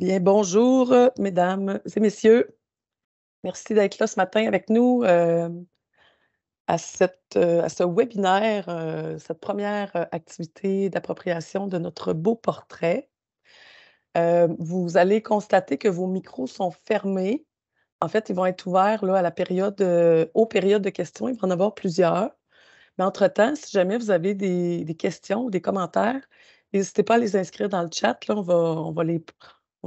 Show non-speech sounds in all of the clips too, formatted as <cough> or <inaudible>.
Bien, bonjour, euh, mesdames et messieurs. Merci d'être là ce matin avec nous euh, à, cette, euh, à, ce webinaire, cette première activité d'appropriation de notre beau portrait. vous allez constater que vos micros sont fermés. En fait, ils vont être ouverts là, à la période, aux périodes de questions. Il va en avoir plusieurs. Mais entre-temps, si jamais vous avez des, questions ou des commentaires, n'hésitez pas à les inscrire dans le chat. Là, on, va, on va les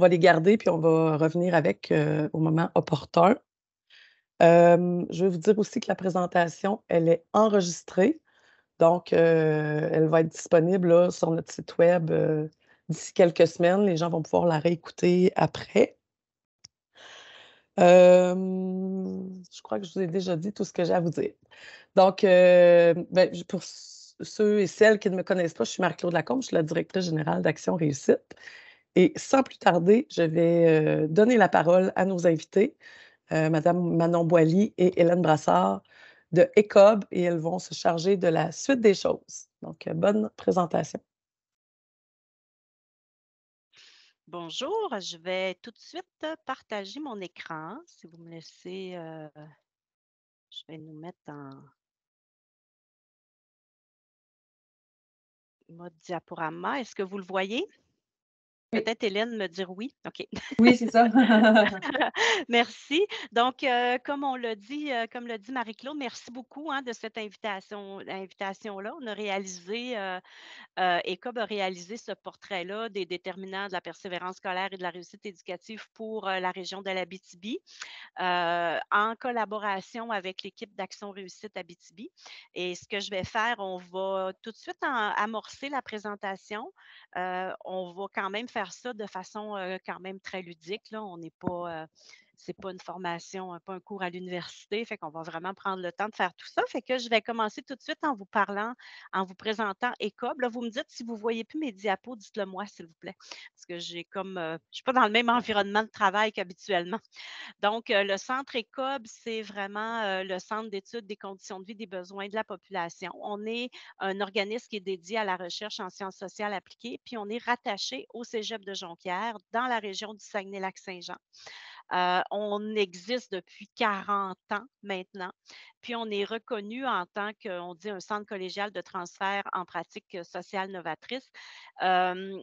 on va les garder, puis on va revenir avec euh, au moment opportun. Euh, je vais vous dire aussi que la présentation, elle est enregistrée. Donc, euh, elle va être disponible sur notre site web d'ici quelques semaines. Les gens vont pouvoir la réécouter après. je crois que je vous ai déjà dit tout ce que j'ai à vous dire. Donc, ben, pour ceux et celles qui ne me connaissent pas, je suis marc claude Lacombe, je suis la directrice générale d'Action Réussite. Et sans plus tarder, je vais euh, donner la parole à nos invités, Mme euh, Madame Manon Boily et Hélène Brassard de ECOB, et elles vont se charger de la suite des choses. Donc, euh, bonne présentation. Bonjour, je vais tout de suite partager mon écran. Si vous me laissez, je vais nous mettre en mode diaporama. Est-ce que vous le voyez? Peut-être Hélène me dire oui. OK. Oui, c'est ça. <laughs> merci. Donc, euh, comme on l'a dit, euh, comme l'a dit Marie-Claude, merci beaucoup hein, de cette invitation, l'invitation là On a réalisé, euh, euh a réalisé ce portrait-là des déterminants de la persévérance scolaire et de la réussite éducative pour la région de la l'Abitibi, en collaboration avec l'équipe d'Action Réussite à Abitibi. Et ce que je vais faire, on va tout de suite amorcer la présentation. on va quand même faire ça de façon quand même très ludique. On n'est pas n'est pas une formation, hein, pas un cours à l'université, fait qu'on va vraiment prendre le temps de faire tout ça. Fait que je vais commencer tout de suite en vous parlant, en vous présentant ECOB. vous me dites si vous ne voyez plus mes diapos, dites-le moi, s'il vous plaît. Parce que j'ai comme euh, je ne suis pas dans le même environnement de travail qu'habituellement. Donc, euh, le centre ECOB, c'est vraiment euh, le centre d'études des conditions de vie, des besoins de la population. On est un organisme qui est dédié à la recherche en sciences sociales appliquées, puis on est rattaché au Cégep de Jonquière dans la région du Saguenay-Lac-Saint-Jean. Euh, on existe depuis 40 ans maintenant, puis on est reconnu en tant qu'on dit un centre collégial de transfert en pratique euh, sociale novatrice. Euh,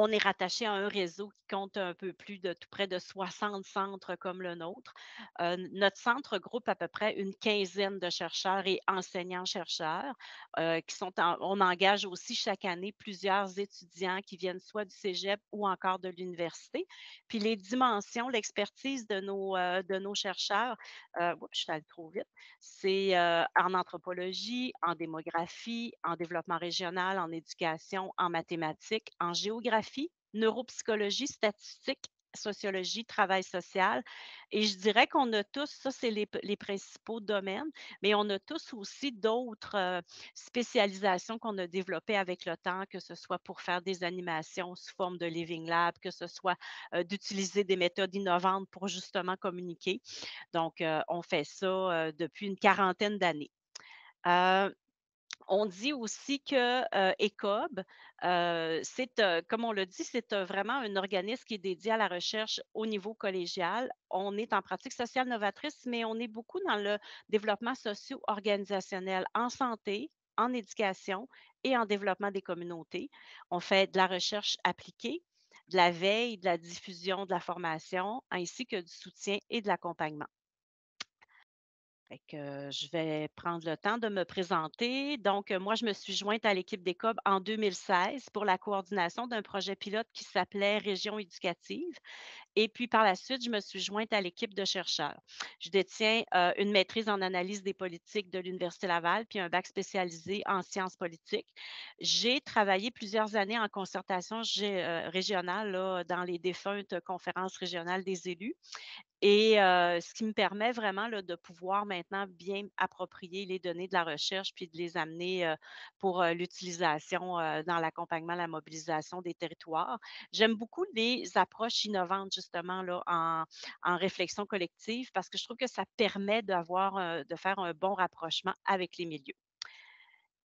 on est rattaché à un réseau qui compte un peu plus de tout près de 60 centres comme le nôtre. Euh, notre centre groupe à peu près une quinzaine de chercheurs et enseignants-chercheurs euh, qui sont on engage aussi chaque année plusieurs étudiants qui viennent soit du Cégep ou encore de l'université. Puis les dimensions, l'expertise de nos, euh, de nos chercheurs, je suis allée trop vite, c'est en anthropologie, en démographie, en développement régional, en éducation, en mathématiques, en géographie neuropsychologie, statistique, sociologie, travail social. Et je dirais qu'on a tous, ça c'est les, principaux domaines, mais on a tous aussi d'autres euh, spécialisations qu'on a développées avec le temps, que ce soit pour faire des animations sous forme de Living Lab, que ce soit euh, d'utiliser des méthodes innovantes pour justement communiquer. Donc, euh, on fait ça depuis une quarantaine d'années on dit aussi que ECOB, euh, euh, c'est, euh, comme on le dit, c'est vraiment un organisme qui est dédié à la recherche au niveau collégial. On est en pratique sociale novatrice, mais on est beaucoup dans le développement socio-organisationnel en santé, en éducation et en développement des communautés. On fait de la recherche appliquée, de la veille, de la diffusion, de la formation, ainsi que du soutien et de l'accompagnement je vais prendre le temps de me présenter. Donc, moi, je me suis jointe à l'équipe des COB en 2016 pour la coordination d'un projet pilote qui s'appelait Région éducative. Et puis, par la suite, je me suis jointe à l'équipe de chercheurs. Je détiens une maîtrise en analyse des politiques de l'Université Laval, puis un bac spécialisé en sciences politiques. J'ai travaillé plusieurs années en concertation régionale dans les défuntes conférences régionales des élus. Et ce qui me permet vraiment de pouvoir maintenant bien approprier les données de la recherche puis de les amener pour l'utilisation dans l'accompagnement, la mobilisation des territoires. J'aime beaucoup les approches innovantes justement là, en, réflexion collective parce que je trouve que ça permet de faire un bon rapprochement avec les milieux.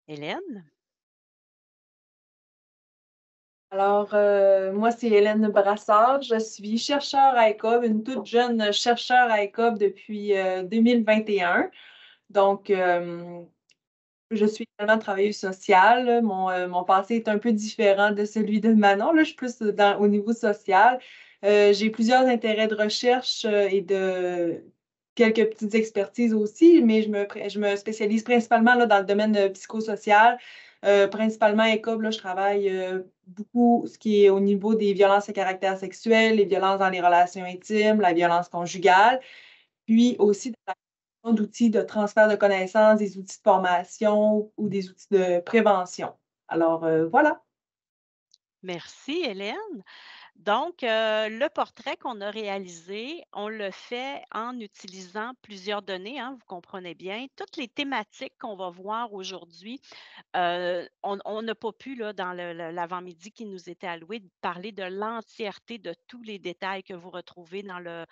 Hélène? Alors, euh, moi, c'est Hélène Brassard. Je suis chercheure à ECOB, une toute jeune chercheure à ECOB depuis 2021. Euh, Donc, euh, je suis également travailleuse sociale. Mon, mon, passé est un peu différent de celui de Manon. Là, je suis plus au niveau social. J'ai plusieurs intérêts de recherche et de quelques petites expertises aussi, mais je me, spécialise principalement dans le domaine psychosocial, euh, principalement principalement ECOB, là, je travaille euh, beaucoup ce qui est au niveau des violences à caractère sexuel, les violences dans les relations intimes, la violence conjugale, puis aussi dans la d'outils de transfert de connaissances, des outils de formation ou des outils de prévention. Alors, euh, voilà. Merci, Hélène. Donc, euh, le portrait qu'on a réalisé, on le fait en utilisant plusieurs données, hein, vous comprenez bien. Toutes les thématiques qu'on va voir aujourd'hui, euh, on n'a pas pu, dans l'avant-midi qui nous était alloué, parler de l'entièreté de tous les détails que vous retrouvez dans le,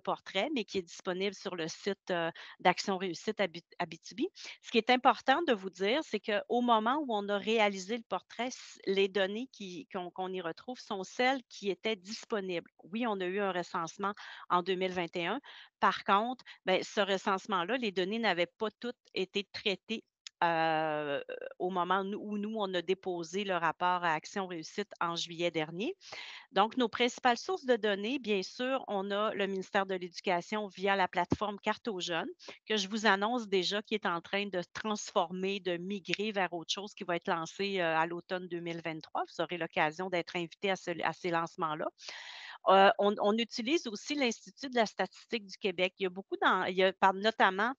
portrait, mais qui est disponible sur le site euh, d'Action Réussite Abitibi. Ce qui est important de vous dire, c'est qu'au moment où on a réalisé le portrait, les données qu'on y retrouve sont celles qui était disponible. Oui, on a eu un recensement en 2021. Par contre, ben, ce recensement-là, les données n'avaient pas toutes été traitées euh, au moment où nous, on a déposé le rapport à Action Réussite en juillet dernier. Donc, nos principales sources de données, bien sûr, on a le ministère de l'Éducation via la plateforme Carte aux jeunes, que je vous annonce déjà qui est en train de transformer, de migrer vers autre chose qui va être lancée euh, à l'automne 2023. Vous aurez l'occasion d'être invité à ces lancements-là. Euh, on, utilise aussi l'Institut de la statistique du Québec. Il y a beaucoup, dans, notamment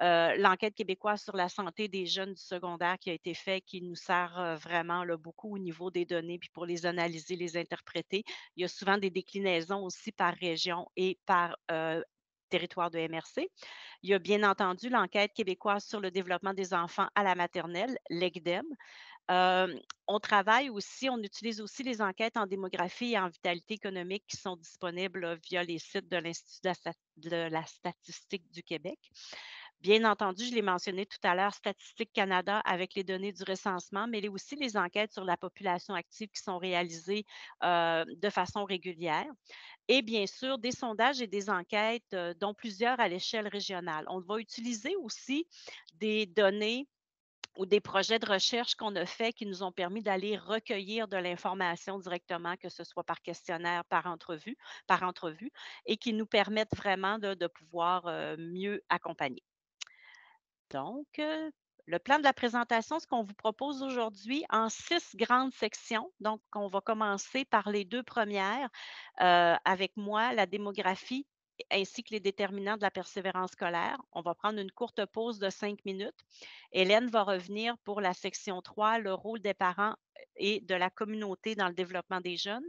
euh, l'enquête québécoise sur la santé des jeunes du secondaire qui a été faite, qui nous sert euh, vraiment beaucoup au niveau des données, puis pour les analyser, les interpréter. Il y a souvent des déclinaisons aussi par région et par territoire de MRC. Il y a bien entendu l'enquête québécoise sur le développement des enfants à la maternelle, l'egdem, on travaille aussi, on utilise aussi les enquêtes en démographie et en vitalité économique qui sont disponibles via les sites de l'Institut de, la statistique du Québec. Bien entendu, je l'ai mentionné tout à l'heure, Statistique Canada avec les données du recensement, mais aussi les enquêtes sur la population active qui sont réalisées de façon régulière. Et bien sûr, des sondages et des enquêtes, dont plusieurs à l'échelle régionale. On va utiliser aussi des données ou des projets de recherche qu'on a faits qui nous ont permis d'aller recueillir de l'information directement, que ce soit par questionnaire, par entrevue, par entrevue, et qui nous permettent vraiment de, pouvoir euh, mieux accompagner. Donc, euh, le plan de la présentation, ce qu'on vous propose aujourd'hui en six grandes sections. Donc, on va commencer par les deux premières euh, avec moi, la démographie ainsi que les déterminants de la persévérance scolaire. On va prendre une courte pause de cinq minutes. Hélène va revenir pour la section 3, le rôle des parents et de la communauté dans le développement des jeunes.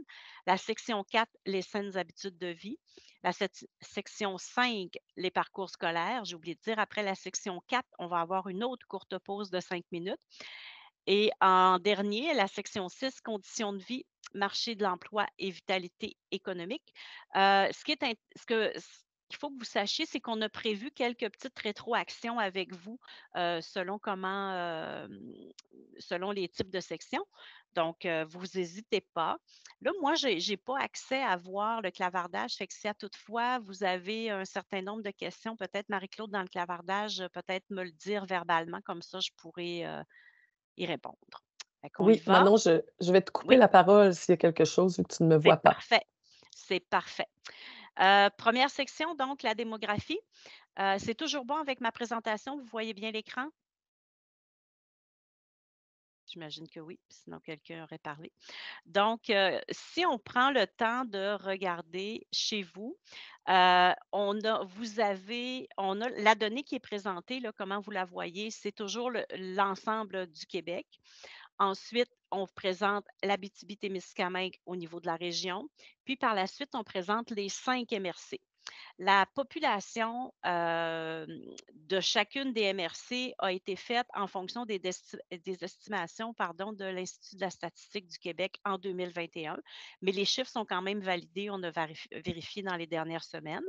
La section 4, les saines habitudes de vie. La section 5, les parcours scolaires. J'ai oublié de dire, après la section 4, on va avoir une autre courte pause de cinq minutes. Et en dernier, la section 6, conditions de vie, marché de l'emploi et vitalité économique. Euh, ce qui ce qu'il faut que vous sachiez, c'est qu'on a prévu quelques petites rétroactions avec vous euh, selon comment, euh, selon les types de sections. Donc, vous n'hésitez pas. Là, moi, je n'ai pas accès à voir le clavardage. Fait que si à toutefois, vous avez un certain nombre de questions, peut-être Marie-Claude dans le clavardage, peut-être me le dire verbalement, comme ça, je pourrais répondre. Oui, maintenant je, vais te couper la parole s'il y a quelque chose que tu ne me vois pas. Parfait. C'est parfait. Euh, première section, donc, la démographie. Euh, c'est toujours bon avec ma présentation. Vous voyez bien l'écran? J'imagine que oui, sinon quelqu'un aurait parlé. Donc, euh, si on prend le temps de regarder chez vous, euh, on vous avez, on a la donnée qui est présentée, là, comment vous la voyez, c'est toujours l'ensemble du Québec. Ensuite, on présente l'Abitibi-Témiscamingue au niveau de la région. Puis par la suite, on présente les cinq MRC. La population de chacune des MRC a été faite en fonction des, estimations de l'Institut de la statistique du Québec en 2021, mais les chiffres sont quand même validés, on a vérifié dans les dernières semaines.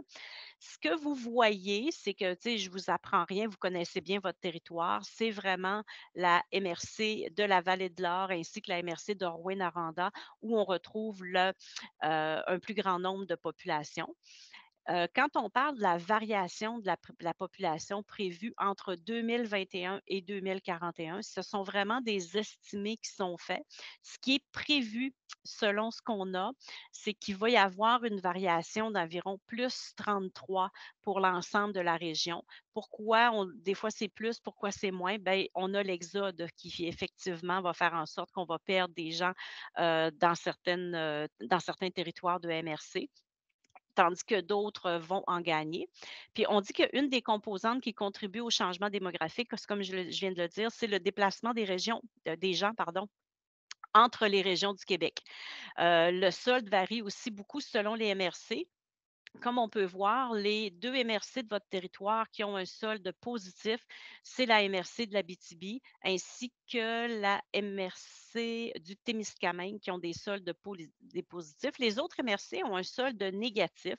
Ce que vous voyez, c'est que, je ne vous apprends rien, vous connaissez bien votre territoire, c'est vraiment la MRC de la Vallée de l'Or ainsi que la MRC dorwin aranda où on retrouve un plus grand nombre de populations quand on parle de la variation de la, population prévue entre 2021 et 2041, ce sont vraiment des estimés qui sont faits. Ce qui est prévu selon ce qu'on a, c'est qu'il va y avoir une variation d'environ plus 33 pour l'ensemble de la région. Pourquoi des fois c'est plus, pourquoi c'est moins? Ben, on a l'exode qui effectivement va faire en sorte qu'on va perdre des gens dans certains territoires de MRC tandis que d'autres euh, vont en gagner. Puis on dit qu'une des composantes qui contribue au changement démographique, comme je, viens de le dire, c'est le déplacement des régions, euh, des gens, pardon entre les régions du Québec. Euh, le solde varie aussi beaucoup selon les MRC, comme on peut voir, les deux MRC de votre territoire qui ont un solde positif, c'est la MRC de la BTB ainsi que la MRC du Témiscamingue qui ont des soldes positifs. Les autres MRC ont un solde négatif,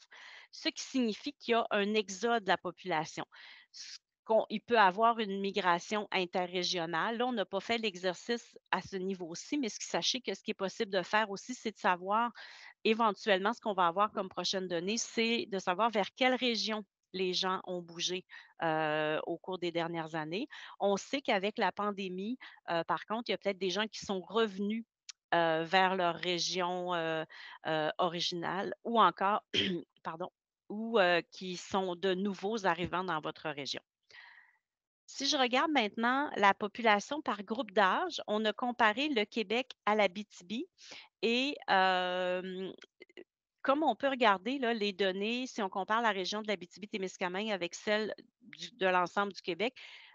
ce qui signifie qu'il y a un exode de la population. Il peut avoir une migration interrégionale. Là, on n'a pas fait l'exercice à ce niveau-ci, mais sachez que ce qui est possible de faire aussi, c'est de savoir éventuellement, ce qu'on va avoir comme prochaine donnée, c'est de savoir vers quelle région les gens ont bougé euh, au cours des dernières années. On sait qu'avec la pandémie, euh, par contre, il y a peut-être des gens qui sont revenus euh, vers leur région originale ou encore, <clears throat> pardon, ou qui sont de nouveaux arrivants dans votre région. Si je regarde maintenant la population par groupe d'âge, on a comparé le Québec à la BTB et comme on peut regarder là, les données, si on compare la région de la et témiscamingue avec celle de l'ensemble du Québec,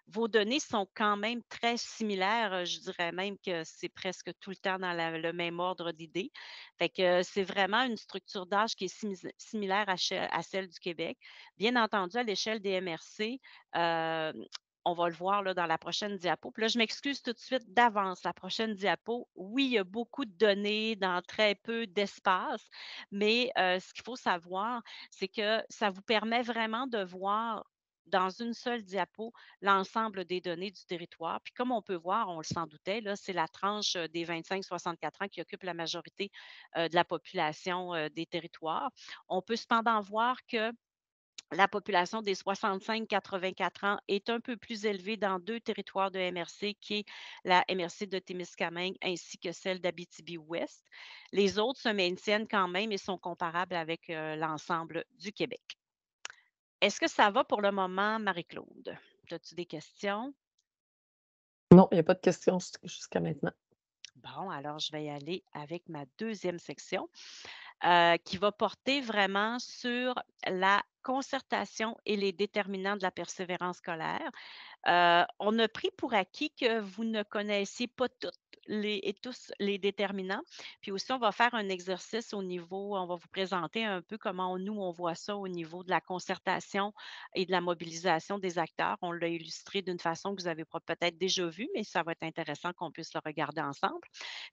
vos données sont quand même très similaires. Je dirais même que c'est presque tout le temps dans le même ordre d'idées. Fait que c'est vraiment une structure d'âge qui est similaire à, celle du Québec. Bien entendu, à l'échelle des MRC, euh, on va le voir là, dans la prochaine diapo. là, je m'excuse tout de suite d'avance. La prochaine diapo, oui, il y a beaucoup de données dans très peu d'espace, mais euh, ce qu'il faut savoir, c'est que ça vous permet vraiment de voir dans une seule diapo l'ensemble des données du territoire. Puis comme on peut voir, on le s'en doutait, là, c'est la tranche euh, des 25-64 ans qui occupe la majorité euh, de la population des territoires. On peut cependant voir que la population des 65-84 ans est un peu plus élevée dans deux territoires de MRC, qui est la MRC de Témiscamingue ainsi que celle d'Abitibi-Ouest. Les autres se maintiennent quand même et sont comparables avec euh, l'ensemble du Québec. Est-ce que ça va pour le moment, Marie-Claude? As-tu des questions? Non, il n'y a pas de questions jusqu'à maintenant. Bon, alors je vais y aller avec ma deuxième section. Euh, qui va porter vraiment sur la concertation et les déterminants de la persévérance scolaire. Euh, on a pris pour acquis que vous ne connaissiez pas toutes et tous les déterminants. Puis aussi, on va faire un exercice au niveau, on va vous présenter un peu comment nous, on voit ça au niveau de la concertation et de la mobilisation des acteurs. On l'a illustré d'une façon que vous avez peut-être déjà vue, mais ça va être intéressant qu'on puisse le regarder ensemble.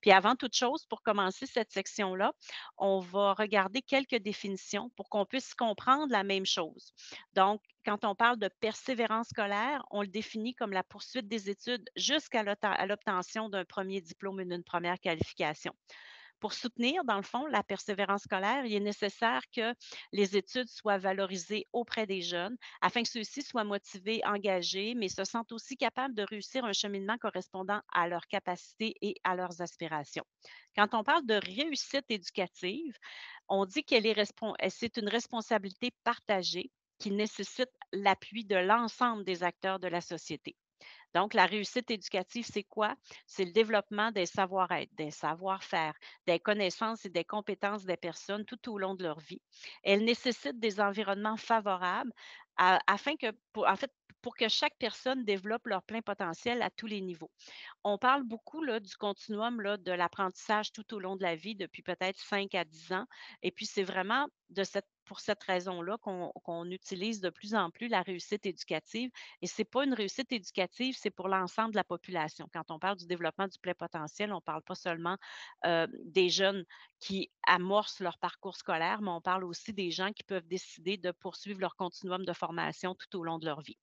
Puis avant toute chose, pour commencer cette section-là, on va regarder quelques définitions pour qu'on puisse comprendre la même chose. Donc, quand on parle de persévérance scolaire, on le définit comme la poursuite des études jusqu'à l'obtention d'un premier diplôme et d'une première qualification. Pour soutenir, dans le fond, la persévérance scolaire, il est nécessaire que les études soient valorisées auprès des jeunes afin que ceux-ci soient motivés, engagés, mais se sentent aussi capables de réussir un cheminement correspondant à leurs capacités et à leurs aspirations. Quand on parle de réussite éducative, on dit qu'elle est, c'est une responsabilité partagée qui nécessite l'appui de l'ensemble des acteurs de la société. Donc, la réussite éducative, c'est quoi? C'est le développement des savoir-être, des savoir-faire, des connaissances et des compétences des personnes tout au long de leur vie. Elle nécessite des environnements favorables afin que, pour, en fait, pour que chaque personne développe leur plein potentiel à tous les niveaux. On parle beaucoup du continuum de l'apprentissage tout au long de la vie depuis peut-être 5 à 10 ans. Et puis, c'est vraiment pour cette raison-là qu'on utilise de plus en plus la réussite éducative. Et ce n'est pas une réussite éducative, c'est pour l'ensemble de la population. Quand on parle du développement du plein potentiel, on ne parle pas seulement euh, des jeunes qui amorcent leur parcours scolaire, mais on parle aussi des gens qui peuvent décider de poursuivre leur continuum de formation tout au long de leur vie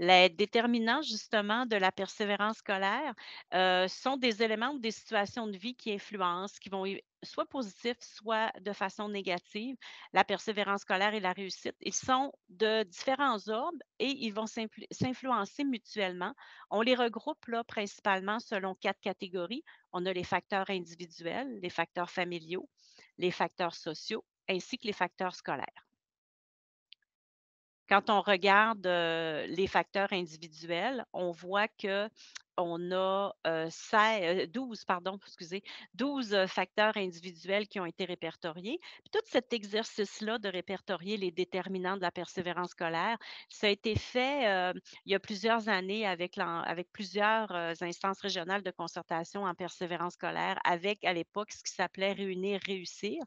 les déterminants justement de la persévérance scolaire euh, sont des éléments des situations de vie qui influencent, qui vont soit positifs, soit de façon négative, la persévérance scolaire et la réussite. Ils sont de différents ordres et ils vont s'influencer mutuellement. On les regroupe là principalement selon quatre catégories. On a les facteurs individuels, les facteurs familiaux, les facteurs sociaux ainsi que les facteurs scolaires. Quand on regarde les facteurs individuels, on voit que on a 12, pardon, 12 facteurs individuels qui ont été répertoriés. tout cet exercice-là de répertorier les déterminants de la persévérance scolaire, ça a été fait il y a plusieurs années avec, plusieurs instances régionales de concertation en persévérance scolaire, avec à l'époque ce qui s'appelait Réunir, réussir.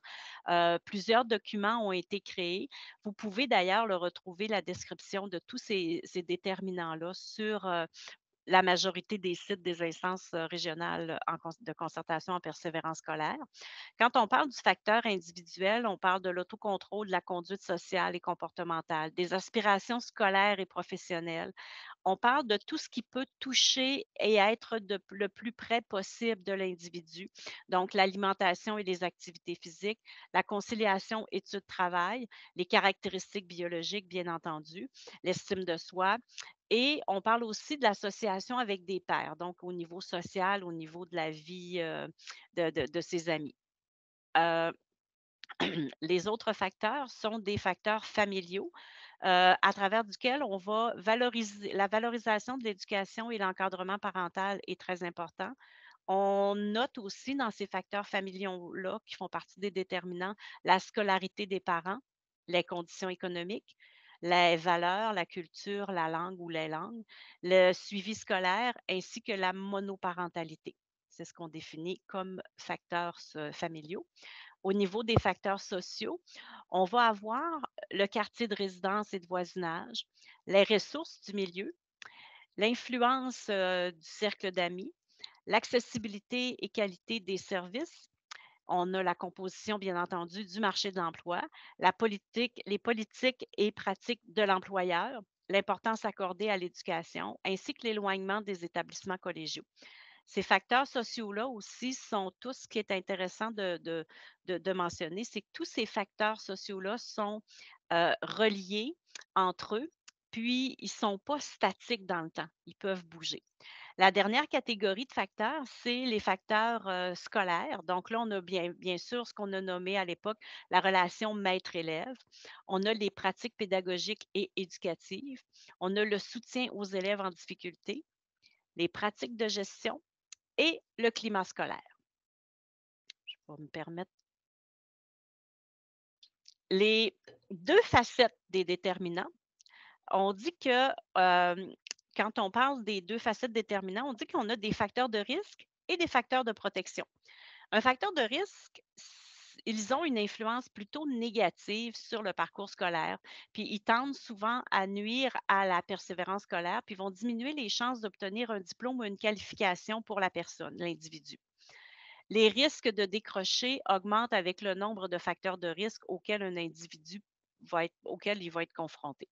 plusieurs documents ont été créés. Vous pouvez d'ailleurs le retrouver, la description de tous ces, ces déterminants-là sur la majorité des sites des instances euh, régionales de concertation en persévérance scolaire. Quand on parle du facteur individuel, on parle de l'autocontrôle, de la conduite sociale et comportementale, des aspirations scolaires et professionnelles. On parle de tout ce qui peut toucher et être le plus près possible de l'individu, donc l'alimentation et les activités physiques, la conciliation études-travail, les caractéristiques biologiques, bien entendu, l'estime de soi, et on parle aussi de l'association avec des pères, donc au niveau social, au niveau de la vie euh, de, ses amis. Euh, <clears throat> les autres facteurs sont des facteurs familiaux. Euh, à travers duquel on va valoriser la valorisation de l'éducation et l'encadrement parental est très important. On note aussi dans ces facteurs familiaux-là qui font partie des déterminants la scolarité des parents, les conditions économiques, les valeurs, la culture, la langue ou les langues, le suivi scolaire ainsi que la monoparentalité. C'est ce qu'on définit comme facteurs euh, familiaux. Au niveau des facteurs sociaux, on va avoir le quartier de résidence et de voisinage, les ressources du milieu, l'influence euh, du cercle d'amis, l'accessibilité et qualité des services on a la composition, bien entendu, du marché de l'emploi, la politique, les politiques et pratiques de l'employeur, l'importance accordée à l'éducation, ainsi que l'éloignement des établissements collégiaux. Ces facteurs sociaux-là aussi sont tous ce qui est intéressant de, mentionner, c'est que tous ces facteurs sociaux-là sont euh, reliés entre eux, puis ils ne sont pas statiques dans le temps, ils peuvent bouger. La dernière catégorie de facteurs, c'est les facteurs scolaires. Donc là, on a bien, sûr ce qu'on a nommé à l'époque la relation maître-élève. On a les pratiques pédagogiques et éducatives. On a le soutien aux élèves en difficulté, les pratiques de gestion et le climat scolaire. Je vais me permettre les deux facettes des déterminants, on dit que quand on parle des deux facettes déterminantes, on dit qu'on a des facteurs de risque et des facteurs de protection. Un facteur de risque, ils ont une influence plutôt négative sur le parcours scolaire, puis ils tendent souvent à nuire à la persévérance scolaire, puis vont diminuer les chances d'obtenir un diplôme ou une qualification pour la personne, l'individu. Les risques de décrocher augmentent avec le nombre de facteurs de risque auxquels un individu va être, auxquels il va être confronté.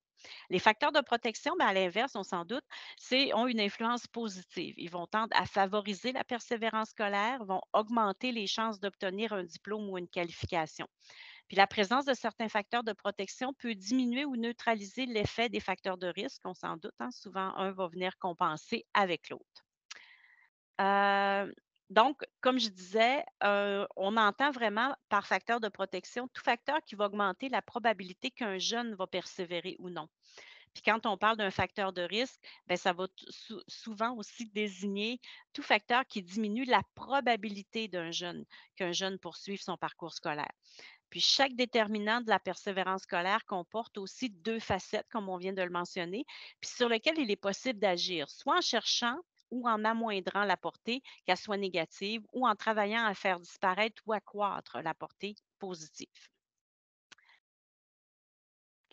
Les facteurs de protection, ben, à l'inverse, on s'en doute, ont une influence positive. Ils vont tendre à favoriser la persévérance scolaire, vont augmenter les chances d'obtenir un diplôme ou une qualification. Puis la présence de certains facteurs de protection peut diminuer ou neutraliser l'effet des facteurs de risque, on s'en doute. Hein, souvent, un va venir compenser avec l'autre. Euh, donc, comme je disais, euh, on entend vraiment par facteur de protection tout facteur qui va augmenter la probabilité qu'un jeune va persévérer ou non. Puis quand on parle d'un facteur de risque, ben, ça va souvent aussi désigner tout facteur qui diminue la probabilité d'un jeune, qu'un jeune poursuive son parcours scolaire. Puis chaque déterminant de la persévérance scolaire comporte aussi deux facettes, comme on vient de le mentionner, puis sur lesquelles il est possible d'agir, soit en cherchant ou en amoindrant la portée, qu'elle soit négative, ou en travaillant à faire disparaître ou accroître la portée positive.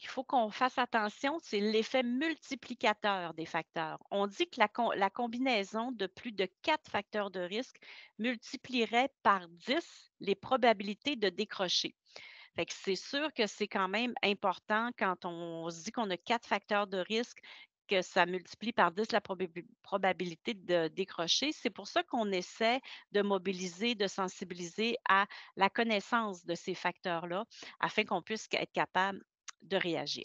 Il faut qu'on fasse attention, c'est l'effet multiplicateur des facteurs. On dit que la, combinaison de plus de quatre facteurs de risque multiplierait par 10 les probabilités de décrocher. c'est sûr que c'est quand même important quand on se dit qu'on a quatre facteurs de risque que ça multiplie par 10 la probabilité de décrocher. C'est pour ça qu'on essaie de mobiliser, de sensibiliser à la connaissance de ces facteurs-là afin qu'on puisse être capable de réagir.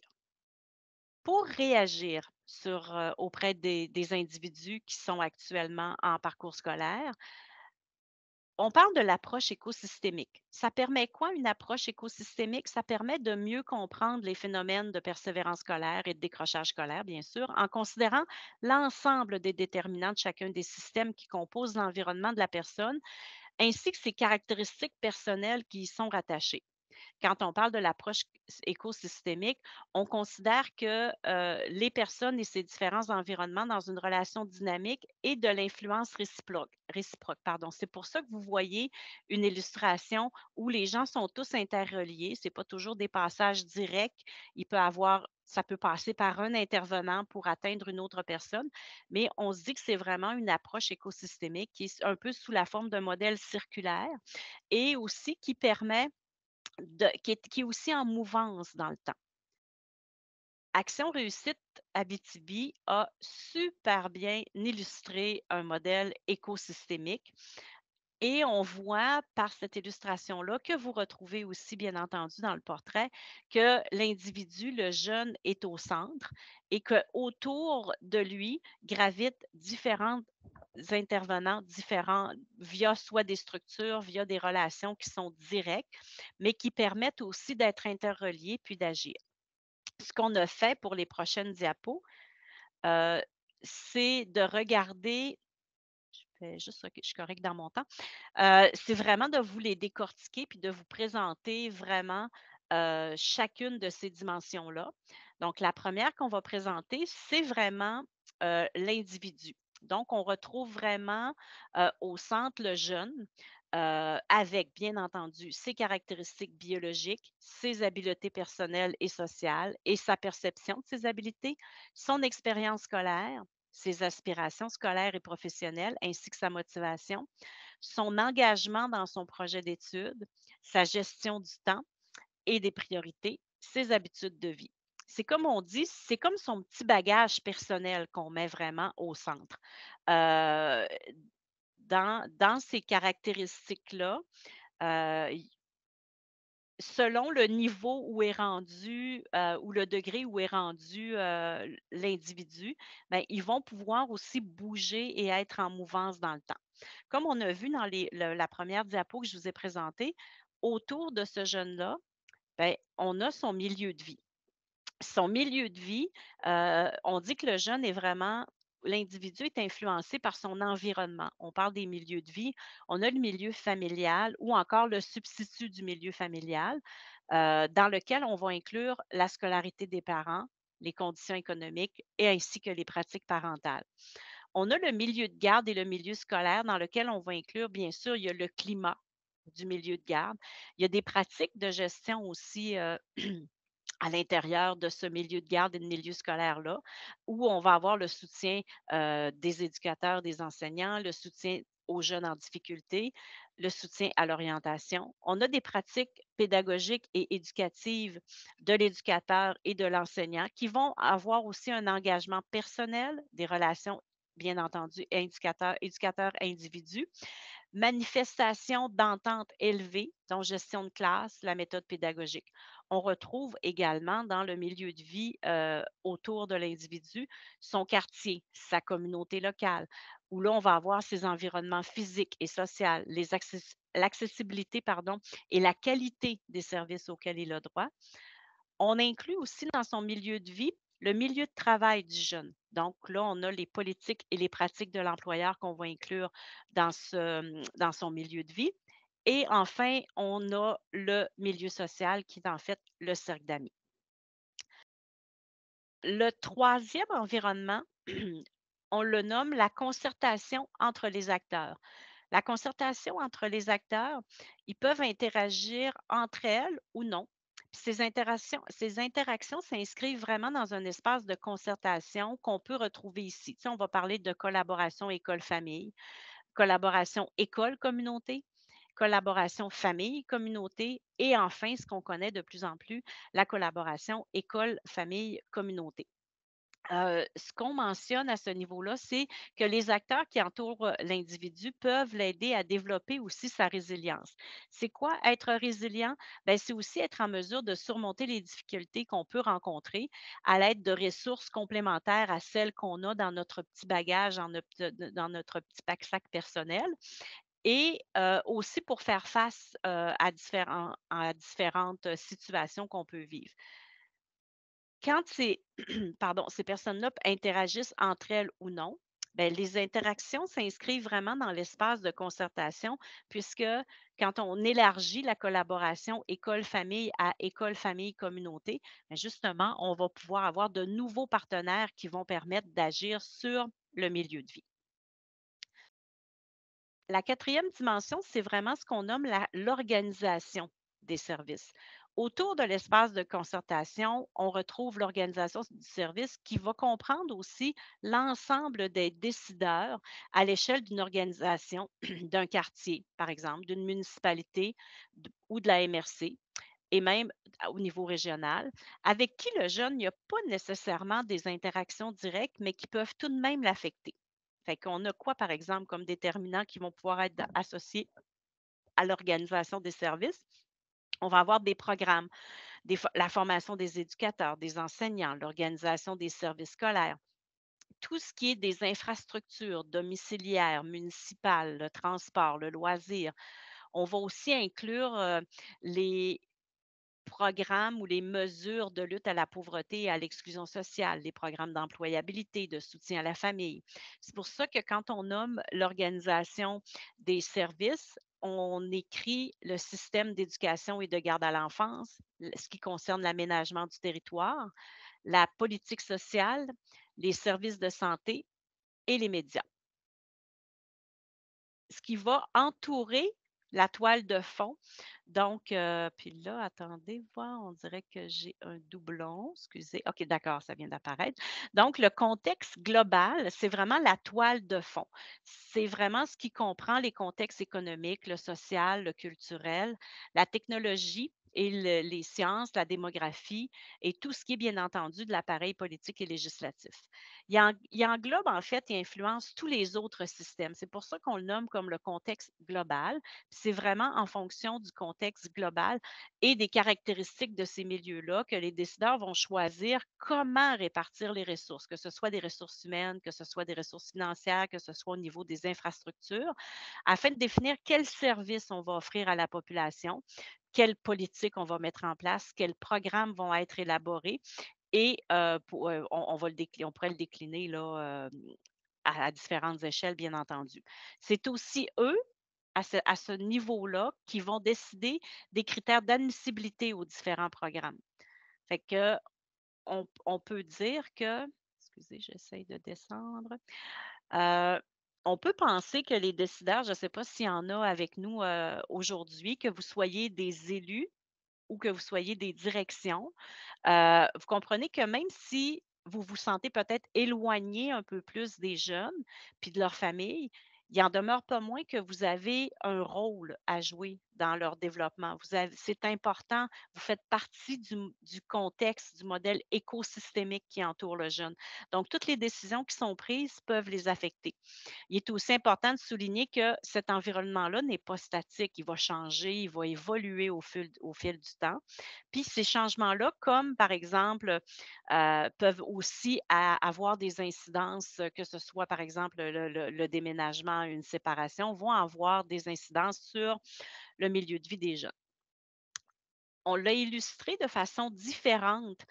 Pour réagir euh, auprès des, individus qui sont actuellement en parcours scolaire, on parle de l'approche écosystémique. Ça permet quoi une approche écosystémique? Ça permet de mieux comprendre les phénomènes de persévérance scolaire et de décrochage scolaire, bien sûr, en considérant l'ensemble des déterminants de chacun des systèmes qui composent l'environnement de la personne, ainsi que ses caractéristiques personnelles qui y sont rattachées quand on parle de l'approche écosystémique, on considère que euh, les personnes et ces différents environnements dans une relation dynamique et de l'influence réciproque. pardon. C'est pour ça que vous voyez une illustration où les gens sont tous interreliés. Ce n'est pas toujours des passages directs. Il peut avoir ça peut passer par un intervenant pour atteindre une autre personne, mais on se dit que c'est vraiment une approche écosystémique qui est un peu sous la forme d'un modèle circulaire et aussi qui permet qui, est, qui est aussi en mouvance dans le temps. Action Réussite Abitibi a super bien illustré un modèle écosystémique et on voit par cette illustration-là, que vous retrouvez aussi, bien entendu, dans le portrait, que l'individu, le jeune, est au centre et qu'autour de lui gravitent différents intervenants, différents, via soit des structures, via des relations qui sont directes, mais qui permettent aussi d'être interreliés puis d'agir. Ce qu'on a fait pour les prochaines diapos, euh, c'est de regarder juste, je suis correcte dans mon temps. Euh, c'est vraiment de vous les décortiquer puis de vous présenter vraiment euh, chacune de ces dimensions-là. Donc, la première qu'on va présenter, c'est vraiment euh, l'individu. Donc, on retrouve vraiment au centre le jeune, avec, bien entendu, ses caractéristiques biologiques, ses habiletés personnelles et sociales et sa perception de ses habiletés, son expérience scolaire, ses aspirations scolaires et professionnelles, ainsi que sa motivation, son engagement dans son projet d'études, sa gestion du temps et des priorités, ses habitudes de vie. C'est comme on dit, c'est comme son petit bagage personnel qu'on met vraiment au centre. Euh, dans, dans, ces caractéristiques-là, euh, selon le niveau où est rendu euh, ou le degré où est rendu euh, l'individu, ben, ils vont pouvoir aussi bouger et être en mouvance dans le temps. Comme on a vu dans la première diapo que je vous ai présentée, autour de ce jeune-là, ben, on a son milieu de vie. Son milieu de vie, euh, on dit que le jeune est vraiment l'individu est influencé par son environnement. On parle des milieux de vie, on a le milieu familial ou encore le substitut du milieu familial, euh, dans lequel on va inclure la scolarité des parents, les conditions économiques et ainsi que les pratiques parentales. On a le milieu de garde et le milieu scolaire dans lequel on va inclure, bien sûr, il y a le climat du milieu de garde. Il y a des pratiques de gestion aussi euh, <clears throat> à l'intérieur de ce milieu de garde et de milieu scolaire-là, où on va avoir le soutien euh, des éducateurs, des enseignants, le soutien aux jeunes en difficulté, le soutien à l'orientation. On a des pratiques pédagogiques et éducatives de l'éducateur et de l'enseignant qui vont avoir aussi un engagement personnel des relations bien entendu, éducateur, éducateur individu, manifestation d'entente élevée, dans gestion de classe, la méthode pédagogique. On retrouve également dans le milieu de vie euh, autour de l'individu son quartier, sa communauté locale, où là, on va avoir ses environnements physiques et sociaux, l'accessibilité pardon, et la qualité des services auxquels il a droit. On inclut aussi dans son milieu de vie le milieu de travail du jeune. Donc là, on a les politiques et les pratiques de l'employeur qu'on va inclure dans, son milieu de vie. Et enfin, on a le milieu social qui est en fait le cercle d'amis. Le troisième environnement, <clears throat> on le nomme la concertation entre les acteurs. La concertation entre les acteurs, ils peuvent interagir entre elles ou non ces interactions, ces interactions s'inscrivent vraiment dans un espace de concertation qu'on peut retrouver ici. on va parler de collaboration école-famille, collaboration école-communauté, collaboration famille, communauté et enfin ce qu'on connaît de plus en plus, la collaboration école, famille, communauté. Euh, ce qu'on mentionne à ce niveau-là, c'est que les acteurs qui entourent euh, l'individu peuvent l'aider à développer aussi sa résilience. C'est quoi être résilient? Ben, c'est aussi être en mesure de surmonter les difficultés qu'on peut rencontrer à l'aide de ressources complémentaires à celles qu'on a dans notre petit bagage, dans notre, petit pack-sac personnel et euh, aussi pour faire face à différentes situations qu'on peut vivre. Quand ces, <clears throat> personnes-là interagissent entre elles ou non, ben, les interactions s'inscrivent vraiment dans l'espace de concertation, puisque quand on élargit la collaboration école-famille à école-famille-communauté, ben, justement, on va pouvoir avoir de nouveaux partenaires qui vont permettre d'agir sur le milieu de vie. La quatrième dimension, c'est vraiment ce qu'on nomme l'organisation des services. Autour de l'espace de concertation, on retrouve l'organisation du service qui va comprendre aussi l'ensemble des décideurs à l'échelle d'une organisation, <clears throat> d'un quartier, par exemple, d'une municipalité ou de la MRC et même au niveau régional, avec qui le jeune n'y a pas nécessairement des interactions directes, mais qui peuvent tout de même l'affecter. Fait qu'on a quoi, par exemple, comme déterminants qui vont pouvoir être associés à l'organisation des services? on va avoir des programmes, des, la formation des éducateurs, des enseignants, l'organisation des services scolaires tout ce qui est des infrastructures domiciliaires, municipales, le transport, le loisir. On va aussi inclure euh, les programmes ou les mesures de lutte à la pauvreté et à l'exclusion sociale, les programmes d'employabilité, de soutien à la famille. C'est pour ça que quand on nomme l'organisation des services, on écrit le système d'éducation et de garde à l'enfance, ce qui concerne l'aménagement du territoire, la politique sociale, les services de santé et les médias. Ce qui va entourer la toile de fond. Donc, euh, puis là, attendez voir, on dirait que j'ai un doublon. Excusez. OK, d'accord, ça vient d'apparaître. Donc, le contexte global, c'est vraiment la toile de fond. C'est vraiment ce qui comprend les contextes économiques, le social, le culturel, la technologie, et les sciences, la démographie et tout ce qui est bien entendu de l'appareil politique et législatif. Il, il, englobe en fait et influence tous les autres systèmes. C'est pour ça qu'on le nomme comme le contexte global. C'est vraiment en fonction du contexte global et des caractéristiques de ces milieux-là que les décideurs vont choisir comment répartir les ressources, que ce soit des ressources humaines, que ce soit des ressources financières, que ce soit au niveau des infrastructures, afin de définir quels services on va offrir à la population, quelles politiques on va mettre en place, quels programmes vont être élaborés. Et euh, euh, on, va le on pourrait le décliner là, euh, à, différentes échelles, bien entendu. C'est aussi eux, à ce, niveau-là, qui vont décider des critères d'admissibilité aux différents programmes. Fait que on, peut dire que, excusez, j'essaye de descendre, on peut penser que les décideurs, je ne sais pas s'il y en a avec nous euh, aujourd'hui, que vous soyez des élus ou que vous soyez des directions, euh, vous comprenez que même si vous vous sentez peut-être éloigné un peu plus des jeunes puis de leur famille, il en demeure pas moins que vous avez un rôle à jouer dans leur développement. C'est important, vous faites partie du, contexte, du modèle écosystémique qui entoure le jeune. Donc, toutes les décisions qui sont prises peuvent les affecter. Il est aussi important de souligner que cet environnement-là n'est pas statique, il va changer, il va évoluer au fil, du temps. Puis ces changements-là, comme par exemple, euh, peuvent aussi avoir des incidences, que ce soit par exemple le déménagement, une séparation, vont avoir des incidences sur le milieu de vie des jeunes. On l'a illustré de façon différente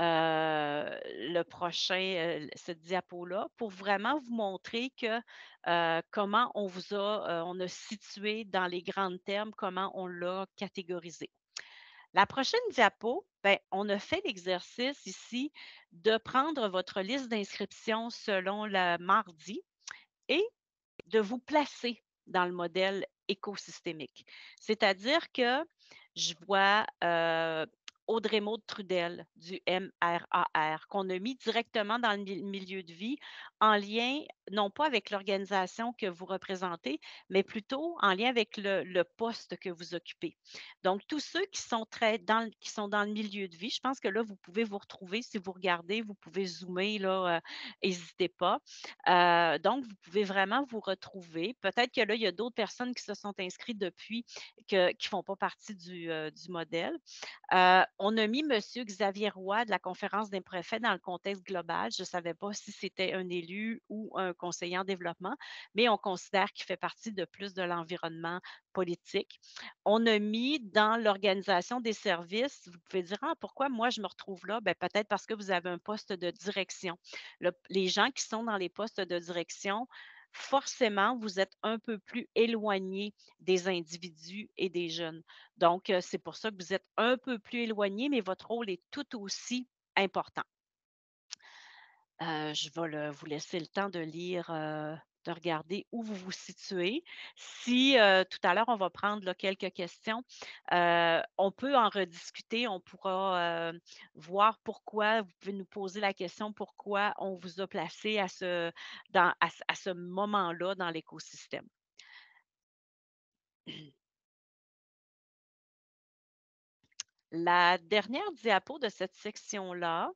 euh, le prochain, euh, ce cette diapo-là, pour vraiment vous montrer que euh, comment on vous a, on a situé dans les grands termes, comment on l'a catégorisé. La prochaine diapo, ben, on a fait l'exercice ici de prendre votre liste d'inscription selon le mardi et de vous placer dans le modèle écosystémique. C'est-à-dire que je vois euh, Audrey Maud Trudel du MRAR, qu'on a mis directement dans le milieu de vie en lien, non pas avec l'organisation que vous représentez, mais plutôt en lien avec le, poste que vous occupez. Donc, tous ceux qui sont, très dans, qui sont dans le milieu de vie, je pense que là, vous pouvez vous retrouver. Si vous regardez, vous pouvez zoomer, là, euh, n'hésitez pas. Euh, donc, vous pouvez vraiment vous retrouver. Peut-être que là, il y a d'autres personnes qui se sont inscrites depuis qui ne font pas partie du, euh, du modèle on a mis M. Xavier Roy de la conférence des préfets dans le contexte global. Je ne savais pas si c'était un élu ou un conseiller en développement, mais on considère qu'il fait partie de plus de l'environnement politique. On a mis dans l'organisation des services, vous pouvez dire, ah, pourquoi moi je me retrouve là? Ben, peut-être parce que vous avez un poste de direction. les gens qui sont dans les postes de direction, forcément, vous êtes un peu plus éloigné des individus et des jeunes. Donc, euh, c'est pour ça que vous êtes un peu plus éloigné, mais votre rôle est tout aussi important. Euh, je vais vous laisser le temps de lire euh, de regarder où vous vous situez. Si tout à l'heure, on va prendre quelques questions, on peut en rediscuter, on pourra voir pourquoi, vous pouvez nous poser la question pourquoi on vous a placé à ce moment-là dans l'écosystème. La dernière diapo de cette section-là,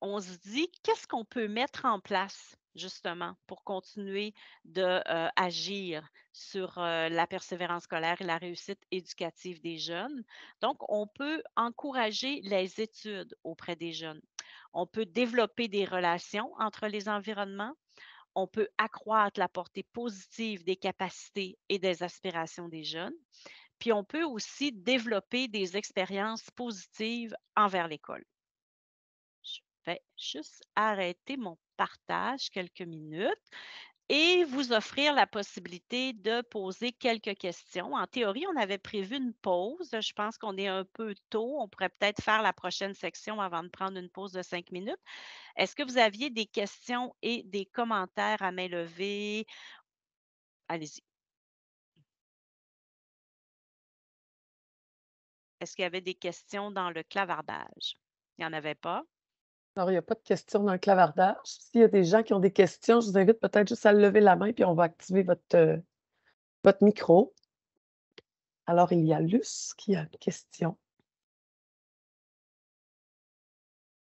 on se dit qu'est-ce qu'on peut mettre en place justement, pour continuer d'agir euh, agir sur euh, la persévérance scolaire et la réussite éducative des jeunes. Donc, on peut encourager les études auprès des jeunes. On peut développer des relations entre les environnements. On peut accroître la portée positive des capacités et des aspirations des jeunes. Puis on peut aussi développer des expériences positives envers l'école. Je vais juste arrêter mon partage quelques minutes et vous offrir la possibilité de poser quelques questions. En théorie, on avait prévu une pause. Je pense qu'on est un peu tôt. On pourrait peut-être faire la prochaine section avant de prendre une pause de cinq minutes. Est-ce que vous aviez des questions et des commentaires à main levée? Allez-y. Est-ce qu'il y avait des questions dans le clavardage? Il n'y en avait pas? Alors, il n'y a pas de questions dans le clavardage. S'il y a des gens qui ont des questions, je vous invite peut-être juste à lever la main, puis on va activer votre, euh, votre micro. Alors, il y a Luce qui a une question.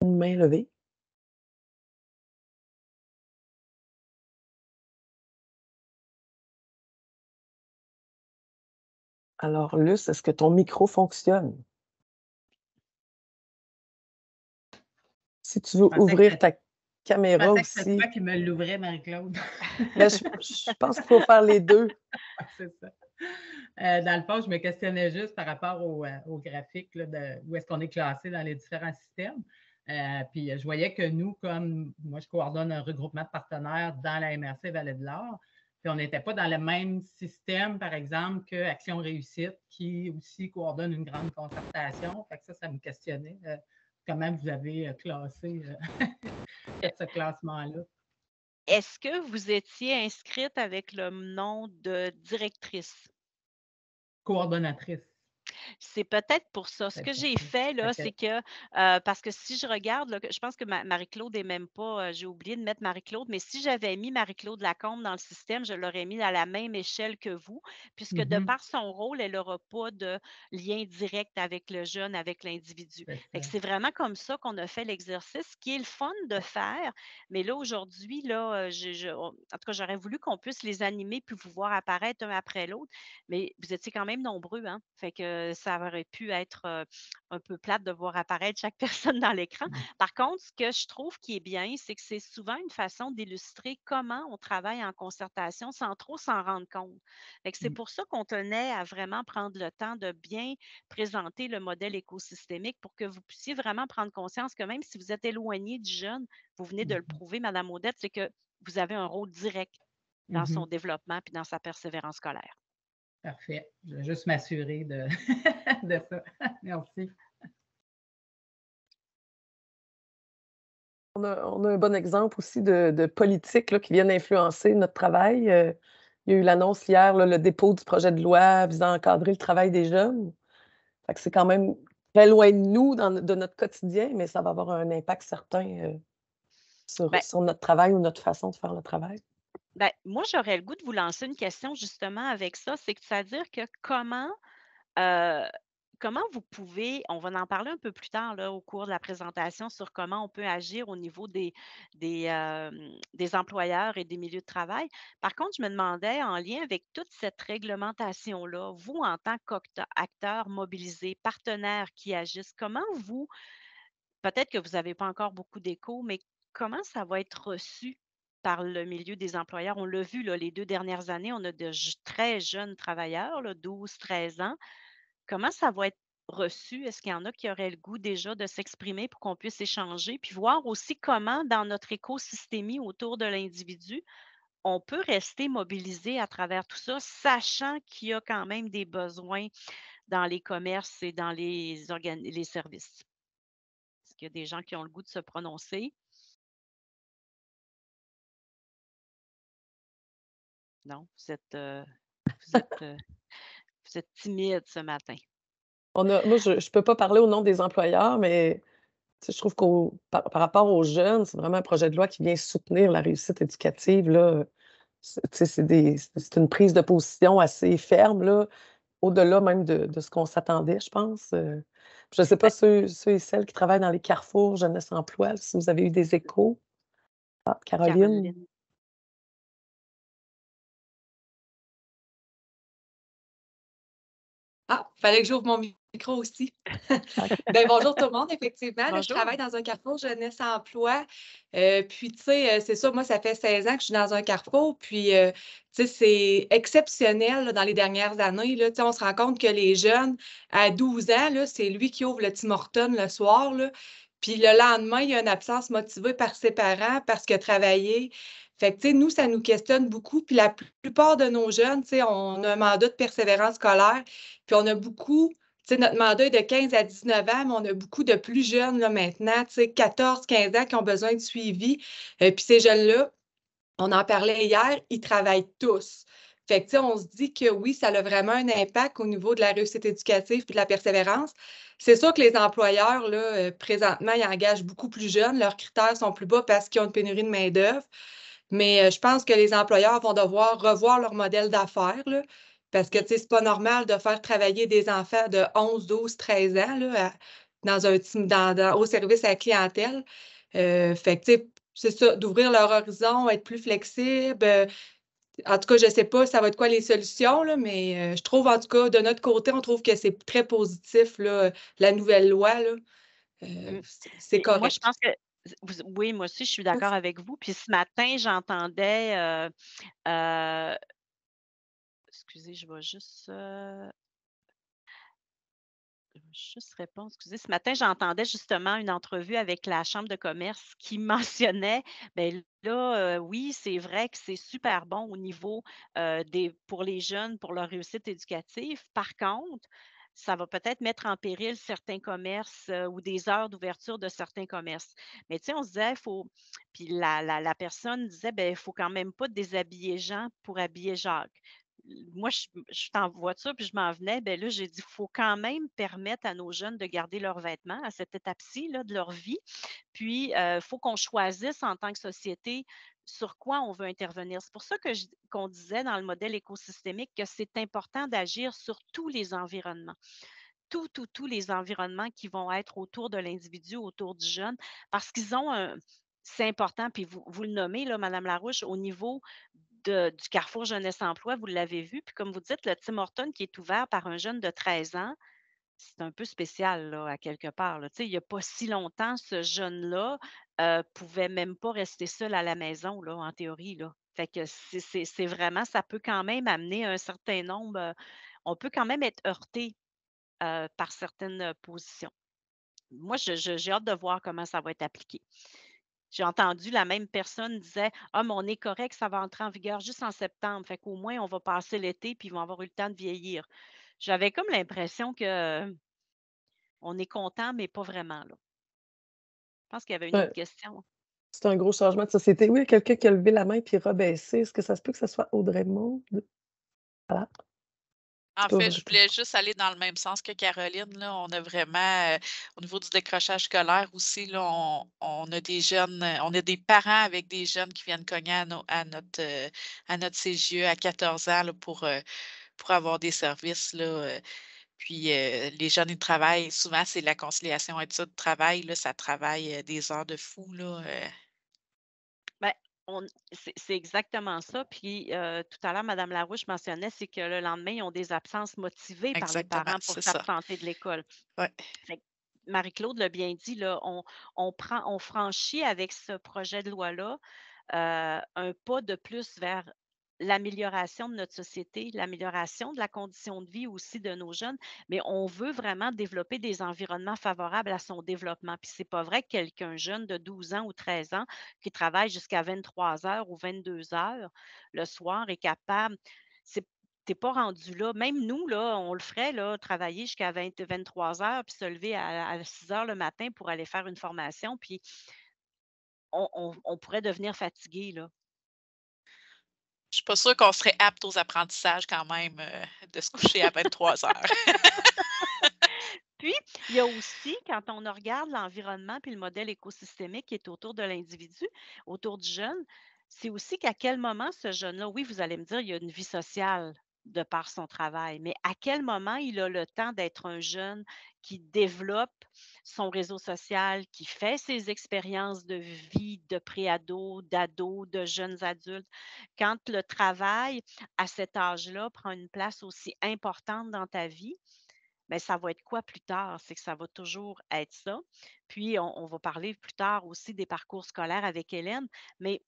Une main levée. Alors, Luce, est-ce que ton micro fonctionne? Si tu veux ouvrir ta caméra je aussi. C'est toi qui me l'ouvrais, Marie-Claude. <laughs> Ben, je, pense qu'il faut faire les deux. <laughs> C'est ça. Euh, dans le fond, je me questionnais juste par rapport au, euh, graphique de où est-ce qu'on est classé dans les différents systèmes. Euh, puis je voyais que nous, comme moi, je coordonne un regroupement de partenaires dans la MRC Vallée de l'Or, puis on n'était pas dans le même système, par exemple, que Action Réussite, qui aussi coordonne une grande concertation. ça, ça me questionnait comment vous avez euh, classé euh, <laughs> ce classement-là. Est-ce que vous étiez inscrite avec le nom de directrice? Coordonnatrice. C'est peut-être pour ça. Ce que j'ai fait, là, c'est que, euh, parce que si je regarde, je pense que Marie-Claude n'est même pas, euh, j'ai oublié de mettre Marie-Claude, mais si j'avais mis Marie-Claude Lacombe dans le système, je l'aurais mis à la même échelle que vous, puisque de mmh par son rôle, elle n'aura pas de lien direct avec le jeune, avec l'individu. C'est vraiment comme ça qu'on a fait l'exercice, qui est le fun de faire, mais là, aujourd'hui, là, euh, en tout cas, j'aurais voulu qu'on puisse les animer puis vous voir apparaître un après l'autre, mais vous étiez quand même nombreux, hein? Fait que euh, ça aurait pu être euh, un peu plate de voir apparaître chaque <laughs> personne dans l'écran. Mmh Par contre, ce que je trouve qui est bien, c'est que c'est souvent une façon d'illustrer comment on travaille en concertation sans trop s'en rendre compte. C'est mmh. pour ça qu'on tenait à vraiment prendre le temps de bien présenter le modèle écosystémique pour que vous puissiez vraiment prendre conscience que même si vous êtes éloigné du jeune, vous venez de mmh le prouver, Madame Odette, c'est que vous avez un rôle direct dans son développement et dans sa persévérance scolaire. Parfait. Je vais juste m'assurer de, <laughs> ça. Merci. On a, un bon exemple aussi de, politique politiques qui viennent influencer notre travail. Euh, il y a eu l'annonce hier, le dépôt du projet de loi visant à encadrer le travail des jeunes. c'est quand même très loin de nous, dans, de notre quotidien, mais ça va avoir un impact certain euh, ben sur, notre travail ou notre façon de faire le travail. Ben, moi, j'aurais le goût de vous lancer une question justement avec ça. C'est-à-dire que comment, euh, comment vous pouvez, on va en parler un peu plus tard là, au cours de la présentation sur comment on peut agir au niveau des, des, euh, employeurs et des milieux de travail. Par contre, je me demandais en lien avec toute cette réglementation-là, vous en tant qu'acteur mobilisé, partenaire qui agisse, comment vous, peut-être que vous n'avez pas encore beaucoup d'écho, mais comment ça va être reçu par le milieu des employeurs. On l'a vu les deux dernières années, on a de très jeunes travailleurs, 12, 13 ans. Comment ça va être reçu? Est-ce qu'il y en a qui auraient le goût déjà de s'exprimer pour qu'on puisse échanger, puis voir aussi comment dans notre écosystémie autour de l'individu, on peut rester mobilisé à travers tout ça, sachant qu'il y a quand même des besoins dans les commerces et dans les, les services. Est-ce qu'il y a des gens qui ont le goût de se prononcer? Non, euh, euh, vous êtes, timide ce matin. moi, je ne peux pas parler au nom des employeurs, mais je trouve que par, rapport aux jeunes, c'est vraiment un projet de loi qui vient soutenir la réussite éducative. C'est, une prise de position assez ferme, au-delà même de, ce qu'on s'attendait, je pense. Euh. Je ne sais pas ceux, ceux, et celles qui travaillent dans les carrefours jeunesse-emploi, si vous avez eu des échos. Ah, Caroline. Il fallait que j'ouvre mon micro aussi. Ben, bonjour tout le monde, effectivement. je travaille dans un carrefour jeunesse emploi. Euh, puis, tu sais, euh, c'est ça, moi, ça fait 16 ans que je suis dans un carrefour. Puis, euh, tu sais, c'est exceptionnel dans les dernières années. Là, tu sais, on se rend compte que les jeunes, à 12 ans, c'est lui qui ouvre le Tim Horton le soir. Puis le lendemain, il y a une absence motivée par ses parents parce que travailler. travaillé fait que, nous, ça nous questionne beaucoup. Puis la plupart de nos jeunes, on a un mandat de persévérance scolaire. Puis on a beaucoup, notre mandat est de 15 à 19 ans, mais on a beaucoup de plus jeunes là, maintenant, 14, 15 ans qui ont besoin de suivi. Euh, puis ces jeunes-là, on en parlait hier, ils travaillent tous. Fait que, on se dit que oui, ça a vraiment un impact au niveau de la réussite éducative et de la persévérance. C'est sûr que les employeurs, là, euh, présentement, ils engagent beaucoup plus jeunes. Leurs critères sont plus bas parce qu'ils ont une pénurie de main-d'œuvre. Mais euh, je pense que les employeurs vont devoir revoir leur modèle d'affaires. Parce que, ce n'est c'est pas normal de faire travailler des enfants de 11, 12, 13 ans dans un au service à la clientèle. Euh, fait que, c'est ça, d'ouvrir leur horizon, être plus flexible. Euh, en tout cas, je ne sais pas ça va être quoi les solutions, là, mais je trouve, en tout cas, de notre côté, on trouve que c'est très positif, là, la nouvelle loi. Là. Mmh. c'est correct oui, moi aussi, je suis d'accord avec vous. Puis ce matin, j'entendais. Euh, euh, excusez, je vais juste. Euh, juste répondre. Excusez, ce matin, j'entendais justement une entrevue avec la Chambre de commerce qui <laughs> mentionnait, ben là, oui, c'est vrai que c'est super bon au niveau des, pour les jeunes, pour leur réussite éducative. Par contre, ça va peut-être mettre en péril certains commerces euh, ou des heures d'ouverture de certains commerces. Mais tu sais, on se disait, il faut. Puis la, personne disait, ben il faut quand même pas déshabiller Jean pour habiller Jacques moi, je, je suis en voiture, puis je m'en venais, ben là, j'ai dit, il faut quand même permettre à nos jeunes de garder leurs vêtements à cette étape-ci de leur vie. Puis, il euh, faut qu'on choisisse en tant que société sur quoi on veut intervenir. C'est pour ça que qu'on disait dans le modèle écosystémique que c'est important d'agir sur tous les environnements tous, tous, tous les environnements qui vont être autour de l'individu, autour du jeune, parce qu'ils ont un. C'est important, puis vous, le nommez, là, Madame Larouche, au niveau du Carrefour Jeunesse-Emploi, vous l'avez vu, puis comme vous dites, le Tim Horton qui est ouvert par un jeune de 13 ans, c'est un peu spécial à quelque part. Il n'y a pas si longtemps, ce jeune-là ne euh, pouvait même pas rester seul à la maison, là, en théorie. Là. que c'est vraiment, ça peut quand même amener un certain nombre, euh, on peut quand même être heurté euh, par certaines positions. Moi, j'ai hâte de voir comment ça va être appliqué. J'ai entendu la même personne disait Ah, mais on est correct, ça va entrer en vigueur juste en septembre. Fait qu'au moins, on va passer l'été puis ils vont avoir eu le temps de vieillir. J'avais comme l'impression que mmh, on est content, mais pas vraiment. Là. Je pense qu'il y avait une autre question. C'est un gros changement de société. Oui, quelqu'un qui a levé la main et puis rebaissé. Est-ce que ça se peut que ce soit Audrey Monde? Voilà. En fait, je voulais juste aller dans le même sens que Caroline. Là. On a vraiment, euh, au niveau du décrochage scolaire aussi, là, on, a des jeunes, euh, on a des parents avec des jeunes qui viennent cogner à, notre, à notre CGE euh, à 14 e ans pour pour avoir des services. Là, euh, puis euh, les journées de travail, souvent, c'est la conciliation et de travail. Là, ça travaille euh, des heures de fou. Ben, c'est, exactement ça. Puis tout à l'heure, Mme Larouche mentionnait, c'est que le lendemain, ils ont des absences motivées par les parents pour s'absenter de l'école. Ouais. Marie-Claude l'a bien dit, là, on, on, prend, on franchit avec ce projet de loi-là un pas de plus vers l'amélioration de notre société, l'amélioration de la condition de vie aussi de nos jeunes, mais on veut vraiment développer des environnements favorables à son développement. Puis c'est pas vrai que quelqu'un jeune de 12 ans ou 13 ans qui travaille jusqu'à 23 heures ou 22 heures le soir est capable c'est t'es pas rendu là. Même nous, là, on le ferait, là, travailler jusqu'à 23 heures, puis se lever à, 6 heures le matin pour aller faire une formation, puis on, on pourrait devenir fatigué, là. Je suis pas sûre qu'on serait apte aux apprentissages quand même euh, de se coucher à 23 heures. Puis, il y a aussi, quand on regarde l'environnement puis le modèle écosystémique qui est autour de l'individu, autour du jeune, c'est aussi qu'à quel moment ce jeune-là, oui, vous allez me dire, il y a une vie sociale de par son travail, mais à quel moment il a le temps d'être un jeune qui développe son réseau social, qui fait ses expériences de vie de préado, d'ado, de jeunes adultes, quand le travail à cet âge-là prend une place aussi importante dans ta vie, mais ben, ça va être quoi plus tard? C'est que ça va toujours être ça. Puis, on, va parler plus tard aussi des parcours scolaires avec Hélène, mais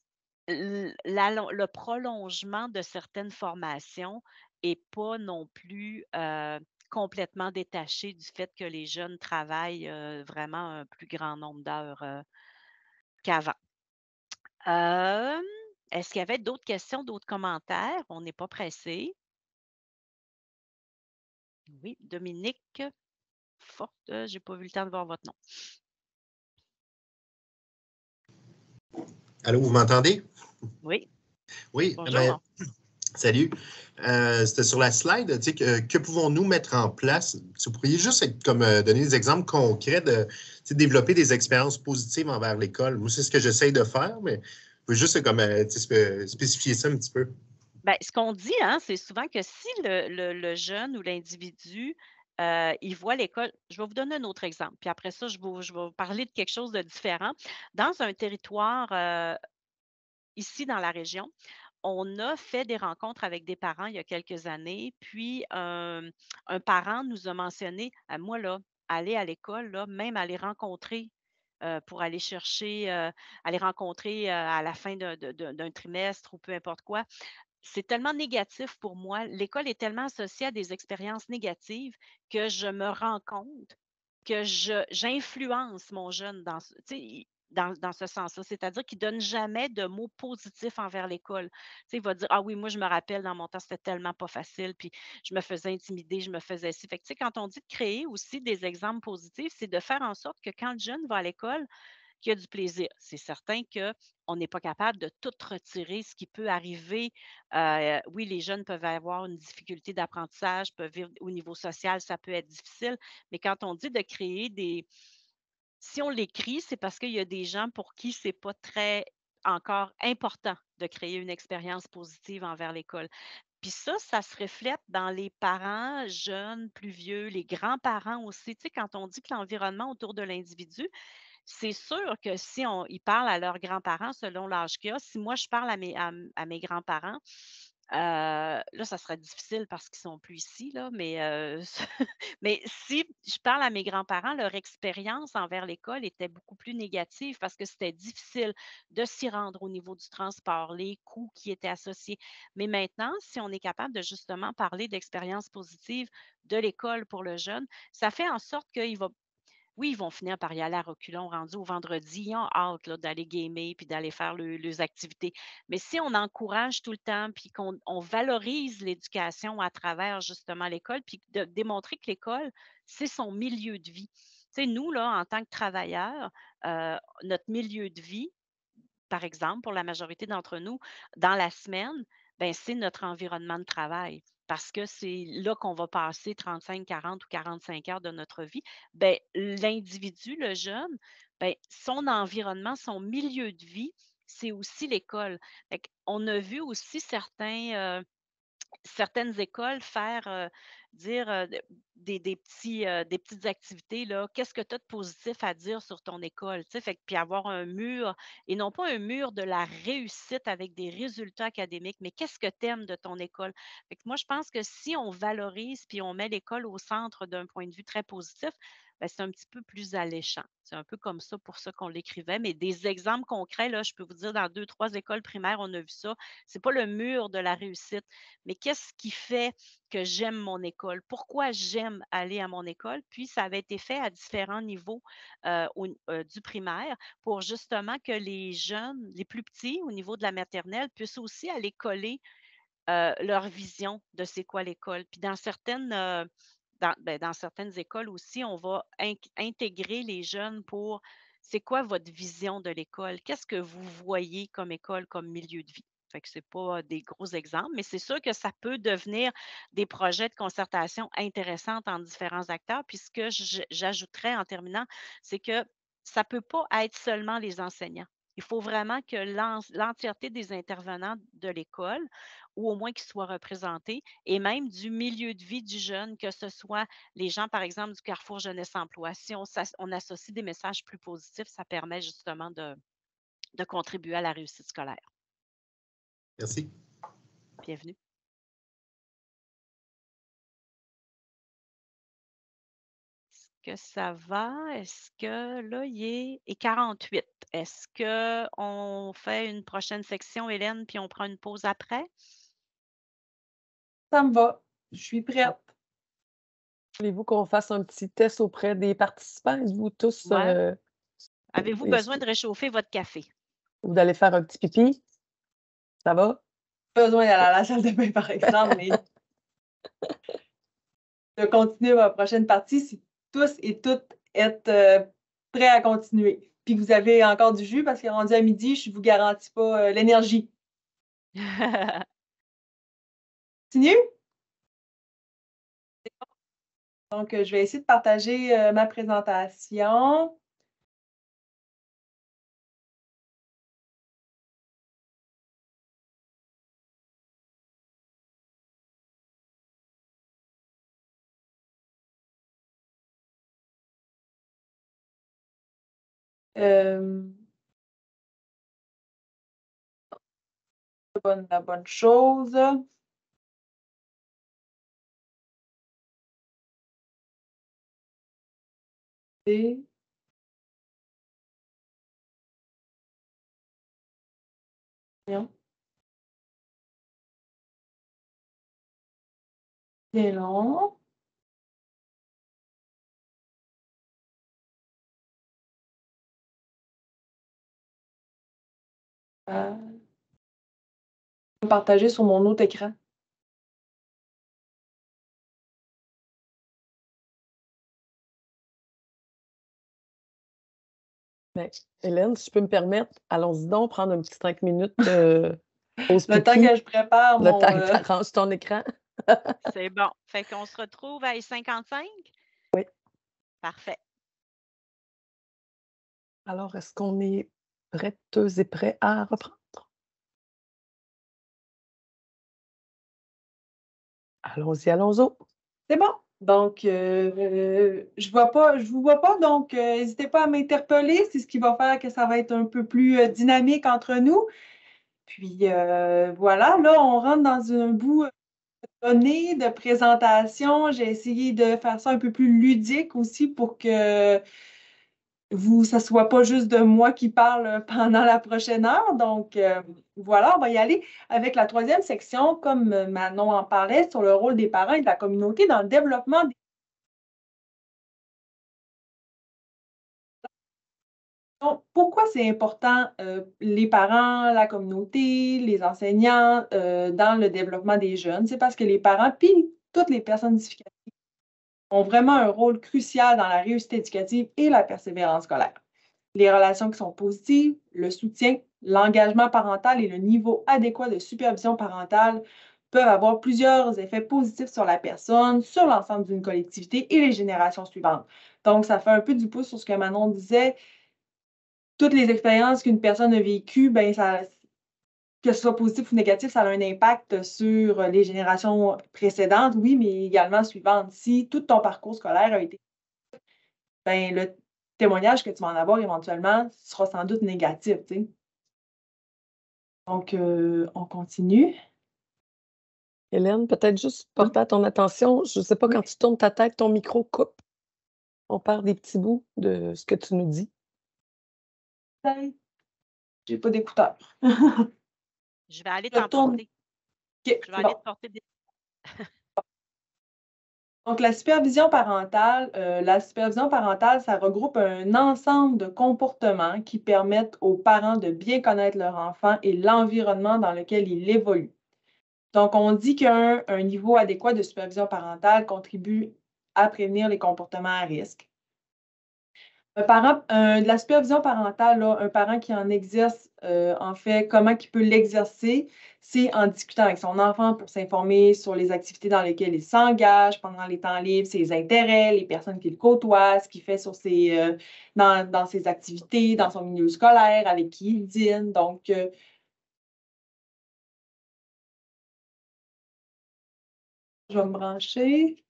le, prolongement de certaines formations n'est pas non plus euh, complètement détaché du fait que les jeunes travaillent euh, vraiment un plus grand nombre d'heures euh, qu'avant. Est-ce qu'il y avait d'autres questions, d'autres commentaires? On n'est pas pressé. Oui, Dominique Forte, euh, je n'ai pas vu le temps de voir votre nom. Allô, vous m'entendez? Oui. Oui, Bonjour. Ben, Salut. Euh, c'était sur la slide, tu que, pouvons-nous mettre en place? vous pourriez juste comme, euh, donner des exemples concrets de développer des expériences positives envers l'école. Moi, c'est ce que j'essaie de faire, mais je veux juste euh, comme, spécifier ça un petit peu. Ben, ce qu'on dit, hein, c'est souvent que si le, jeune ou l'individu il voit l'école. Je vais vous donner un autre exemple, puis après ça, je, vais vous parler de quelque chose de différent. Dans un territoire, ici dans la région, on a fait des rencontres avec des parents il y a quelques années, puis un parent nous a mentionné à moi, là, aller à l'école, là, même aller rencontrer pour aller chercher, aller rencontrer à la fin d'un trimestre ou peu importe quoi. C'est tellement négatif pour moi. L'école est tellement associée à des expériences négatives que je me rends compte que j'influence mon jeune dans ce dans, ce sens-là, c'est-à-dire qu'il ne donne jamais de mots positifs envers l'école. Tu il va dire Ah oui, moi, je me rappelle, dans mon temps, c'était tellement pas facile, puis je me faisais intimider, je me faisais ci. Fait quand on dit de créer aussi des exemples positifs, c'est de faire en sorte que quand le jeune va à l'école, qu'il y a du plaisir. C'est certain qu'on n'est pas capable de tout retirer ce qui peut arriver. Euh, oui, les jeunes peuvent avoir une difficulté d'apprentissage, peuvent vivre au niveau social, ça peut être difficile, mais quand on dit de créer des, si on l'écrit, c'est parce qu'il y a des gens pour qui ce n'est pas très encore important de créer une expérience positive envers l'école. Puis ça, ça se reflète dans les parents jeunes, plus vieux, les grands-parents aussi. quand on dit que l'environnement autour de l'individu, c'est sûr que si on, ils parlent à leurs grands-parents selon l'âge qu'il y a, si moi je parle à mes, à mes grands-parents, euh, là, ça sera difficile parce qu'ils ne sont plus ici, là, mais, euh, <laughs> mais si je parle à mes grands-parents, leur expérience envers l'école était beaucoup plus négative parce que c'était difficile de s'y rendre au niveau du transport, les coûts qui étaient associés. Mais maintenant, si on est capable de justement parler d'expérience positive de l'école pour le jeune, ça fait en sorte qu'il va oui, ils vont finir par y aller à reculons rendus au vendredi. Ils ont hâte d'aller gamer puis d'aller faire les leurs activités. Mais si on encourage tout le temps puis qu'on valorise l'éducation à travers justement l'école puis de démontrer que l'école, c'est son milieu de vie. Tu nous, là, en tant que travailleurs, euh, notre milieu de vie, par exemple, pour la majorité d'entre nous, dans la semaine, ben, c'est notre environnement de travail parce que c'est là qu'on va passer 35, 40 ou 45 heures de notre vie, ben, l'individu, le jeune, ben, son environnement, son milieu de vie, c'est aussi l'école. On a vu aussi certains, euh, certaines écoles faire euh, dire euh, des, petits, euh, des petites activités, qu'est-ce que tu as de positif à dire sur ton école? Tu puis avoir un mur, et non pas un mur de la réussite avec des résultats académiques, mais qu'est-ce que tu aimes de ton école? Fait moi, je pense que si on valorise puis on met l'école au centre d'un point de vue très positif, ben, c'est un petit peu plus alléchant. C'est un peu comme ça pour ça qu'on l'écrivait, mais des exemples concrets, là, je peux vous dire, dans deux, trois écoles primaires, on a vu ça. Ce n'est pas le mur de la réussite, mais qu'est-ce qui fait que j'aime mon école? Pourquoi j'aime aller à mon école? Puis, ça avait été fait à différents niveaux euh, euh, du primaire pour justement que les jeunes, les plus petits, au niveau de la maternelle, puissent aussi aller coller euh, leur vision de c'est quoi l'école. Puis dans certaines ben, dans, certaines écoles aussi, on va intégrer les jeunes pour c'est quoi votre vision de l'école? Qu'est-ce que vous voyez comme école, comme milieu de vie? Fait que ce n'est pas des gros exemples, mais c'est sûr que ça peut devenir des projets de concertation intéressants entre différents acteurs. Puis ce que j'ajouterais en terminant, c'est que ça ne peut pas être seulement les enseignants. Il faut vraiment que l'entièreté des intervenants de l'école ou au moins qu'ils soient représentés, et même du milieu de vie du jeune, que ce soit les gens, par exemple, du Carrefour Jeunesse-Emploi. Si on, associe des messages plus positifs, ça permet justement de contribuer à la réussite scolaire. Merci. Bienvenue. que ça va? Est-ce que là, il est, 48. Est-ce qu'on fait une prochaine section, Hélène, puis on prend une pause après? Ça me va. Je suis prête. Voulez-vous qu'on fasse un petit test auprès des participants? vous tous. Euh, Avez-vous besoin de réchauffer votre café? Ou d'aller faire un petit pipi? Ça va? Besoin d'aller à la <laughs> salle de bain, par exemple, mais de continuer ma prochaine partie si tous et toutes être euh, prêts à continuer. Puis vous avez encore du jus parce qu'il est rendu à midi, je ne vous garantis pas euh, l'énergie. <laughs> Continue? Donc, euh, je vais essayer de partager ma présentation. Euh, bonne, la bonne chose. Et... Bien. Bien lent. partager sur mon autre écran. Ben, Hélène, si tu peux me permettre, allons-y donc prendre un petit cinq minutes euh, <laughs> au Le temps que je prépare Le temps que euh, tu arranges ton écran. <laughs> C'est bon. Fait qu'on se retrouve à 55? Oui. Parfait. Alors, est-ce qu'on est prêtes et prêts à reprendre? Allons-y, allons-y. C'est bon. Donc, euh, je vois pas, je vous vois pas, donc euh, n'hésitez pas à m'interpeller. C'est ce qui va faire que ça va être un peu plus euh, dynamique entre nous. Puis voilà, là, on rentre dans un bout de données, de présentation. J'ai essayé de faire ça un peu plus ludique aussi pour que vous, ça ne soit pas juste de moi qui parle euh, pendant la prochaine heure. Donc, euh, voilà, on va y aller avec la troisième section, comme euh, Manon en parlait, sur le rôle des parents et de la communauté dans le développement des Donc, pourquoi c'est important, les parents, la communauté, les enseignants, dans le développement des jeunes? C'est parce que les parents, puis toutes les personnes difficiles ont vraiment un rôle crucial dans la réussite éducative et la persévérance scolaire. Les relations qui sont positives, le soutien, l'engagement parental et le niveau adéquat de supervision parentale peuvent avoir plusieurs effets positifs sur la personne, sur l'ensemble d'une collectivité et les générations suivantes. Donc, ça fait un peu du pouce sur ce que Manon disait. Toutes les expériences qu'une personne a vécues, ben, ça, que ce soit positif ou négatif, ça a un impact sur les générations précédentes, oui, mais également suivantes. Si tout ton parcours scolaire a été ben, le témoignage que tu vas en avoir éventuellement sera sans doute négatif. Donc, euh, on continue. Hélène, peut-être juste porter à ton attention, je ne sais pas, quand tu tournes ta tête, ton micro coupe. On parle des petits bouts de ce que tu nous dis. J'ai pas d'écouteur. <laughs> Je vais aller t'emporter. Je vais aller te porter des. <laughs> Donc, la supervision parentale, euh, la supervision parentale, ça regroupe un ensemble de comportements qui permettent aux parents de bien connaître leur enfant et l'environnement dans lequel il évolue. Donc, on dit qu'un niveau adéquat de supervision parentale contribue à prévenir les comportements à risque, un parent, de la supervision parentale, un parent qui en exerce, euh, en fait, comment il peut l'exercer, c'est en discutant avec son enfant pour s'informer sur les activités dans lesquelles il s'engage pendant les temps libres, ses intérêts, les personnes qu'il côtoie, ce qu'il fait euh, dans, ses activités, dans son milieu scolaire, avec qui il dîne. Donc, euh, je vais me brancher.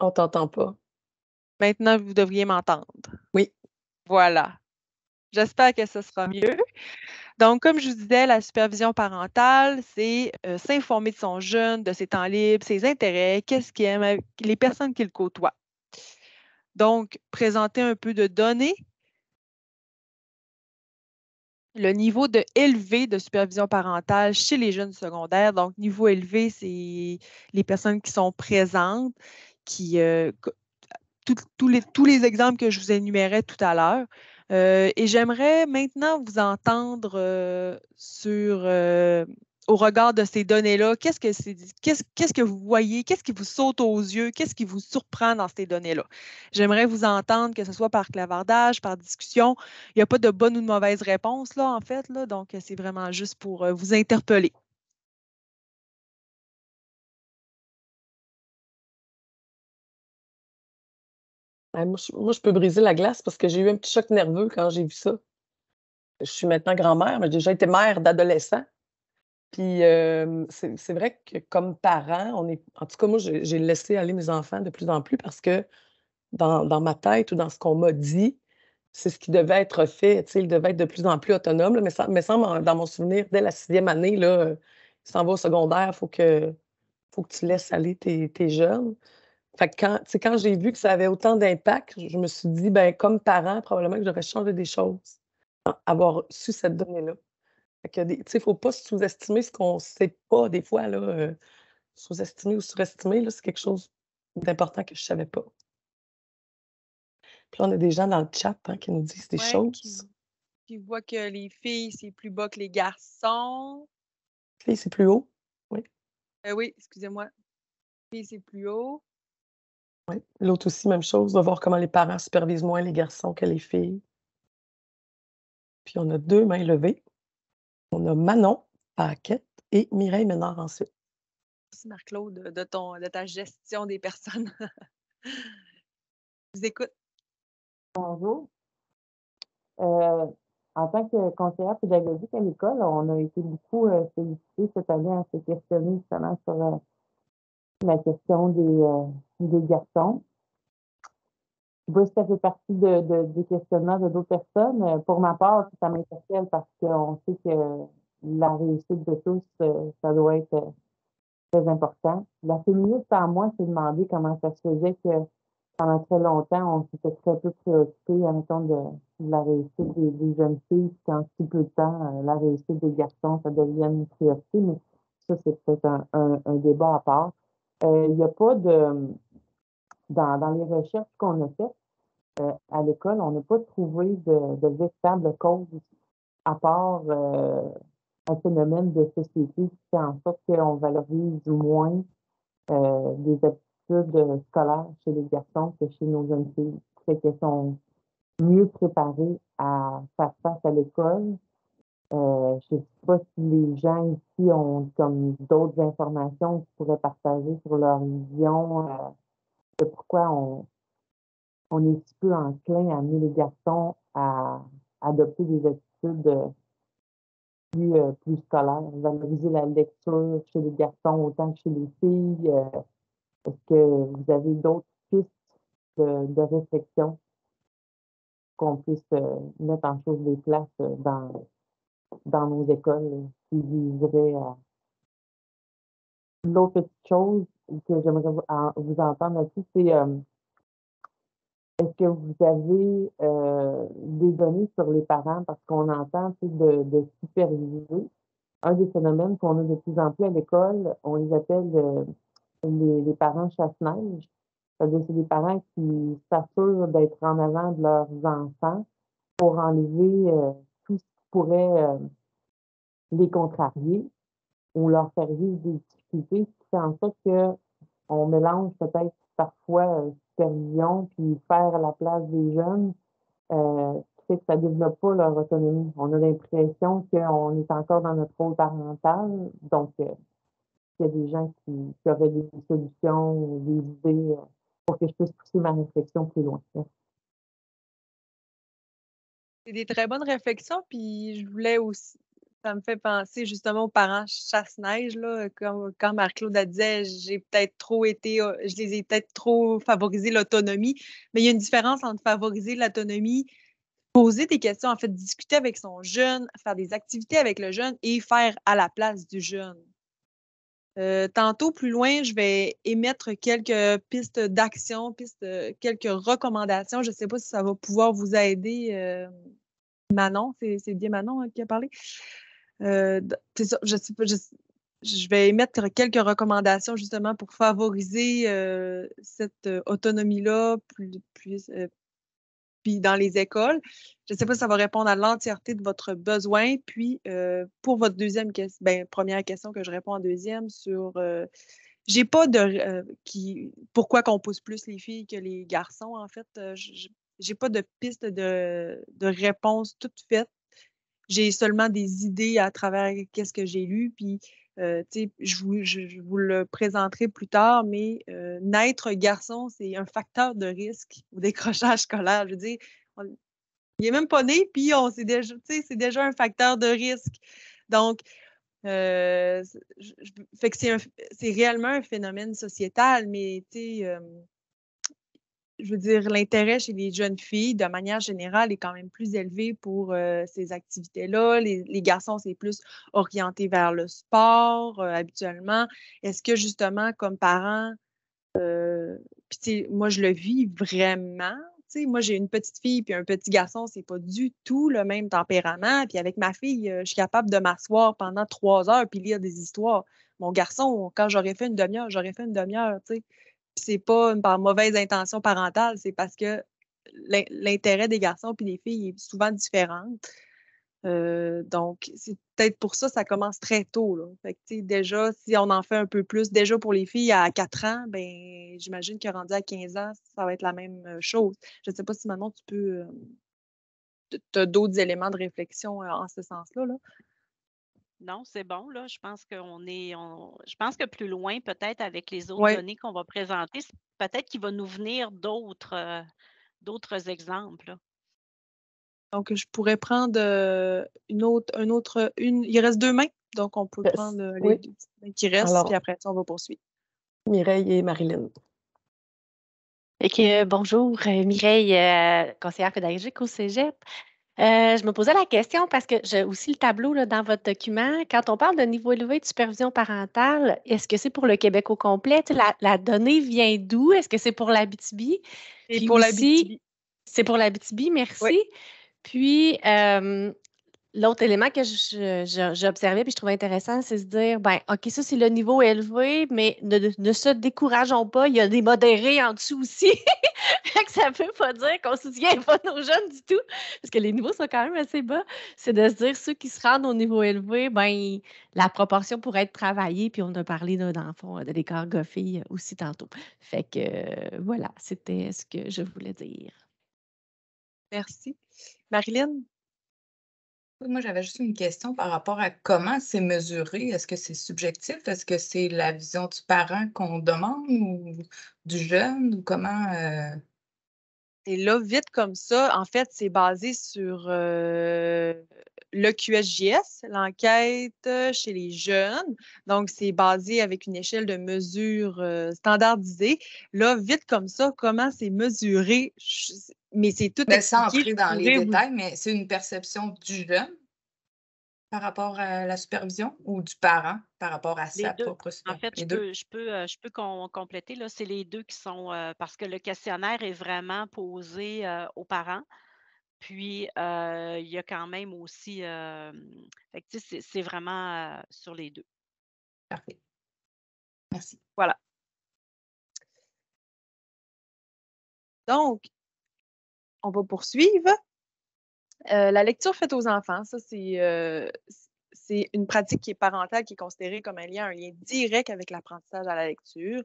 On t'entend pas. Maintenant, vous devriez m'entendre. Oui. Voilà. J'espère que ce sera mieux. Donc, comme je vous disais, la supervision parentale, c'est euh, s'informer de son jeune, de ses temps libres, ses intérêts, qu'est-ce qu'il aime, les personnes qu'il côtoie. Donc, présenter un peu de données. Le niveau de élevé de supervision parentale chez les jeunes secondaires. Donc, niveau élevé, c'est les personnes qui sont présentes, qui euh, les, tous les exemples que je vous énumérais tout à l'heure. Euh, et j'aimerais maintenant vous entendre euh, sur, au regard de ces données-là, qu'est-ce que, quest qu'est-ce que vous voyez, qu'est-ce qui vous saute aux yeux, qu'est-ce qui vous surprend dans ces données-là. J'aimerais vous entendre, que ce soit par clavardage, par discussion. Il n'y a pas de bonne ou de mauvaise réponse, là, en fait, là, donc c'est vraiment juste pour vous interpeller. Ben, moi, je, peux briser la glace parce que j'ai eu un petit choc nerveux quand j'ai vu ça. Je suis maintenant grand-mère, mais j'ai déjà été mère d'adolescent. Puis euh, c'est vrai que comme parent, on est. En tout cas, moi, j'ai laissé aller mes enfants de plus en plus parce que dans, ma tête ou dans ce qu'on m'a dit, c'est ce qui devait être fait. Tu sais, il devait être de plus en plus autonomes. mais ça me semble, dans mon souvenir, dès la sixième année, là, il euh, s'en va au secondaire, il faut que, faut que tu laisses aller tes jeunes. Fait que quand, j'ai vu que ça avait autant d'impact, je me suis dit, ben, comme parent, probablement que j'aurais changé des choses, avoir su cette donnée-là. que, il ne faut pas sous-estimer ce qu'on ne sait pas des fois. Là, euh, sous-estimer ou surestimer, c'est quelque chose d'important que je ne savais pas. Puis on a des gens dans le chat hein, qui nous disent des choses. Qui, qui, que les filles, c'est plus bas que les garçons. Les filles, c'est plus haut, oui. Ben oui, excusez-moi. Les filles, c'est plus haut. L'autre aussi, même chose, de voir comment les parents supervisent moins les garçons que les filles. Puis on a deux mains levées. On a Manon Paquette et Mireille Ménard ensuite. Merci Marc-Claude de, ta gestion des personnes. <laughs> Je vous écoute. Bonjour. Euh, en tant que conseillère pédagogique à l'école, on a été beaucoup félicité euh, cette année à se questionner justement sur la euh, la question des, euh, des garçons. si ça fait partie de, de, des questionnements de d'autres personnes. Euh, pour ma part, ça m'interpelle parce qu'on sait que la réussite de tous, euh, ça doit être euh, très important. La féministe par moi s'est demandé comment ça se faisait que pendant très longtemps, on s'était très peu préoccupé, en de, de la réussite des, jeunes filles, puis qu'en si peu de temps, la réussite des garçons, ça devient une priorité, mais ça, c'est peut-être un, un débat à part. Euh, il n'y a pas de. Dans, les recherches qu'on a faites euh, à l'école, on n'a pas trouvé de, de véritable cause à part euh, un phénomène de société qui fait en sorte qu'on valorise moins euh, des aptitudes scolaires chez les garçons que chez nos jeunes filles, qui fait qu'elles sont mieux préparées à faire face à l'école, euh, je ne sais pas si les gens ici ont comme d'autres informations qu'ils pourraient partager sur leur vision euh, de pourquoi on, on est petit peu enclin à amener les garçons à adopter des attitudes euh, euh, plus, scolaires, valoriser la lecture chez les garçons autant que chez les filles. Est-ce que vous avez d'autres pistes de, réflexion qu'on puisse mettre en chose des places dans dans nos écoles qui viseraient L'autre petite chose que j'aimerais vous, entendre aussi, c'est euh, est-ce que vous avez euh, des données sur les parents? Parce qu'on entend de, de superviser. Un des phénomènes qu'on a de plus en plus à l'école, on les appelle euh, les, les, parents chasse-neige. C'est-à-dire c'est des parents qui s'assurent d'être en avant de leurs enfants pour enlever pourrait euh, les contrarier ou leur faire vivre des difficultés, C'est en fait en que mélange peut-être parfois euh, supervision puis faire la place des jeunes, euh, fait que ça ne développe pas leur autonomie. On a l'impression qu'on est encore dans notre rôle parental, donc euh, il y a des gens qui, auraient des solutions, des idées pour que je puisse pousser ma réflexion plus loin. C'est des très bonnes réflexions, puis je voulais aussi. Ça me fait penser justement aux parents chasse-neige, Comme, quand Marc-Claude dit « j'ai peut-être trop été, euh, je les ai peut-être trop favorisé l'autonomie. Mais il y a une différence entre favoriser l'autonomie, poser des questions, en fait, discuter avec son jeune, faire des activités avec le jeune et faire à la place du jeune. Euh, tantôt, plus loin, je vais émettre quelques pistes d'action, euh, quelques recommandations. Je ne sais pas si ça va pouvoir vous aider, Manon, c'est bien Manon hein, qui a parlé. Euh, je, je, vais émettre quelques recommandations justement pour favoriser euh, cette euh, autonomie-là puis dans les écoles. Je ne sais pas si ça va répondre à l'entièreté de votre besoin. Puis pour votre deuxième question, ben, première question que je réponds en deuxième sur j'ai pas de qui pourquoi qu'on pousse plus les filles que les garçons en fait j'ai pas de piste de, réponse toute faite. J'ai seulement des idées à travers qu'est-ce que j'ai lu, puis euh, je, vous, le présenterai plus tard, mais euh, naître garçon, c'est un facteur de risque au décrochage scolaire. Je veux dire, il n'est même pas né, puis on c'est déjà, c'est déjà un facteur de risque. Donc, euh, c'est, réellement un phénomène sociétal, mais je veux dire, l'intérêt chez les jeunes filles, de manière générale, est quand même plus élevé pour euh, ces activités-là. Les, garçons, c'est plus orienté vers le sport euh, habituellement. Est-ce que justement, comme parent, euh, moi, je le vis vraiment. moi, j'ai une petite fille puis un petit garçon, c'est pas du tout le même tempérament. Puis avec ma fille, je suis capable de m'asseoir pendant trois heures puis lire des histoires. Mon garçon, quand j'aurais fait une demi-heure, j'aurais fait une demi-heure, tu sais c'est pas par mauvaise intention parentale, c'est parce que l'intérêt des garçons puis des filles est souvent différent. Euh, donc, c'est peut-être pour ça ça commence très tôt. Fait que, déjà, si on en fait un peu plus, déjà pour les filles à 4 ans, ben j'imagine que rendu à 15 ans, ça va être la même euh, chose. Je ne sais pas si maintenant tu peux. Euh, tu as d'autres éléments de réflexion en ce sens-là. Là. Non, c'est bon, là. Je pense est. je pense que plus loin, peut-être, avec les autres données qu'on va présenter, peut-être qu'il va nous venir d'autres euh, exemples. Donc, je pourrais prendre euh, une autre, un autre, une. Il reste deux mains, donc on peut prendre euh, les deux mains qui restent, puis après ça, on va poursuivre. Mireille et Marilyn. Et bonjour, Mireille, conseillère pédagogique au Cégep. Euh, je me posais la question parce que j'ai aussi le tableau dans votre document. Quand on parle de niveau élevé de supervision parentale, est-ce que c'est pour le Québec au complet? la, donnée vient d'où? Est-ce que c'est pour l'Abitibi? C'est pour l'Abitibi. C'est pour merci. Puis, euh, L'autre élément que j'observais puis je trouvais intéressant, c'est de se dire, ben OK, ça, c'est le niveau élevé, mais ne, se décourageons pas, il y a des modérés en dessous aussi. <laughs> ça ne veut pas dire qu'on ne soutient pas nos jeunes du tout, parce que les niveaux sont quand même assez bas. C'est de se dire, ceux qui se rendent au niveau élevé, ben la proportion pourrait être travaillée, puis on a parlé dans le fond de l'écart goffé euh, aussi tantôt. Fait que euh, voilà, c'était ce que je voulais dire. Merci. Marilyn, moi, j'avais juste une question par rapport à comment c'est mesuré. Est-ce que c'est subjectif? Est-ce que c'est la vision du parent qu'on demande ou du jeune ou comment? Et euh? là, vite comme ça, en fait, c'est basé sur euh, le QSJS, l'enquête euh, chez les jeunes. Donc, c'est basé avec une échelle de mesure euh, standardisée. Là, vite comme ça, comment c'est mesuré? mais c'est tout. Mais ben, sans dans les détails, mais c'est une perception du jeune par rapport à la supervision ou du parent par rapport à sa propre supervision? En fait, je peux, je peux, euh, compléter. C'est les deux qui sont, parce que le questionnaire est vraiment posé aux parents. Puis, il y a quand même aussi, euh, c'est vraiment sur les deux. Parfait. Merci. Voilà. Donc, on va poursuivre. la lecture faite aux enfants, ça, c'est une pratique qui est parentale, qui est considérée comme un lien, un lien direct avec l'apprentissage à la lecture.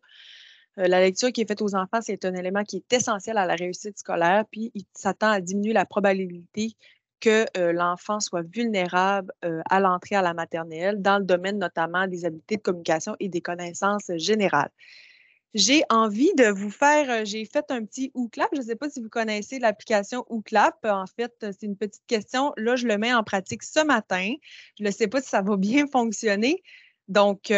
Euh, la lecture qui est faite aux enfants, c'est un élément qui est essentiel à la réussite scolaire, puis il s'attend à diminuer la probabilité que euh, l'enfant soit vulnérable euh, à l'entrée à la maternelle, dans le domaine notamment des habiletés de communication et des connaissances générales. J'ai envie de vous faire, j'ai fait un petit OUCLAP. Je ne sais pas si vous connaissez l'application OUCLAP. En fait, c'est une petite question. Là, je le mets en pratique ce matin. Je ne sais pas si ça va bien <laughs> fonctionner. Donc,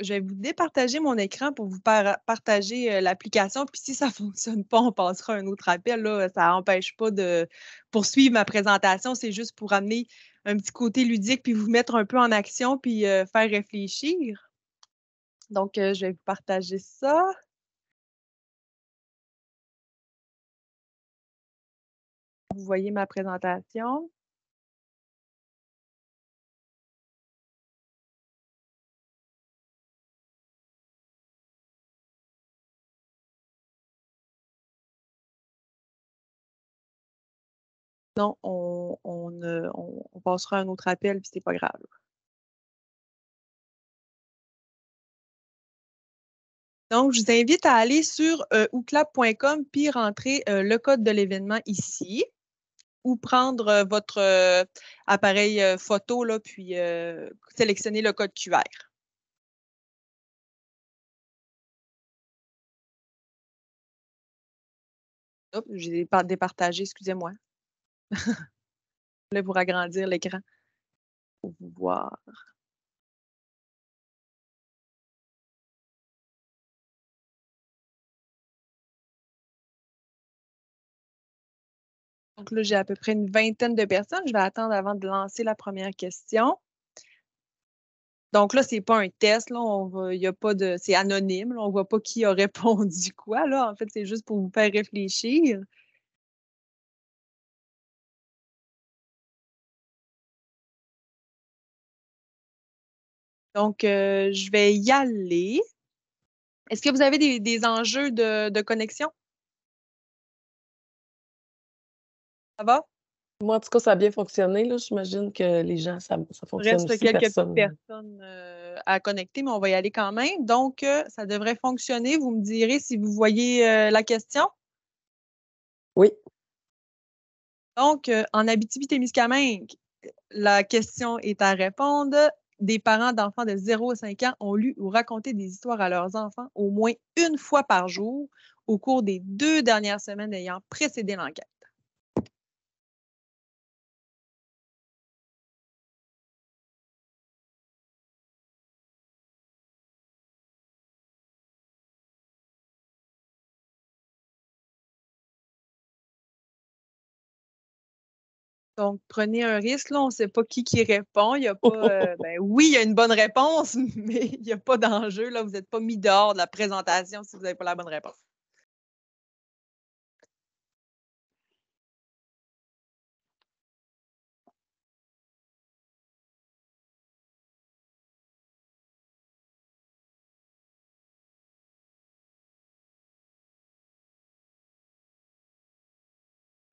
je vais vous départager mon écran pour vous partager euh, l'application. Puis si ça ne <laughs> fonctionne pas, on passera un autre appel. Là. Ça n'empêche pas de poursuivre ma présentation. C'est juste pour amener un petit côté ludique, puis vous mettre un peu en action, puis euh, faire réfléchir. Donc, euh, je vais vous partager ça. Vous voyez ma présentation. Sinon, on, passera un autre appel, puis c'est pas grave. Donc, je vous invite à aller sur euh, puis rentrer euh, le code de l'événement ici ou prendre euh, votre euh, appareil photo là, puis sélectionner le code QR. j'ai départagé, excusez-moi. <laughs> là, pour agrandir l'écran, pour vous voir. Donc là, j'ai à peu près une vingtaine de personnes. Je vais attendre avant de lancer la première question. Donc là, ce n'est pas un test, on a pas de, c'est anonyme, on ne voit pas qui a <laughs> répondu quoi. Là. En fait, c'est juste pour vous faire réfléchir. Donc, euh, je vais y aller. Est-ce que vous avez des, enjeux de, connexion? Ça va? Moi, en tout cas, ça a bien fonctionné. J'imagine que les gens, ça, ça fonctionne. Il reste quelques euh. personnes euh, à connecter, mais on va y aller quand même. Donc, ça devrait fonctionner. Vous me direz si vous voyez la question. Oui. Donc, en Abitibi-Témiscamingue, la question est à répondre des parents d'enfants de 0 à 5 ans ont lu ou raconté des histoires à leurs enfants au moins une fois par jour au cours des deux dernières semaines ayant précédé l'enquête. Donc, prenez un risque. Là, on ne sait pas qui qui répond. Il y a pas, <laughs> euh, ben, oui, il y a une bonne réponse, <laughs> mais il n'y a pas d'enjeu. Là, vous n'êtes pas mis dehors de la présentation si vous n'avez pas la bonne réponse.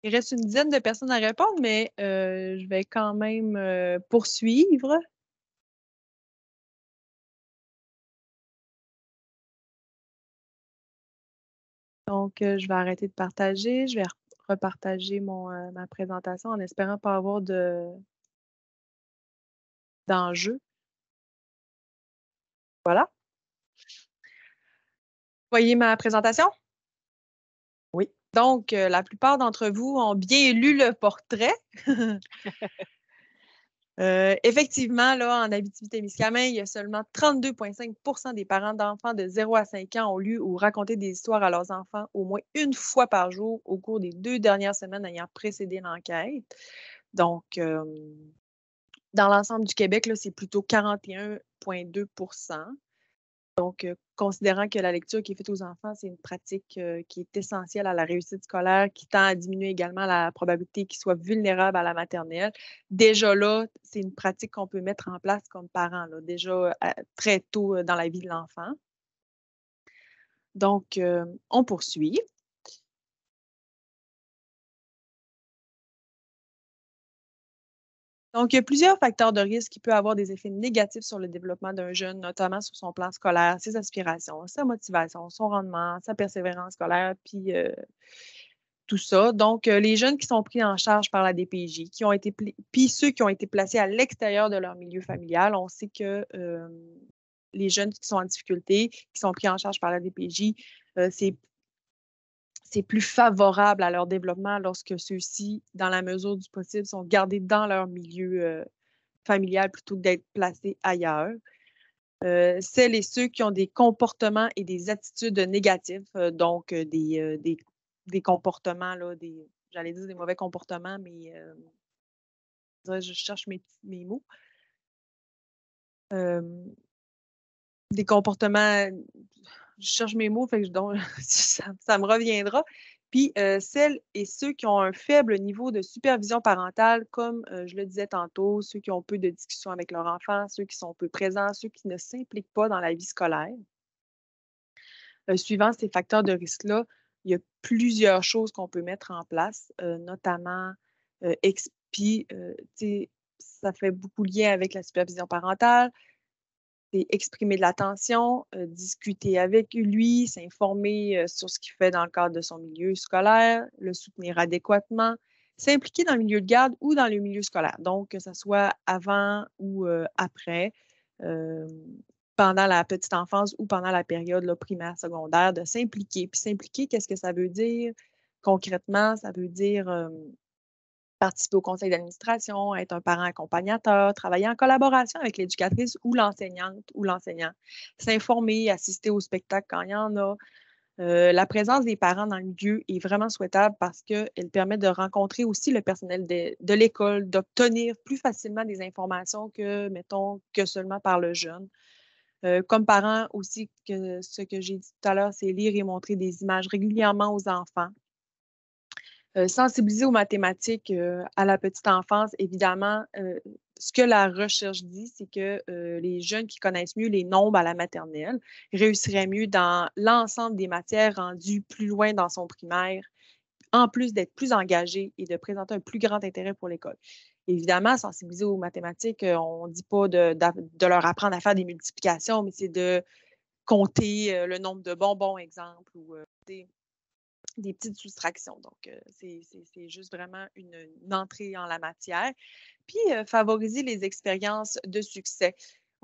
Il reste une dizaine de personnes à répondre, mais euh, je vais quand même euh, poursuivre. Donc, euh, je vais arrêter de partager. Je vais repartager ma présentation en espérant pas avoir de d'enjeu. Voilà. Voyez ma présentation? Donc, euh, la plupart d'entre vous ont bien lu le portrait. <laughs> Euh, effectivement, là, en Abitibi-Témiscamingue, il y a seulement 32,5 des parents d'enfants de 0 à 5 ans ont lu ou raconté des histoires à leurs enfants au moins une fois par jour au cours des deux dernières semaines ayant précédé l'enquête. Donc, euh, dans l'ensemble du Québec, là, c'est plutôt 41,2 Donc, considérant que la lecture qui est faite aux enfants, c'est une pratique euh, qui est essentielle à la réussite scolaire, qui tend à diminuer également la probabilité qu'ils soient vulnérables à la maternelle. Déjà là, c'est une pratique qu'on peut mettre en place comme parent, déjà euh, très tôt euh, dans la vie de l'enfant. Donc, on poursuit. Donc, il y a plusieurs facteurs de risque qui peuvent avoir des effets négatifs sur le développement d'un jeune, notamment sur son plan scolaire, ses aspirations, sa motivation, son rendement, sa persévérance scolaire, puis euh, tout ça. Donc, euh, les jeunes qui sont pris en charge par la DPJ, qui ont été puis ceux qui ont été placés à l'extérieur de leur milieu familial, on sait que euh, les jeunes qui sont en difficulté, qui sont pris en charge par la DPJ, c'est c'est plus favorable à leur développement lorsque ceux-ci, dans la mesure du possible, sont gardés dans leur milieu euh, familial plutôt que d'être placés ailleurs. Euh, celles et ceux qui ont des comportements et des attitudes négatives, euh, donc des, des, comportements, là, des, j'allais dire des mauvais comportements, mais je cherche mes, mes mots. des comportements je cherche mes mots, donc, <laughs> ça, me reviendra. Puis euh, celles et ceux qui ont un faible niveau de supervision parentale, comme euh, je le disais tantôt, ceux qui ont peu de discussions avec leur enfant, ceux qui sont peu présents, ceux qui ne s'impliquent pas dans la vie scolaire. Euh, suivant ces facteurs de risque-là, il y a plusieurs choses qu'on peut mettre en place, notamment expi, ça fait beaucoup lien avec la supervision parentale, c'est exprimer de l'attention, euh, discuter avec lui, s'informer euh, sur ce qu'il fait dans le cadre de son milieu scolaire, le soutenir adéquatement, s'impliquer dans le milieu de garde ou dans le milieu scolaire, donc que ce soit avant ou euh, après, pendant la petite enfance ou pendant la période primaire, secondaire, de s'impliquer. Puis s'impliquer, qu'est-ce que ça veut dire concrètement? Ça veut dire participer au conseil d'administration, être un parent accompagnateur, travailler en collaboration avec l'éducatrice ou l'enseignante ou l'enseignant, s'informer, assister au spectacle quand il y en a. Euh, la présence des parents dans le lieu est vraiment souhaitable parce qu'elle permet de rencontrer aussi le personnel de, l'école, d'obtenir plus facilement des informations que, mettons, que seulement par le jeune. Euh, comme parent aussi, ce que j'ai dit tout à l'heure, c'est lire et montrer des images régulièrement aux enfants euh, sensibiliser aux mathématiques euh, à la petite enfance, évidemment, euh, ce que la recherche dit, c'est que les jeunes qui connaissent mieux les nombres à la maternelle réussiraient mieux dans l'ensemble des matières rendues plus loin dans son primaire, en plus d'être plus engagés et de présenter un plus grand intérêt pour l'école. Évidemment, sensibiliser aux mathématiques, on ne dit pas de, leur apprendre à faire des multiplications, mais c'est de compter le nombre de bonbons, exemple, ou des petites soustractions. Donc, euh, c'est juste vraiment une, entrée en la matière. Puis, euh, favoriser les expériences de succès.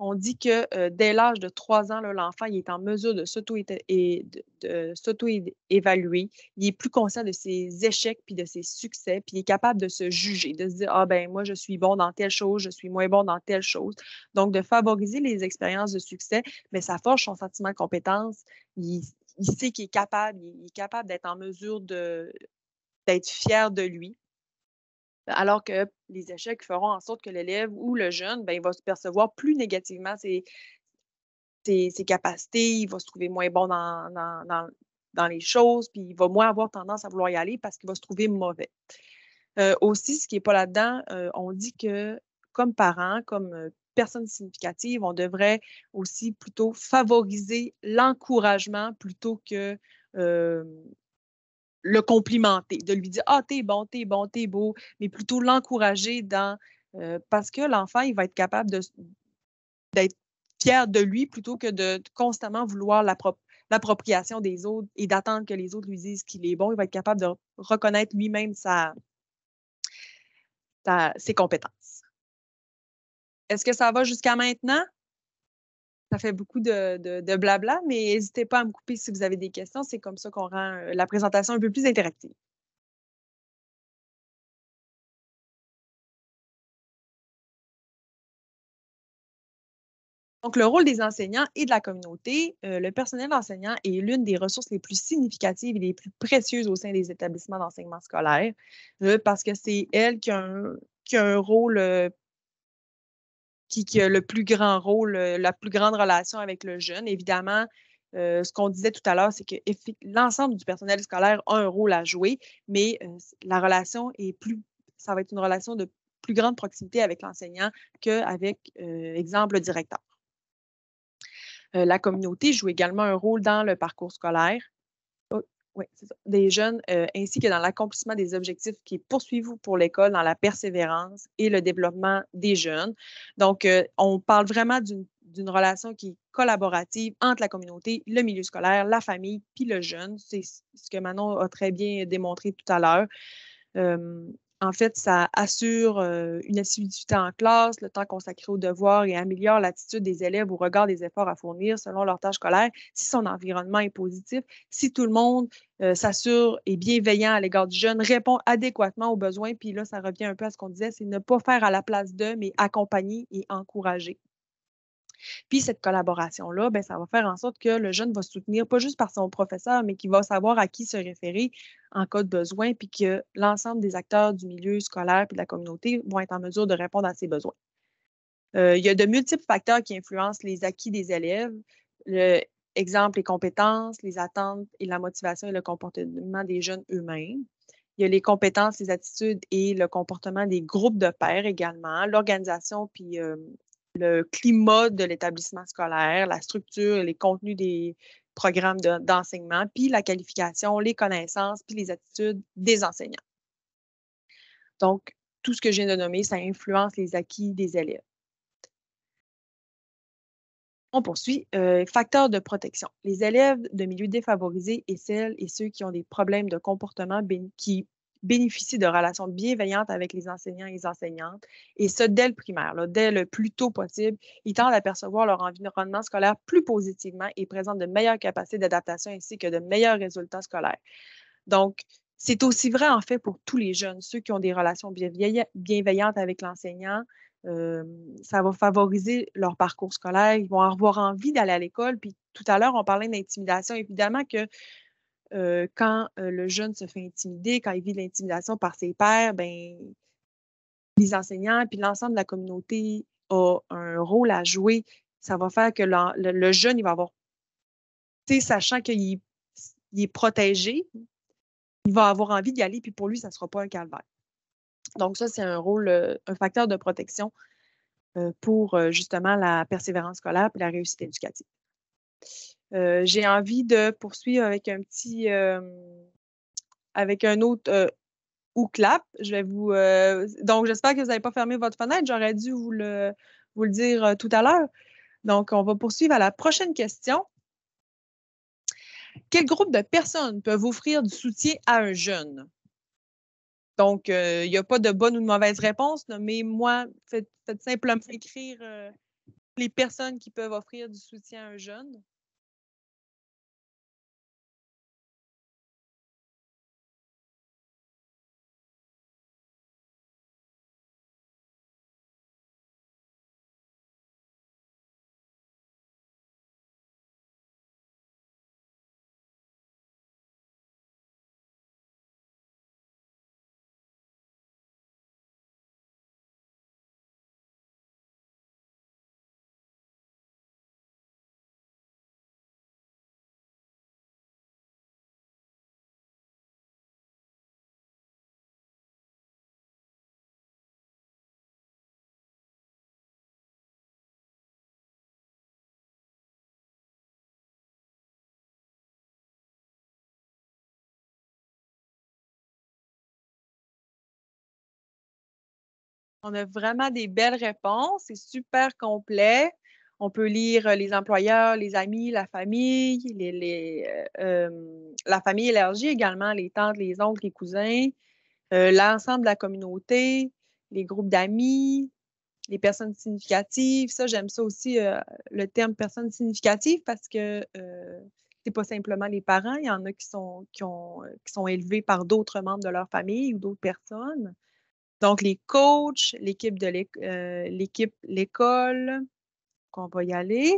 On dit que euh, dès l'âge de trois ans, l'enfant est en mesure de s'auto-évaluer. Il est plus conscient de ses échecs puis de ses succès, puis il est capable de se juger, de se dire Ah, ben moi, je suis bon dans telle chose, je suis moins bon dans telle chose. Donc, de favoriser les expériences de succès, mais ça forge son sentiment de compétence. Il, il sait qu'il est capable, il est capable d'être en mesure d'être fier de lui. Alors que les échecs feront en sorte que l'élève ou le jeune, ben, il va se percevoir plus négativement ses, ses, capacités, il va se trouver moins bon dans, les choses, puis il va moins avoir tendance à vouloir y aller parce qu'il va se trouver mauvais. Euh, aussi, ce qui n'est pas là-dedans, euh, on dit que comme parents, comme euh, personnes significatives, on devrait aussi plutôt favoriser l'encouragement plutôt que euh, le complimenter, de lui dire Ah, t'es bon, t'es bon, t'es beau, mais plutôt l'encourager dans. Euh, parce que l'enfant, il va être capable d'être fier de lui plutôt que de constamment vouloir l'appropriation des autres et d'attendre que les autres lui disent qu'il est bon. Il va être capable de reconnaître lui-même sa, ses compétences. Est-ce que ça va jusqu'à maintenant? Ça fait beaucoup de, blabla, mais n'hésitez pas à me couper si vous avez des questions. C'est comme ça qu'on rend euh, la présentation un peu plus interactive. Donc, le rôle des enseignants et de la communauté, euh, le personnel d'enseignants est l'une des ressources les plus significatives et les plus précieuses au sein des établissements d'enseignement scolaire, euh, parce que c'est elle qui a, un, rôle qui, a le plus grand rôle, euh, la plus grande relation avec le jeune. Évidemment, euh, ce qu'on disait tout à l'heure, c'est que l'ensemble du personnel scolaire a un rôle à jouer, mais euh, la relation est plus, ça va être une relation de plus grande proximité avec l'enseignant qu'avec, exemple, le directeur. la communauté joue également un rôle dans le parcours scolaire. Oui, c'est ça. Des jeunes, euh, ainsi que dans l'accomplissement des objectifs qui poursuivent pour l'école dans la persévérance et le développement des jeunes. Donc, euh, on parle vraiment d'une relation qui est collaborative entre la communauté, le milieu scolaire, la famille, puis le jeune. C'est ce que Manon a très bien démontré tout à l'heure. Euh, en fait, ça assure euh, une assiduité en classe, le temps consacré aux devoirs et améliore l'attitude des élèves au regard des efforts à fournir selon leur tâche scolaire, si son environnement est positif, si tout le monde euh, s'assure et bienveillant à l'égard du jeune, répond adéquatement aux besoins. Puis là, ça revient un peu à ce qu'on disait, c'est ne pas faire à la place d'eux, mais accompagner et encourager. Puis cette collaboration-là, ben, ça va faire en sorte que le jeune va se soutenir, pas juste par son professeur, mais qu'il va savoir à qui se référer en cas de besoin, puis que l'ensemble des acteurs du milieu scolaire puis de la communauté vont être en mesure de répondre à ses besoins. Euh, il y a de multiples facteurs qui influencent les acquis des élèves. Le, exemple, les compétences, les attentes et la motivation et le comportement des jeunes eux-mêmes. Il y a les compétences, les attitudes et le comportement des groupes de pairs également, l'organisation puis euh, le climat de l'établissement scolaire, la structure et les contenus des programmes d'enseignement, puis la qualification, les connaissances, puis les attitudes des enseignants. Donc, tout ce que j'ai de nommer, ça influence les acquis des élèves. On poursuit. Euh, facteurs de protection. Les élèves de milieux défavorisés et celles et ceux qui ont des problèmes de comportement qui bénéficient de relations bienveillantes avec les enseignants et les enseignantes, et ce, dès le primaire, dès le plus tôt possible. Ils tendent à percevoir leur environnement scolaire plus positivement et présentent de meilleures capacités d'adaptation ainsi que de meilleurs résultats scolaires. Donc, c'est aussi vrai, en fait, pour tous les jeunes, ceux qui ont des relations bienveillantes avec l'enseignant, euh, ça va favoriser leur parcours scolaire. Ils vont avoir envie d'aller à l'école. Puis tout à l'heure, on parlait d'intimidation. Évidemment que euh, quand euh, le jeune se fait intimider, quand il vit l'intimidation par ses pairs, ben, les enseignants et l'ensemble de la communauté a un rôle à jouer. Ça va faire que le, jeune, il va avoir, sachant qu'il est protégé, il va avoir envie d'y aller, puis pour lui, ça ne sera pas un calvaire. Donc, ça, c'est un rôle, euh, un facteur de protection pour justement la persévérance scolaire et la réussite éducative. Euh, j'ai envie de poursuivre avec un petit, euh, avec un autre euh, ou clap. Je vais vous, donc j'espère que vous n'avez pas fermé votre fenêtre. J'aurais dû vous le, vous le dire tout à l'heure. Donc on va poursuivre à la prochaine question. Quel groupe de personnes peuvent offrir du soutien à un jeune? Donc, il n'y a pas de bonne ou de mauvaise réponse, mais moi, faites simplement écrire les personnes qui peuvent offrir du soutien à un jeune. On a vraiment des belles réponses. C'est super complet. On peut lire euh, les employeurs, les amis, la famille, euh, euh, la famille élargie également, les tantes, les oncles, les cousins, l'ensemble de la communauté, les groupes d'amis, les personnes significatives. Ça, j'aime ça aussi, le terme personnes significatives, parce que c'est pas simplement les parents. Il y en a qui sont, qui sont élevés par d'autres membres de leur famille ou d'autres personnes. Donc, les coachs, l'équipe de euh, l'équipe, l'école, qu'on va y aller.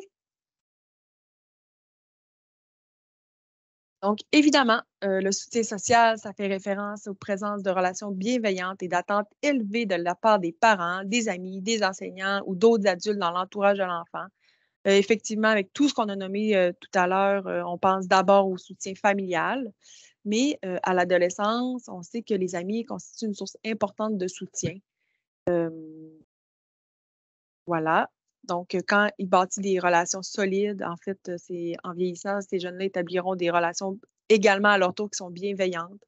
Donc, évidemment, euh, le soutien social, ça fait référence aux présences de relations bienveillantes et d'attentes élevées de la part des parents, des amis, des enseignants ou d'autres adultes dans l'entourage de l'enfant. Euh, effectivement, avec tout ce qu'on a nommé tout à l'heure, on pense d'abord au soutien familial, mais euh, à l'adolescence, on sait que les amis constituent une source importante de soutien. voilà. Donc, quand ils bâtissent des relations solides, en fait, c'est en vieillissant, ces jeunes-là établiront des relations également à leur tour qui sont bienveillantes,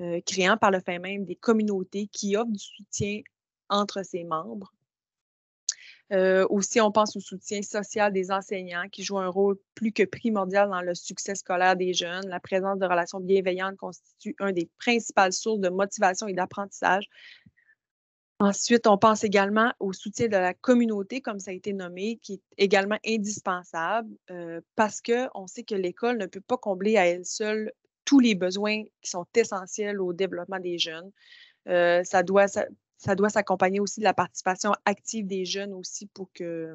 euh, créant par le fait même des communautés qui offrent du soutien entre ses membres. Euh, aussi, on pense au soutien social des enseignants qui jouent un rôle plus que primordial dans le succès scolaire des jeunes. La présence de relations bienveillantes constitue une des principales sources de motivation et d'apprentissage. Ensuite, on pense également au soutien de la communauté, comme ça a été nommé, qui est également indispensable euh, parce qu'on sait que l'école ne peut pas combler à elle seule tous les besoins qui sont essentiels au développement des jeunes. Euh, ça doit ça doit s'accompagner aussi de la participation active des jeunes aussi pour qu'il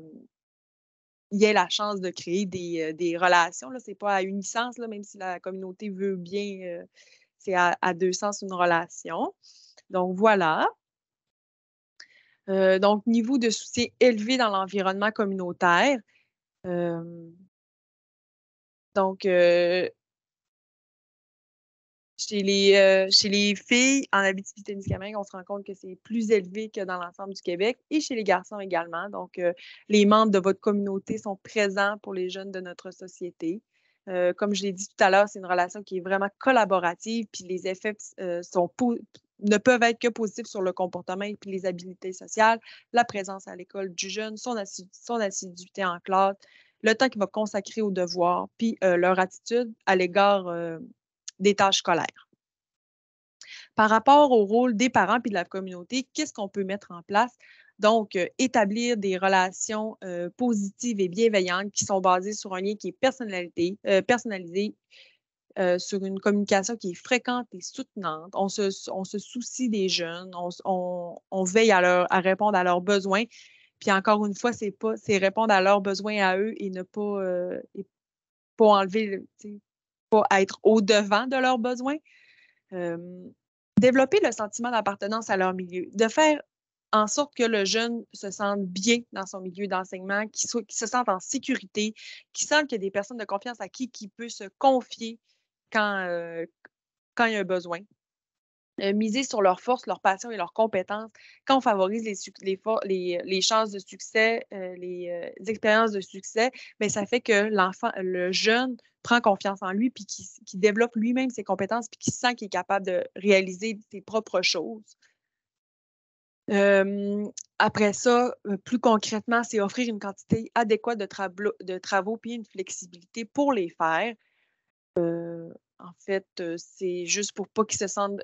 y ait la chance de créer des, euh, relations. Ce n'est pas à une là, même si la communauté veut bien, euh, c'est à, deux sens une relation. Donc voilà. Euh, donc, niveau de souci élevé dans l'environnement communautaire. donc, chez les, euh, chez les filles en Abitibi-Témiscamingue, on se rend compte que c'est plus élevé que dans l'ensemble du Québec et chez les garçons également. Donc, euh, les membres de votre communauté sont présents pour les jeunes de notre société. Euh, comme je l'ai dit tout à l'heure, c'est une relation qui est vraiment collaborative, puis les effets sont ne peuvent être que positifs sur le comportement et puis les habiletés sociales, la présence à l'école du jeune, son, assiduité en classe, le temps qu'il va consacrer aux devoirs, puis leur attitude à l'égard des tâches scolaires. Par rapport au rôle des parents et de la communauté, qu'est-ce qu'on peut mettre en place? Donc, euh, établir des relations euh, positives et bienveillantes qui sont basées sur un lien qui est personnalité, euh, personnalisé, sur une communication qui est fréquente et soutenante. On se, soucie des jeunes, on, veille à, à répondre à leurs besoins. Puis encore une fois, c'est pas répondre à leurs besoins à eux et ne pas, enlever le... enlever, être au-devant de leurs besoins. Euh, développer le sentiment d'appartenance à leur milieu, de faire en sorte que le jeune se sente bien dans son milieu d'enseignement, qu'il se sente en sécurité, qu'il sente qu'il y a des personnes de confiance à qui il peut se confier quand, euh, quand il y a un besoin. Euh, miser sur leurs forces, leurs passions et leurs compétences. Quand on favorise les, chances de succès, euh, euh, les, expériences de succès, mais ben, ça fait que l'enfant, le jeune prend confiance en lui, puis qui, développe lui-même ses compétences, puis qui sent qu'il est capable de réaliser ses propres choses. après ça, plus concrètement, c'est offrir une quantité adéquate de, de travaux puis une flexibilité pour les faire. en fait, c'est juste pour pas qu'ils se sentent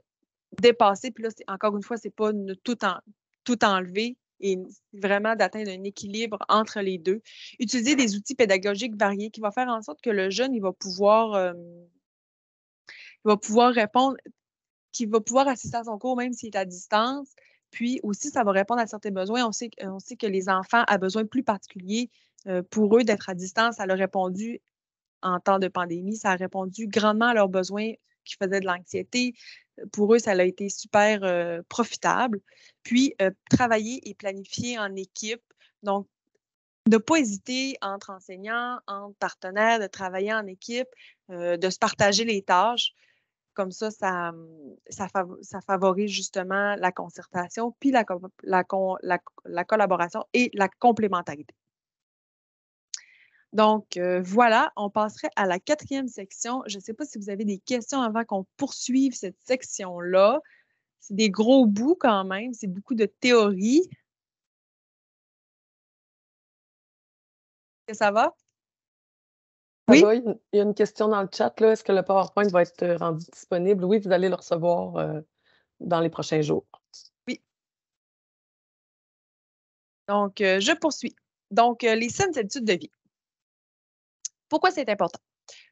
dépasser. Puis là, encore une fois, ce n'est pas tout, en, tout enlever et vraiment d'atteindre un équilibre entre les deux. Utiliser des outils pédagogiques variés qui vont faire en sorte que le jeune, il va pouvoir, euh, va pouvoir répondre, qu'il va pouvoir assister à son cours même s'il est à distance. Puis aussi, ça va répondre à certains besoins. On sait, on sait que les enfants ont besoin plus particuliers euh, pour eux d'être à distance. Ça leur a répondu en temps de pandémie. Ça a répondu grandement à leurs besoins qui faisaient de l'anxiété, pour eux, ça a été super euh, profitable. Puis, euh, travailler et planifier en équipe. Donc, ne pas hésiter entre enseignants, entre partenaires, de travailler en équipe, euh, de se partager les tâches. Comme ça, ça, ça, favorise justement la concertation, puis la collaboration et la complémentarité. Donc, euh, voilà, on passerait à la quatrième section. Je ne sais pas si vous avez des questions avant qu'on poursuive cette section-là. C'est des gros bouts quand même, c'est beaucoup de théorie. est ça va? oui? il y a une question dans le chat. Est-ce que le PowerPoint va être euh, rendu disponible? Oui, vous allez le recevoir euh, dans les prochains jours. Oui. Donc, je poursuis. Donc, les saines habitudes de vie. Pourquoi c'est important?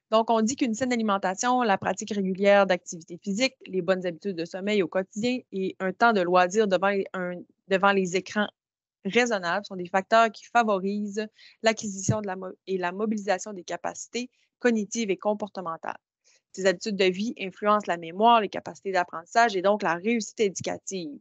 Donc, on dit qu'une saine alimentation, la pratique régulière d'activité physique, les bonnes habitudes de sommeil au quotidien et un temps de loisir devant les, écrans raisonnables sont des facteurs qui favorisent l'acquisition et la mobilisation des capacités cognitives et comportementales. Ces habitudes de vie influencent la mémoire, les capacités d'apprentissage et donc la réussite éducative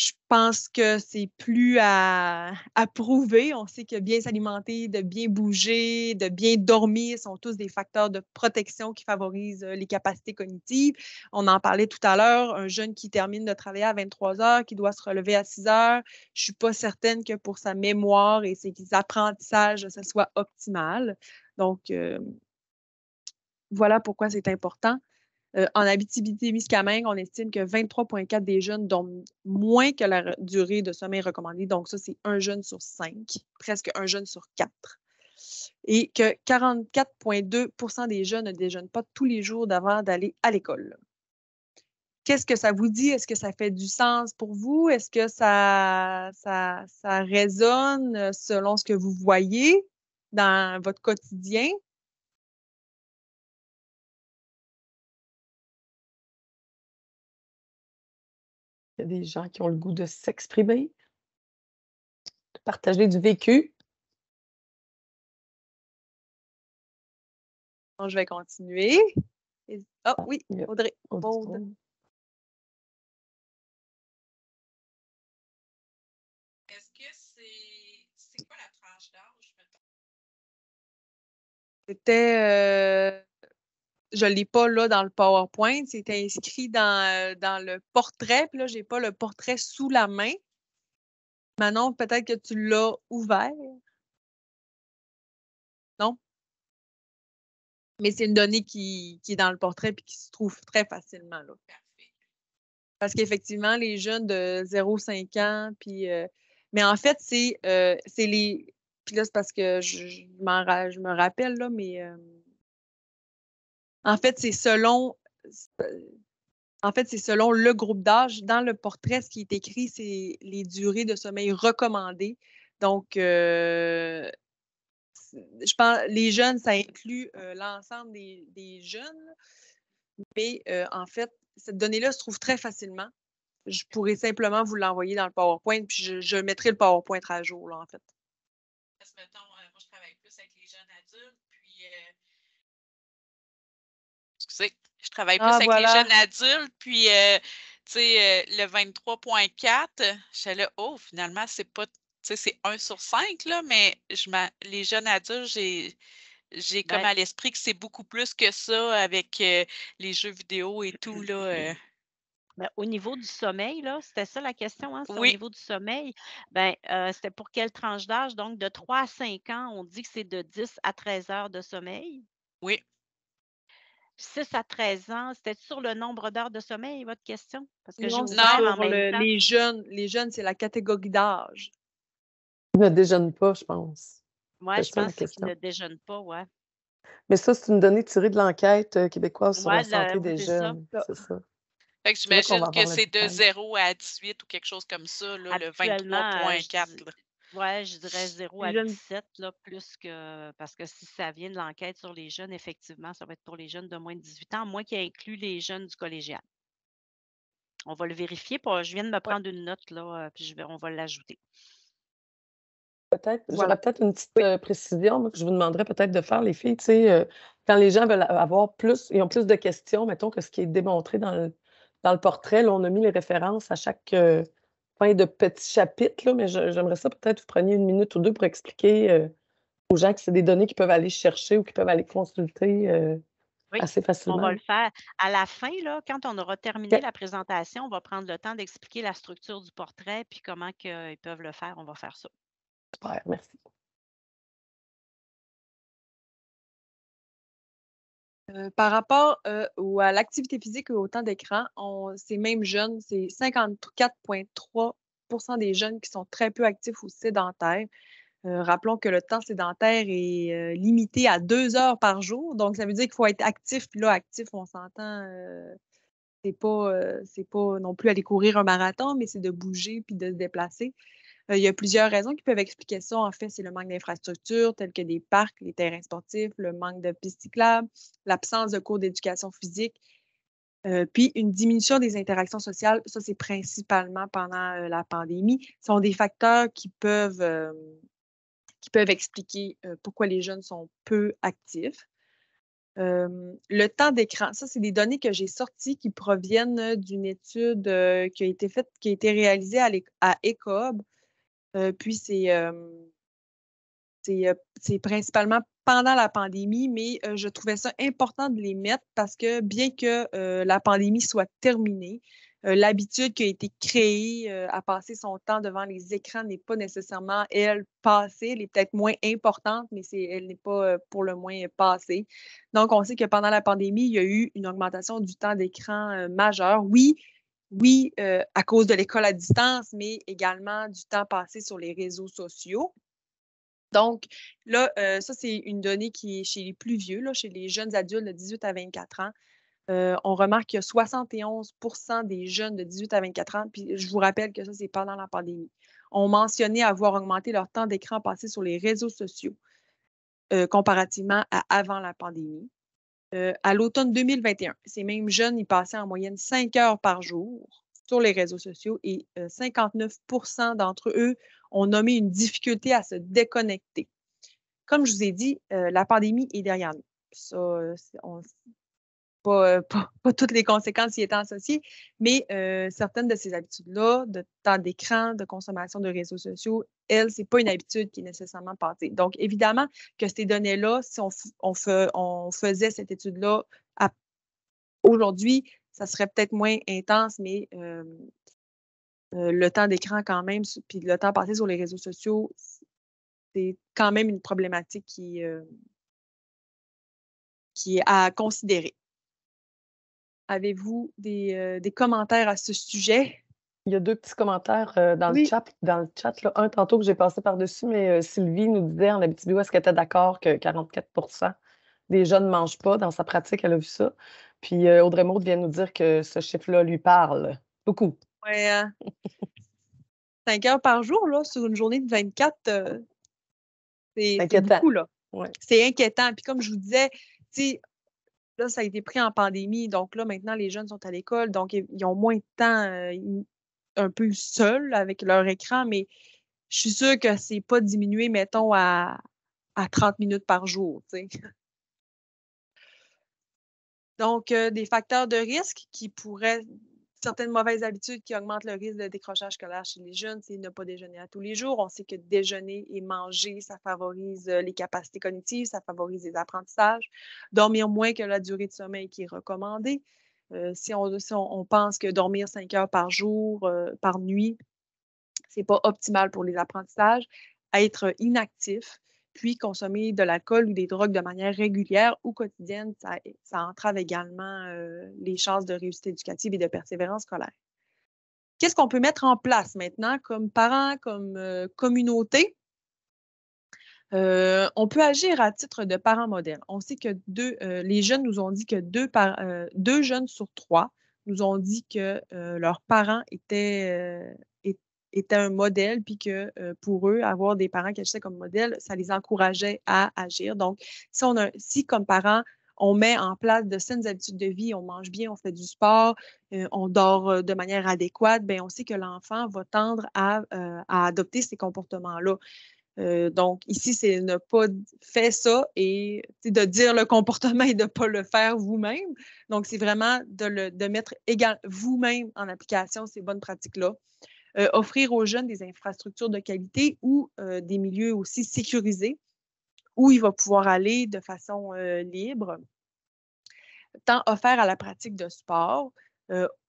je pense que c'est plus à, prouver. On sait que bien s'alimenter, de bien bouger, de bien dormir sont tous des facteurs de protection qui favorisent euh, les capacités cognitives. On en parlait tout à l'heure, un jeune qui termine de travailler à 23 heures, qui doit se relever à 6 heures, je ne suis pas certaine que pour sa mémoire et ses apprentissages, ce soit optimal. Donc, euh, voilà pourquoi c'est important. Euh, en habitabilité témiscamingue on estime que 23,4 des jeunes dorment moins que la durée de sommeil recommandée. Donc, ça, c'est un jeune sur cinq, presque un jeune sur quatre. Et que 44,2 des jeunes ne déjeunent pas tous les jours avant d'aller à l'école. Qu'est-ce que ça vous dit? Est-ce que ça fait du sens pour vous? Est-ce que ça résonne selon ce que vous voyez dans votre quotidien? y a des gens qui ont le goût de s'exprimer, de partager du vécu. je vais continuer. Ah oui, Audrey. Est-ce que c'est. C'est quoi la tranche d'âge? C'était. Euh, je ne l'ai pas là dans le PowerPoint. C'est inscrit dans, euh, dans, le portrait. Puis là, je n'ai pas le portrait sous la main. Manon, peut-être que tu l'as ouvert. Non? Mais c'est une donnée qui, qui, est dans le portrait puis qui se trouve très facilement. Là. Parce qu'effectivement, les jeunes de 0-5 ans, puis. Euh, mais en fait, euh, c'est les. Puis là, c'est parce que je, m'en je me rappelle, là, mais. En fait, c'est selon. Euh, en fait, c'est selon le groupe d'âge. Dans le portrait, ce qui est écrit, c'est les durées de sommeil recommandées. Donc, euh, je pense, les jeunes, ça inclut euh, l'ensemble des, jeunes, mais en fait, cette donnée-là se trouve très facilement. Je pourrais simplement vous l'envoyer dans le PowerPoint, puis je, je mettrai le PowerPoint à jour, là, en fait. Je travaille plus ah, avec les jeunes adultes. Puis, euh, tu sais, euh, le 23.4, je suis là, oh, finalement, c'est pas, tu sais, c'est 1 sur 5, là, mais je les jeunes adultes, j'ai. J'ai comme à l'esprit que c'est beaucoup plus que ça avec euh, les jeux vidéo et tout. Là, ben, au niveau du sommeil, là, c'était ça la question, hein? Au niveau du sommeil, ben, c'était pour quelle tranche d'âge? Donc, de 3 à 5 ans, on dit que c'est de 10 à 13 heures de sommeil. Oui. 6 à 13 ans, c'était sur le nombre d'heures de sommeil, votre question? non, je le, les jeunes, les jeunes, c'est la catégorie d'âge. Ils ne déjeunent pas, je pense. Moi, je pense qu'ils ne déjeunent pas, oui. Mais ça, c'est une donnée tirée de l'enquête euh, québécoise sur la santé des jeunes. C'est ça. que j'imagine que c'est de 0 à 18 ou quelque chose comme ça, là, le 23.4. Oui, je dirais 0 à 17, là, plus que. Parce que si ça vient de l'enquête sur les jeunes, effectivement, ça va être pour les jeunes de moins de 18 ans, moins qui inclus les jeunes du collégial. On va le vérifier. je viens de me prendre une note, là, puis on va l'ajouter. Peut-être, peut-être une petite euh, précision que je vous demanderais peut-être de faire, les filles. Euh, quand les gens veulent avoir plus, ils ont plus de questions, mettons, que ce qui est démontré dans le, portrait, on a mis les références à chaque. Euh, de petits chapitres, là, mais j'aimerais ça peut-être vous preniez une minute ou deux pour expliquer euh, aux gens que c'est des données qu'ils peuvent aller chercher ou qu'ils peuvent aller consulter. Euh, assez facilement. On va le faire. À la fin, là, quand on aura terminé la présentation, on va prendre le temps d'expliquer la structure du portrait puis comment ils peuvent le faire. On va faire ça. Super, merci. Euh, par rapport euh, à l'activité physique et au temps d'écran, ces mêmes jeunes, c'est 54,3 des jeunes qui sont très peu actifs ou sédentaires. Euh, rappelons que le temps sédentaire est limité à deux heures par jour. Donc, ça veut dire qu'il faut être actif. Puis là, actif, on s'entend, c'est pas, pas non plus aller courir un marathon, mais c'est de bouger puis de se déplacer. Euh, il y a plusieurs raisons qui peuvent expliquer ça. En fait, c'est le manque d'infrastructures telles que des parcs, les terrains sportifs, le manque de pistes cyclables, l'absence de cours d'éducation physique, euh, puis une diminution des interactions sociales. Ça, c'est principalement pendant euh, la pandémie. Ce sont des facteurs qui peuvent, qui peuvent expliquer pourquoi les jeunes sont peu actifs. le temps d'écran, ça, c'est des données que j'ai sorties qui proviennent d'une étude qui a été faite, qui a été réalisée à, à ECOB euh, puis c'est euh, euh, c'est principalement pendant la pandémie, mais je trouvais ça important de les mettre parce que bien que la pandémie soit terminée, l'habitude qui a été créée à passer son temps devant les écrans n'est pas nécessairement, elle, passée. Elle est peut-être moins importante, mais elle n'est pas pour le moins passée. Donc, on sait que pendant la pandémie, il y a eu une augmentation du temps d'écran majeur. Oui, oui, euh, à cause de l'école à distance, mais également du temps passé sur les réseaux sociaux. Donc, là, euh, ça, c'est une donnée qui est chez les plus vieux, chez les jeunes adultes de 18 à 24 ans. Euh, on remarque que 71 des jeunes de 18 à 24 ans, puis je vous rappelle que ça, c'est pendant la pandémie, ont mentionné avoir augmenté leur temps d'écran passé sur les réseaux sociaux comparativement à avant la pandémie. Euh, à l'automne 2021. Ces mêmes jeunes y passaient en moyenne cinq heures par jour sur les réseaux sociaux et 59 euh, d'entre eux ont nommé une difficulté à se déconnecter. Comme je vous ai dit, euh, la pandémie est derrière nous. on, euh, <laughs> pas, toutes les conséquences y étant associées, mais euh, certaines de ces habitudes-là, de temps d'écran, de consommation de réseaux sociaux, elles, ce n'est pas une habitude qui est nécessairement passée. Donc, évidemment que ces données-là, si on, faisait cette étude-là aujourd'hui, ça serait peut-être moins intense, mais euh, le temps d'écran quand même, puis le temps passé sur les réseaux sociaux, c'est quand même une problématique qui est à considérer. Avez-vous euh, des, commentaires à ce sujet? Il y a deux petits commentaires euh, dans, le chat, dans le chat. Un tantôt que j'ai passé par-dessus, mais euh, Sylvie nous disait en Abitibi, est-ce qu'elle était d'accord que 44 des jeunes ne mangent pas dans sa pratique? Elle a vu ça. Puis Audrey Maud vient nous dire que ce chiffre-là lui parle beaucoup. Oui. 5 hein. <laughs> heures par jour, là, sur une journée de 24, c'est Beaucoup, C'est inquiétant. Puis comme je vous disais, Là, ça a été pris en pandémie. Donc là, maintenant, les jeunes sont à l'école. Donc, ils ont moins de temps euh, un peu seuls avec leur écran. Mais je suis sûre que c'est pas diminué, mettons, à, à 30 minutes par jour. <laughs> Donc, euh, des facteurs de risque qui pourraient certaines mauvaises habitudes qui augmentent le risque de décrochage scolaire chez les jeunes, c'est ne pas déjeuner à tous les jours. On sait que déjeuner et manger, ça favorise euh, les capacités cognitives, ça favorise les apprentissages. Dormir moins que la durée de sommeil qui est recommandée. Euh, si, on, pense que dormir cinq heures par jour, euh, par nuit, c'est pas optimal pour les apprentissages. Être inactif, puis consommer de l'alcool ou des drogues de manière régulière ou quotidienne, ça, eh, entrave également les chances de réussite éducative et de persévérance scolaire. Qu'est-ce qu'on peut mettre en place maintenant comme parents, comme communauté? on peut agir à titre de parents modèles. On sait que deux, les jeunes nous ont dit que deux, par, deux jeunes sur trois nous ont dit que leurs parents étaient était un modèle, puis que euh, pour eux, avoir des parents qui agissaient comme modèle, ça les encourageait à agir. Donc, si, on a, comme parents, on met en place de saines habitudes de vie, on mange bien, on fait du sport, euh, on dort euh, de manière adéquate, bien, on sait que l'enfant va tendre à, adopter ces comportements-là. donc, ici, c'est ne pas faire ça et de dire le comportement et de ne pas le faire vous-même. Donc, c'est vraiment de, le, de mettre vous-même en application ces bonnes pratiques-là. Euh, offrir aux jeunes des infrastructures de qualité ou euh, des milieux aussi sécurisés où il va pouvoir aller de façon euh, libre. Tant offert à la pratique de sport,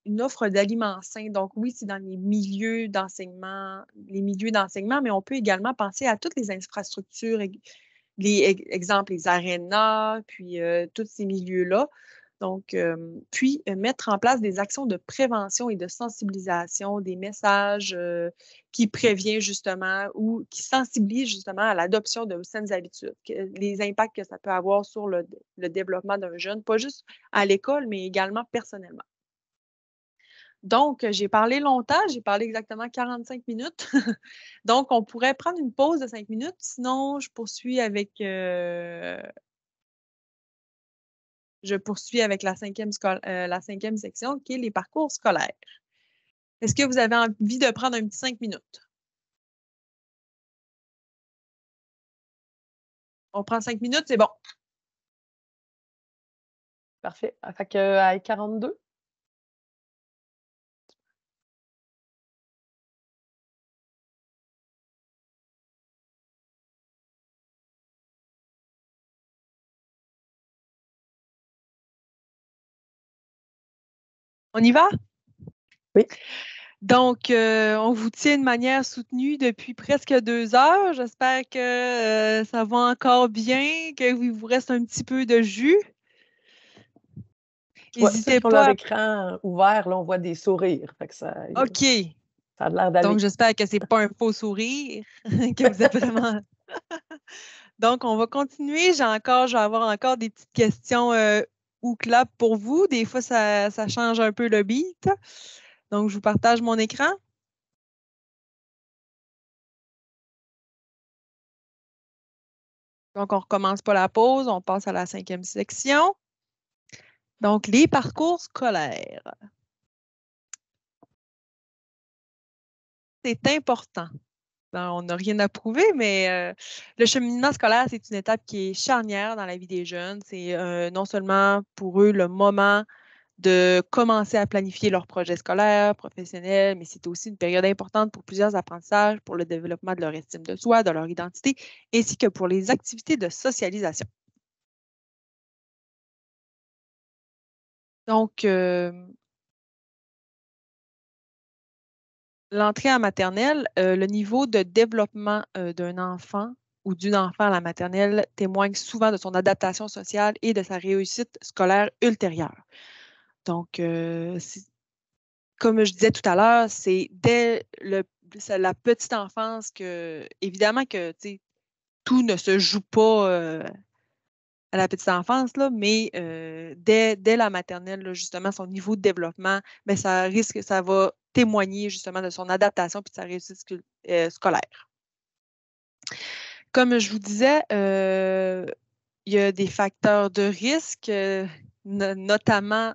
une offre d'aliments sains. Donc oui, c'est dans les milieux d'enseignement, les milieux d'enseignement, mais on peut également penser à toutes les infrastructures, les exemples, les arénas, puis tous ces milieux-là donc, puis mettre en place des actions de prévention et de sensibilisation, des messages qui prévient justement ou qui sensibilisent justement à l'adoption de saines habitudes, les impacts que ça peut avoir sur le, le développement d'un jeune, pas juste à l'école, mais également personnellement. Donc, j'ai parlé longtemps, j'ai parlé exactement 45 minutes. <laughs> Donc, on pourrait prendre une pause de 5 minutes, sinon je poursuis avec je poursuis avec euh, la cinquième, section qui est les parcours scolaires. Est-ce que vous avez envie de prendre un petit cinq minutes? On prend cinq minutes, c'est bon. Parfait. Ah, fait que à euh, 42. On y va? Oui. Donc, euh, on vous tient de manière soutenue depuis presque deux heures. J'espère que euh, ça va encore bien, qu'il vous reste un petit peu de jus. N'hésitez pas. Sur ouvert, là, on voit des sourires. OK. Ça a l'air d'aller. Donc, j'espère que ce n'est pas un faux sourire, <laughs> que vous êtes vraiment. <laughs> Donc, on va continuer. J'ai encore, je vais avoir encore des petites questions euh, ou clap pour vous. Des fois, ça, change un peu le beat. Donc, je vous partage mon écran. Donc, on ne recommence pas la pause, on passe à la cinquième section. Donc, les parcours scolaires. C'est important ben, on n'a rien à prouver, mais euh, le cheminement scolaire, c'est une étape qui est charnière dans la vie des jeunes. C'est euh, non seulement pour eux le moment de commencer à planifier leur projet scolaire, professionnel, mais c'est aussi une période importante pour plusieurs apprentissages, pour le développement de leur estime de soi, de leur identité, ainsi que pour les activités de socialisation. Donc, euh, l'entrée en maternelle, euh, le niveau de développement euh, d'un enfant ou d'une enfant à la maternelle témoigne souvent de son adaptation sociale et de sa réussite scolaire ultérieure. Donc, euh, comme je disais tout à l'heure, c'est dès le, la petite enfance que, évidemment que tout ne se joue pas à la petite enfance, là, mais euh, dès, la maternelle, justement, son niveau de développement, mais ben, ça risque, ça va témoigner justement de son adaptation et de sa réussite euh, scolaire. Comme je vous disais, euh, il y a des facteurs de risque, notamment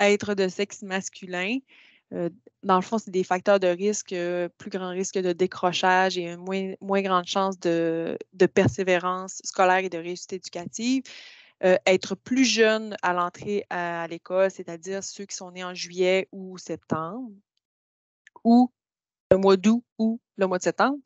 être de sexe masculin, euh, dans le fond, c'est des facteurs de risque, euh, plus grand risque de décrochage et moins, grande chance de, persévérance scolaire et de réussite éducative. Euh, être plus jeune à l'entrée à l'école, c'est-à-dire ceux qui sont nés en juillet ou septembre, ou le mois d'août ou le mois de septembre.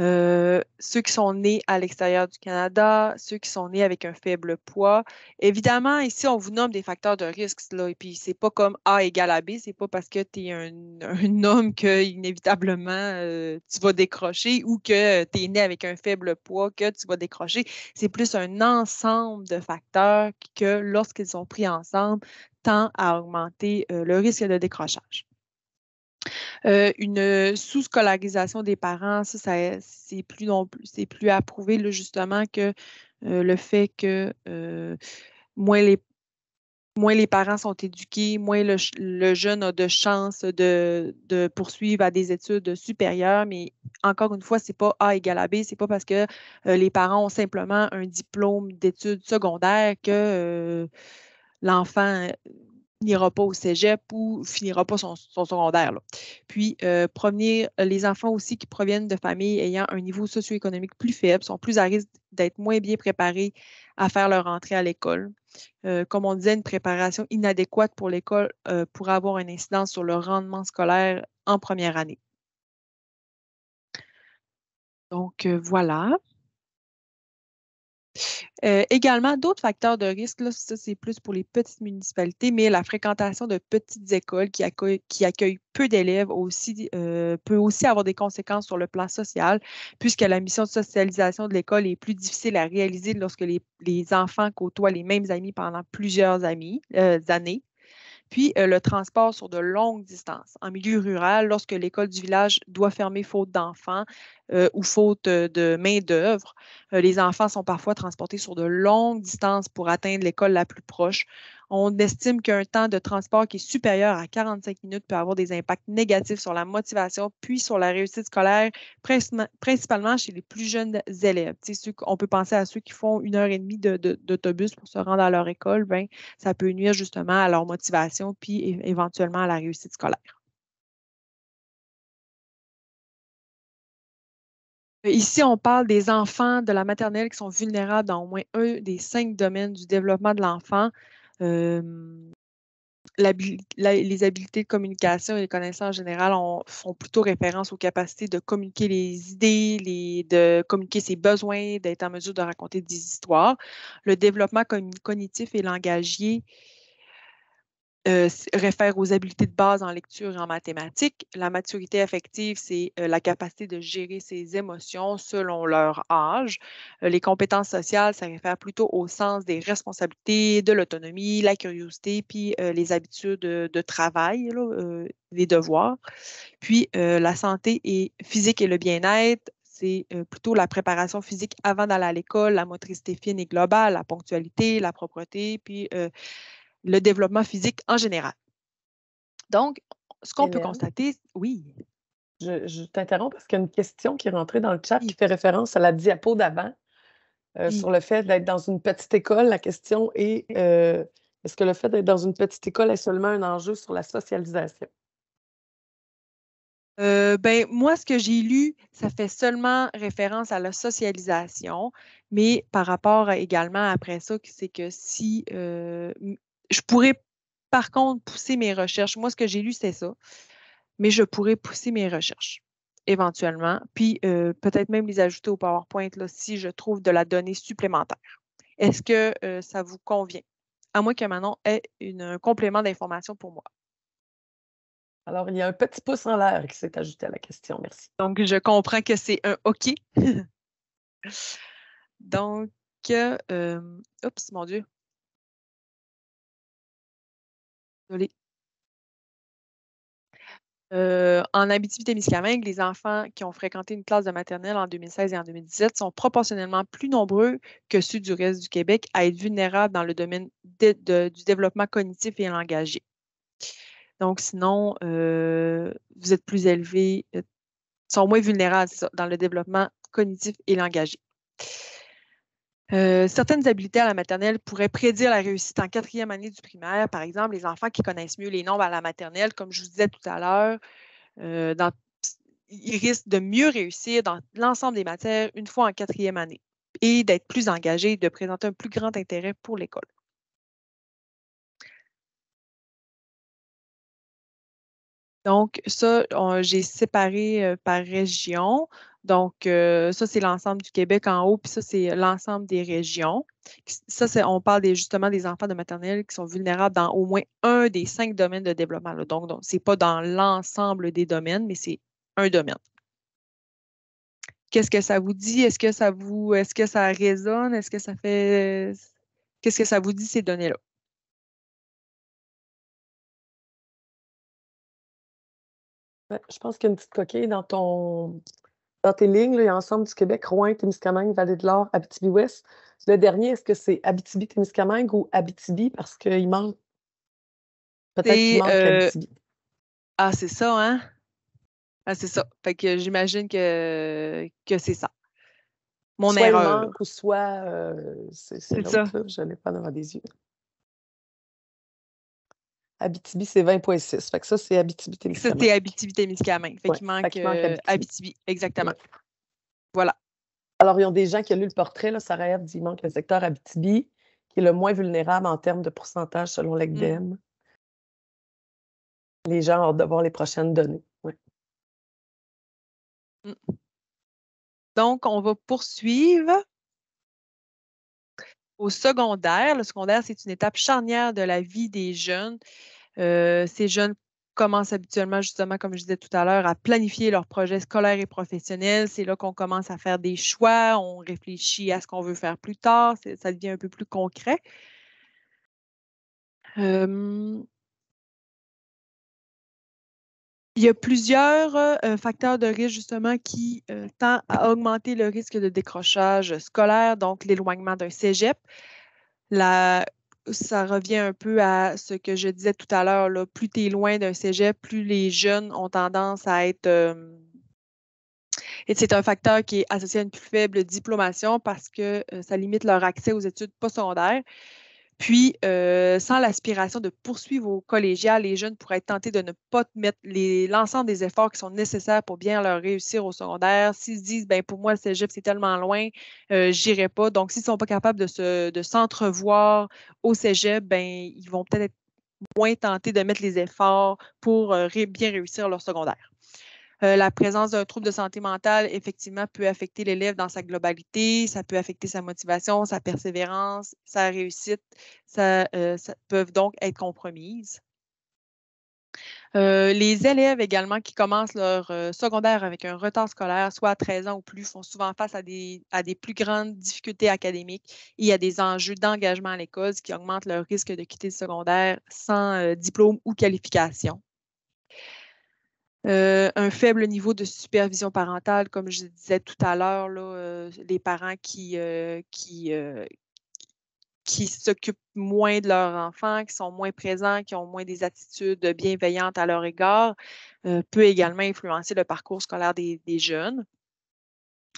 Euh, ceux qui sont nés à l'extérieur du Canada, ceux qui sont nés avec un faible poids. Évidemment, ici, on vous nomme des facteurs de risque, et puis c'est pas comme A égale à B, c'est pas parce que tu es un, <laughs> homme que inévitablement euh, tu vas décrocher ou que tu es né avec un faible poids que tu vas décrocher. C'est plus un ensemble de facteurs que lorsqu'ils sont pris ensemble, tend à augmenter euh, le risque de décrochage. Euh, une euh, sous-scolarisation des parents, ça, c'est plus non plus, c'est plus approuvé justement que euh, le fait que moins les moins les parents sont éduqués, moins le, jeune a de chances de, poursuivre à des études supérieures. Mais encore une fois, c'est pas A égale à B, c'est pas parce que les parents ont simplement un diplôme d'études secondaires que l'enfant n'ira pas au cégep ou finira pas son, secondaire. Puis, euh, euh, les enfants aussi qui proviennent de familles ayant un niveau socio-économique plus faible sont plus à risque d'être moins bien préparés à faire leur entrée à l'école. Euh, comme on disait, une préparation inadéquate pour l'école euh, pourrait avoir une incidence sur le rendement scolaire en première année. Donc, euh, voilà. Euh, également, d'autres facteurs de risque, là, ça c'est plus pour les petites municipalités, mais la fréquentation de petites écoles qui accueillent, peu d'élèves euh, peut aussi avoir des conséquences sur le plan social, puisque la mission de socialisation de l'école est plus difficile à réaliser lorsque les, enfants côtoient les mêmes amis pendant plusieurs euh, années. Puis euh, le transport sur de longues distances. En milieu rural, lorsque l'école du village doit fermer faute d'enfants euh, ou faute euh, de main-d'œuvre, les enfants sont parfois transportés sur de longues distances pour atteindre l'école la plus proche. On estime qu'un temps de transport qui est supérieur à 45 minutes peut avoir des impacts négatifs sur la motivation, puis sur la réussite scolaire, principalement chez les plus jeunes élèves. on peut penser à ceux qui font une heure et demie d'autobus pour se rendre à leur école. Ben, ça peut nuire justement à leur motivation, puis éventuellement à la réussite scolaire. Ici, on parle des enfants de la maternelle qui sont vulnérables dans au moins un des cinq domaines du développement de l'enfant les habiletés de communication et les connaissances en général font plutôt référence aux capacités de communiquer les idées, de communiquer ses besoins, d'être en mesure de raconter des histoires. Le développement cognitif et langagier euh, réfère aux habiletés de base en lecture et en mathématiques. La maturité affective, c'est euh, la capacité de gérer ses émotions selon leur âge. Euh, les compétences sociales, ça réfère plutôt au sens des responsabilités, de l'autonomie, la curiosité, puis les habitudes de, travail, les devoirs. Puis la santé et physique et le bien-être, c'est plutôt la préparation physique avant d'aller à l'école, la motricité fine et globale, la ponctualité, la propreté, puis le développement physique en général. Donc, ce qu'on peut euh, constater, oui. Je, t'interromps parce qu'il y a une question qui est rentrée dans le chat qui fait référence à la diapo d'avant euh, sur le fait d'être dans une petite école. La question est euh, est-ce que le fait d'être dans une petite école est seulement un enjeu sur la socialisation? ben, moi, ce que j'ai lu, ça fait seulement référence à la socialisation, mais par rapport également après ça, c'est que si, je pourrais, par contre, pousser mes recherches. Moi, ce que j'ai lu, c'est ça. Mais je pourrais pousser mes recherches éventuellement, puis euh, peut-être même les ajouter au PowerPoint là, si je trouve de la donnée supplémentaire. Est-ce que euh, ça vous convient? À moins que Manon ait un complément d'information pour moi. Alors, il y a un petit pouce en l'air qui s'est ajouté à la question. Merci. Donc, je comprends que c'est un OK. <laughs> Donc, euh, oups, mon Dieu, Euh, en Abitibi-Témiscamingue, les enfants qui ont fréquenté une classe de maternelle en 2016 et en 2017 sont proportionnellement plus nombreux que ceux du reste du Québec à être vulnérables dans le domaine du développement cognitif et langagier. Donc, sinon, euh, vous êtes plus élevés, euh, sont moins vulnérables dans le développement cognitif et langagier. Euh, certaines habiletés à la maternelle pourraient prédire la réussite en quatrième année du primaire. Par exemple, les enfants qui connaissent mieux les nombres à la maternelle, comme je vous disais tout à l'heure, euh, ils risquent de mieux réussir dans l'ensemble des matières une fois en quatrième année et d'être plus engagés, de présenter un plus grand intérêt pour l'école. Donc, ça, j'ai séparé euh, par région. Donc, euh, ça, c'est l'ensemble du Québec en haut, puis ça, c'est l'ensemble des régions. Ça, on parle justement des enfants de maternelle qui sont vulnérables dans au moins un des cinq domaines de développement. Donc, ce n'est pas dans l'ensemble des domaines, mais c'est un domaine. Qu'est-ce que ça vous dit? Est-ce que ça vous, est-ce que ça résonne? Est-ce que ça fait, qu'est-ce que ça vous dit ces données-là? Ben, je pense qu'il y a une petite coquille dans ton dans tes lignes, là, ensemble du Québec, Rouen, Témiscamingue, Vallée-de-l'Or, Abitibi-Ouest. Le dernier, est-ce que c'est Abitibi-Témiscamingue ou Abitibi parce qu'il manque peut-être qu'il manque euh, Abitibi. Ah, c'est ça, hein? Ah, c'est ça. Fait que j'imagine que, que c'est ça. Mon soit erreur. manque, ou soit euh, c'est ça. Je n'ai pas devant des yeux. Abitibi, c'est 20,6. Fait que ça, c'est Abitibi-Témiscamingue. Ça, c'est Abitibi-Témiscamingue. Fait qu'il manque, euh, Abitibi. Exactement. Voilà. Alors, il y a des gens qui ont lu le portrait. Sarah Sarah dit qu'il manque le secteur Abitibi, qui est le moins vulnérable en termes de pourcentage selon l'ECDEM. Mm. Les gens ont hâte de voir les prochaines données. Mm. Donc, on va poursuivre au secondaire. Le secondaire, c'est une étape charnière de la vie des jeunes. Euh, ces jeunes commencent habituellement, justement, comme je disais tout à l'heure, à planifier leurs projets scolaires et professionnels. C'est là qu'on commence à faire des choix, on réfléchit à ce qu'on veut faire plus tard, ça devient un peu plus concret. Euh, il y a plusieurs euh, facteurs de risque, justement, qui euh, tendent à augmenter le risque de décrochage scolaire, donc l'éloignement d'un cégep. ça revient un peu à ce que je disais tout à l'heure. Plus tu es loin d'un cégep, plus les jeunes ont tendance à être. Euh, et c'est un facteur qui est associé à une plus faible diplomation parce que ça limite leur accès aux études postsecondaires. Puis, euh, sans l'aspiration de poursuivre au collégial, les jeunes pourraient être tentés de ne pas mettre l'ensemble des efforts qui sont nécessaires pour bien leur réussir au secondaire. S'ils se disent, ben pour moi, le cégep, c'est tellement loin, je euh, j'irai pas. Donc, s'ils ne sont pas capables de s'entrevoir au cégep, ben ils vont peut-être être moins tentés de mettre les efforts pour euh, bien réussir leur secondaire. Euh, la présence d'un trouble de santé mentale, effectivement, peut affecter l'élève dans sa globalité, ça peut affecter sa motivation, sa persévérance, sa réussite, ça, euh, peuvent donc être compromises. Euh, les élèves également qui commencent leur secondaire avec un retard scolaire, soit à 13 ans ou plus, font souvent face à des, à des plus grandes difficultés académiques et à des enjeux d'engagement à l'école, qui augmentent leur risque de quitter le secondaire sans diplôme ou qualification. Euh, un faible niveau de supervision parentale, comme je disais tout à l'heure, euh, les parents qui, euh, qui, qui s'occupent moins de leurs enfants, qui sont moins présents, qui ont moins des attitudes bienveillantes à leur égard, peut également influencer le parcours scolaire des, jeunes.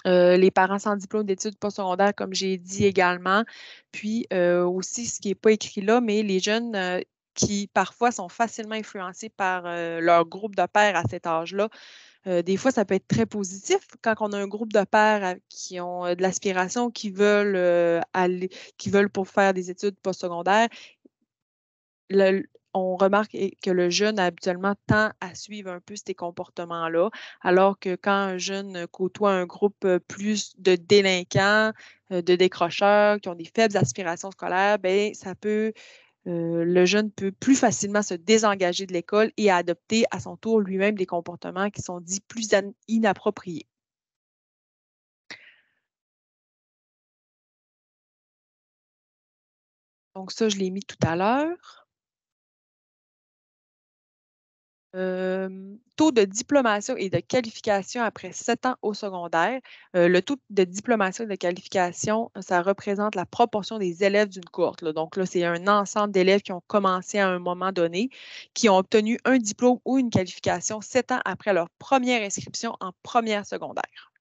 les parents sans diplôme d'études postsecondaires, comme j'ai dit également. Puis aussi, ce qui n'est pas écrit là, mais les jeunes, qui parfois sont facilement influencés par euh, leur groupe de pères à cet âge-là. Euh, des fois, ça peut être très positif quand on a un groupe de pères qui ont euh, de l'aspiration, qui veulent aller, qui veulent pour faire des études postsecondaires. on remarque que le jeune habituellement tend à suivre un peu ces comportements-là, alors que quand un jeune côtoie un groupe plus de délinquants, de décrocheurs, qui ont des faibles aspirations scolaires, bien, ça peut euh, le jeune peut plus facilement se désengager de l'école et adopter à son tour lui-même des comportements qui sont dits plus inappropriés. Donc ça, je l'ai mis tout à l'heure. taux de diplomation et de qualification après sept ans au secondaire. le taux de diplomation et de qualification, ça représente la proportion des élèves d'une courte. Donc là, c'est un ensemble d'élèves qui ont commencé à un moment donné, qui ont obtenu un diplôme ou une qualification sept ans après leur première inscription en première secondaire.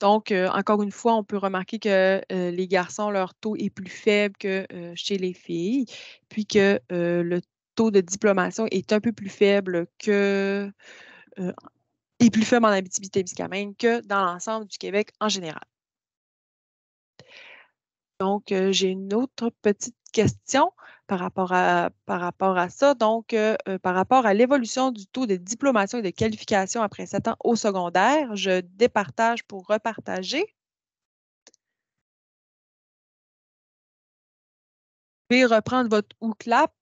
Donc, encore une fois, on peut remarquer que les garçons, leur taux est plus faible que chez les filles, puis que le de diplomation est un peu plus faible que euh, plus faible en habitabilité témiscamingue que dans l'ensemble du Québec en général. Donc, euh, j'ai une autre petite question par rapport à, par rapport à ça. Donc, euh, par rapport à l'évolution du taux de diplomation et de qualification après sept ans au secondaire, je départage pour repartager. Vous reprendre votre OUCLAP.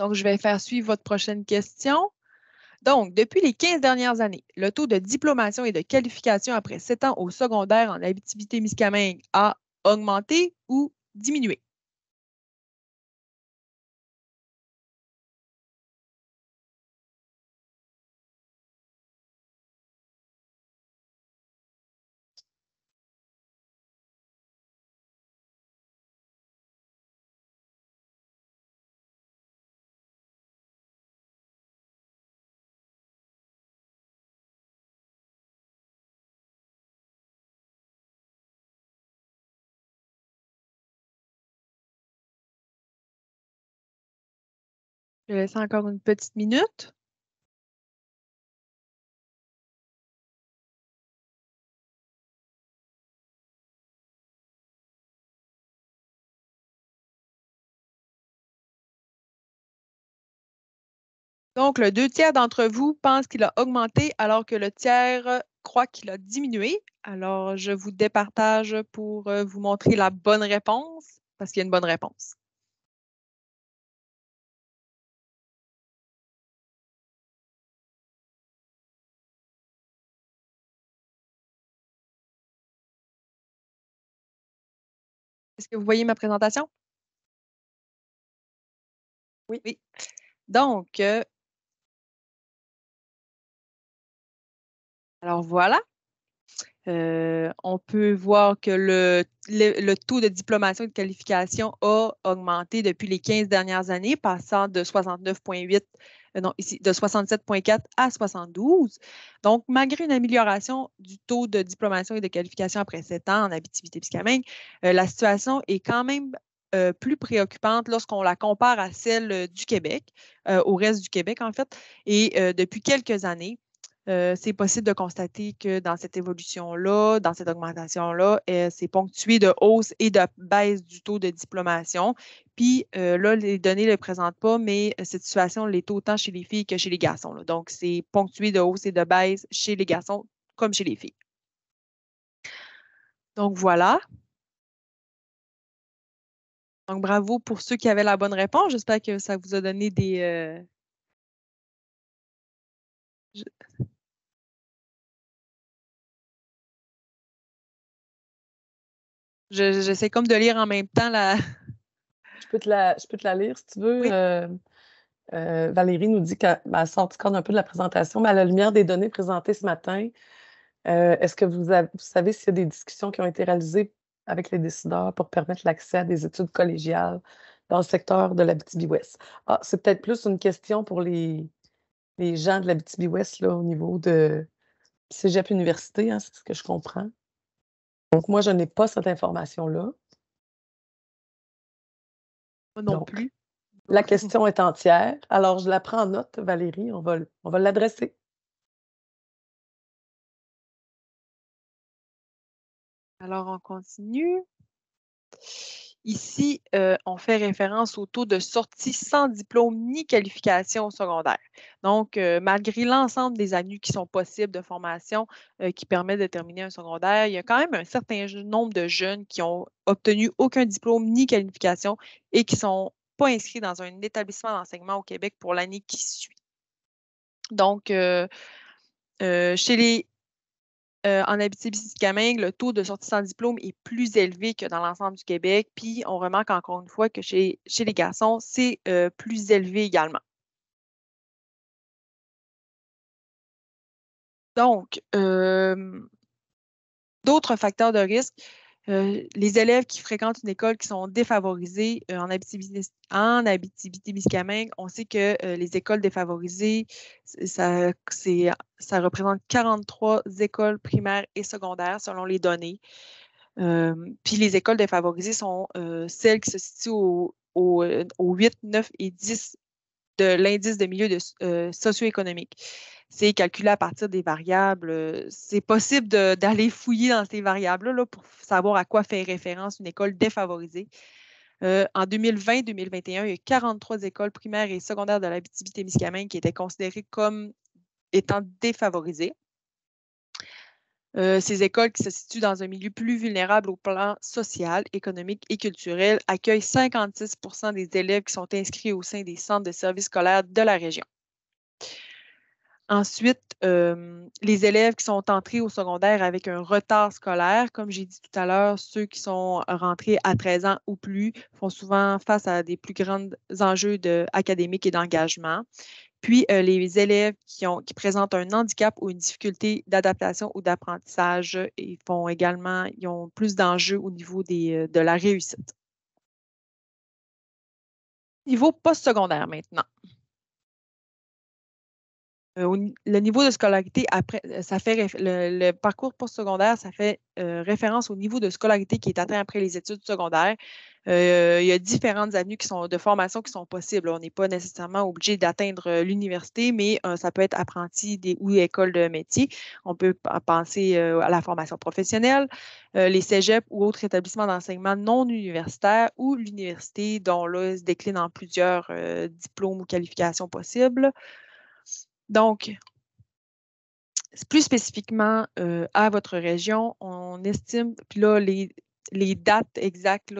Donc, je vais faire suivre votre prochaine question. Donc, depuis les 15 dernières années, le taux de diplomation et de qualification après 7 ans au secondaire en activité miscamingue a augmenté ou diminué? Je vais laisser encore une petite minute. Donc, le deux tiers d'entre vous pensent qu'il a augmenté alors que le tiers croit qu'il a diminué. Alors, je vous départage pour euh, vous montrer la bonne réponse parce qu'il y a une bonne réponse. vous voyez ma présentation? Oui. oui. Donc, euh, alors voilà. Euh, on peut voir que le, le, le, taux de diplomation et de qualification a augmenté depuis les 15 dernières années, passant de 69,8 euh, ici, de 67,4 à 72. Donc, malgré une amélioration du taux de diplomation et de qualification après sept ans en habitivité psychamène, euh, la situation est quand même euh, plus préoccupante lorsqu'on la compare à celle du Québec, au reste du Québec en fait. Et depuis quelques années, euh, c'est possible de constater que dans cette évolution-là, dans cette augmentation-là, euh, c'est ponctué de hausse et de baisse du taux de diplomation. Puis euh, là, les données ne le présentent pas, mais cette situation l'est autant chez les filles que chez les garçons. Donc, c'est ponctué de hausse et de baisse chez les garçons comme chez les filles. Donc, voilà. Donc, bravo pour ceux qui avaient la bonne réponse. J'espère que ça vous a donné des, J'essaie comme de lire en même temps la. Je peux te la, je peux te la lire si tu veux. Euh, euh, Valérie nous dit qu'elle ben, sort un peu de la présentation, mais à la lumière des données présentées ce matin, euh, est-ce que vous, savez s'il y a des discussions qui ont été réalisées avec les décideurs pour permettre l'accès à des études collégiales dans le secteur de la ouest ah, c'est peut-être plus une question pour les, gens de la BTB-Ouest au niveau de cégep université, hein, c'est ce que je comprends. Donc, moi, je n'ai pas cette information-là. Moi non plus. La question est entière. Alors, je la prends en note, Valérie. On va, on va l'adresser. Alors, on continue. Ici, euh, on fait référence au taux de sortie sans diplôme ni qualification secondaire. Donc, euh, malgré l'ensemble des avenues qui sont possibles de formation euh, qui permettent de terminer un secondaire, il y a quand même un certain nombre de jeunes qui ont obtenu aucun diplôme ni qualification et qui ne sont pas inscrits dans un établissement d'enseignement au Québec pour l'année qui suit. Donc, chez les euh, en Abitibi-Témiscamingue, le taux de sortie sans diplôme est plus élevé que dans l'ensemble du Québec. Puis, on remarque encore une fois que chez, les garçons, c'est euh, plus élevé également. Donc, euh, d'autres facteurs de risque, euh, les élèves qui fréquentent une école qui sont défavorisés euh, en habitabilité témiscamingue on sait que euh, les écoles défavorisées, ça, ça, représente 43 écoles primaires et secondaires selon les données. puis les écoles défavorisées sont celles qui se situent aux 8, 9 et 10 de l'indice de milieu euh, socio-économique. C'est calculé à partir des variables. Euh, c'est possible d'aller fouiller dans ces variables-là pour savoir à quoi fait référence une école défavorisée. Euh, en 2020-2021, il y a 43 écoles primaires et secondaires de la Témiscamingue qui étaient considérées comme étant défavorisées. Euh, ces écoles qui se situent dans un milieu plus vulnérable au plan social, économique et culturel accueillent 56 des élèves qui sont inscrits au sein des centres de services scolaires de la région. Ensuite, euh, les élèves qui sont entrés au secondaire avec un retard scolaire, comme j'ai dit tout à l'heure, ceux qui sont rentrés à 13 ans ou plus font souvent face à des plus grands enjeux académiques et d'engagement. Puis, euh, les élèves qui, présentent un handicap ou une difficulté d'adaptation ou d'apprentissage, euh, ils font également, ils ont plus d'enjeux au niveau euh, de la réussite. Niveau postsecondaire maintenant. le niveau de scolarité après, ça fait le, parcours postsecondaire, ça fait référence au niveau de scolarité qui est atteint après les études secondaires. Euh, il y a différentes avenues qui sont, de formation qui sont possibles. On n'est pas nécessairement obligé d'atteindre euh, l'université, mais euh, ça peut être apprenti ou école de métier. On peut penser à la formation professionnelle, les cégeps ou autres établissements d'enseignement non universitaires ou l'université dont là se décline en plusieurs diplômes ou qualifications possibles. Donc, plus spécifiquement à votre région, on estime, puis là, les, les dates exactes,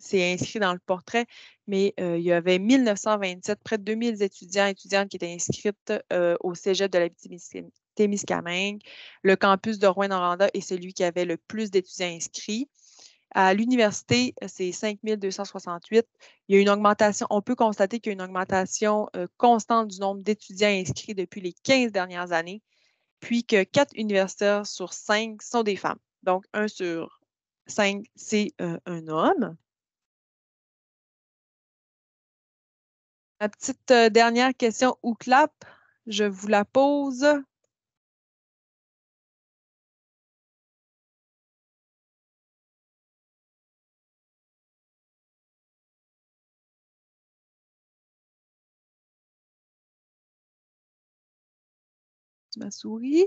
c'est, inscrit dans le portrait, mais euh, il y avait 1927, près de 2000 étudiants et étudiantes qui étaient inscrites euh, au cégep de la Témiscamingue. Le campus de Rouen-Noranda est celui qui avait le plus d'étudiants inscrits. À l'université, c'est 5268. Il y a une augmentation, on peut constater qu'il y a une augmentation euh, constante du nombre d'étudiants inscrits depuis les 15 dernières années, puis que quatre universitaires sur cinq sont des femmes. Donc, un sur 5, c'est euh, un homme. La petite euh, dernière question ou clap, je vous la pose. ma souris.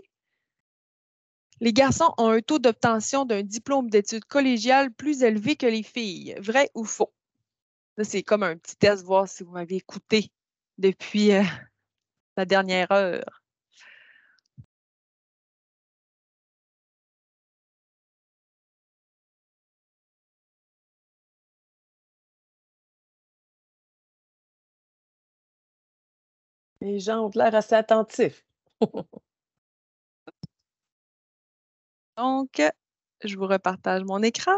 Les garçons ont un taux d'obtention d'un diplôme d'études collégiales plus élevé que les filles. Vrai ou faux? c'est comme un petit test, voir si vous m'avez écouté depuis euh, <laughs> la dernière heure. Les gens ont l'air assez attentifs. <laughs> Donc, je vous repartage mon écran.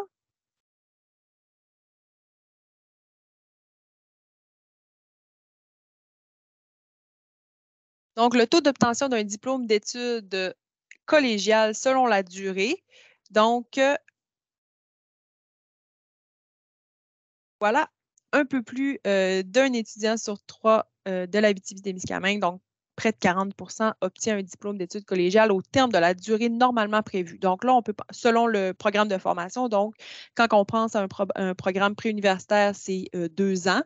Donc, le taux d'obtention d'un diplôme d'études collégiales selon la durée. Donc, voilà, un peu plus euh, d'un étudiant sur trois euh, de la des donc près de 40 obtient un diplôme d'études collégiales au terme de la durée normalement prévue. Donc là, on peut, selon le programme de formation, donc quand on pense à un, programme préuniversitaire, c'est euh, deux ans.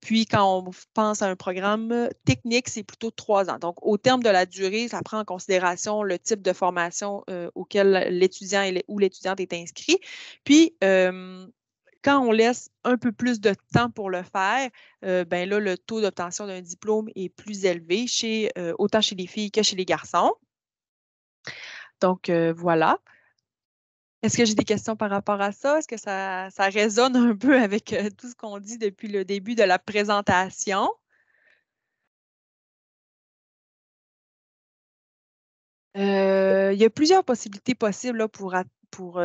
Puis quand on pense à un programme technique, c'est plutôt trois ans. Donc au terme de la durée, ça prend en considération le type de formation euh, auquel l'étudiant ou l'étudiante est inscrit. Puis euh, quand on laisse un peu plus de temps pour le faire, euh, ben là, le taux d'obtention d'un diplôme est plus élevé, chez, euh, autant chez les filles que chez les garçons. Donc, euh, voilà. Est-ce que j'ai des questions par rapport à ça? Est-ce que ça, résonne un peu avec tout ce qu'on dit depuis le début de la présentation? il y a plusieurs possibilités possibles là, pour, pour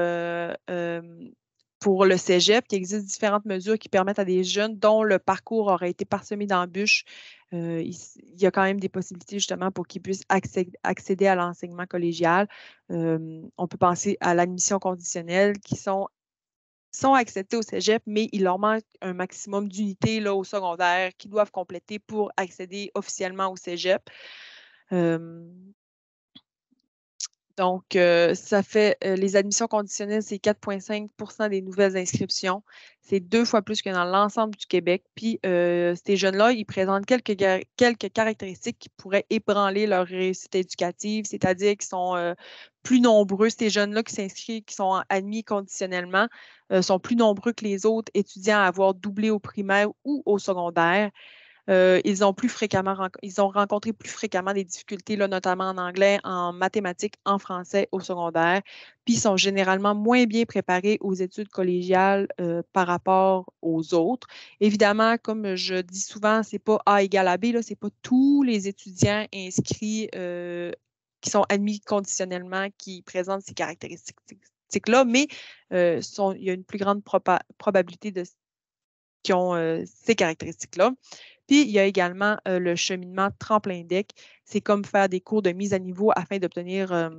pour le cégep, il existe différentes mesures qui permettent à des jeunes dont le parcours aurait été parsemé d'embûches, euh, il, y a quand même des possibilités justement pour qu'ils puissent accéder, à l'enseignement collégial. Euh, on peut penser à l'admission conditionnelle qui sont acceptées au cégep, mais il leur manque un maximum d'unités au secondaire qu'ils doivent compléter pour accéder officiellement au cégep. Euh, donc, euh, ça fait euh, les admissions conditionnelles, c'est 4,5 des nouvelles inscriptions. C'est deux fois plus que dans l'ensemble du Québec. Puis, euh, ces jeunes-là, ils présentent quelques, quelques caractéristiques qui pourraient ébranler leur réussite éducative, c'est-à-dire qu'ils sont plus nombreux, ces jeunes-là qui s'inscrivent, qui sont admis conditionnellement, sont plus nombreux que les autres étudiants à avoir doublé au primaire ou au secondaire. Euh, ils, ont plus fréquemment, ils ont rencontré plus fréquemment des difficultés, là, notamment en anglais, en mathématiques, en français au secondaire, puis ils sont généralement moins bien préparés aux études collégiales euh, par rapport aux autres. Évidemment, comme je dis souvent, ce n'est pas A égale à B, ce n'est pas tous les étudiants inscrits euh, qui sont admis conditionnellement qui présentent ces caractéristiques-là, mais il y a une plus grande probabilité de qui ont ces caractéristiques-là. Puis, il y a également euh, le cheminement tremplin deck. C'est comme faire des cours de mise à niveau afin d'obtenir euh,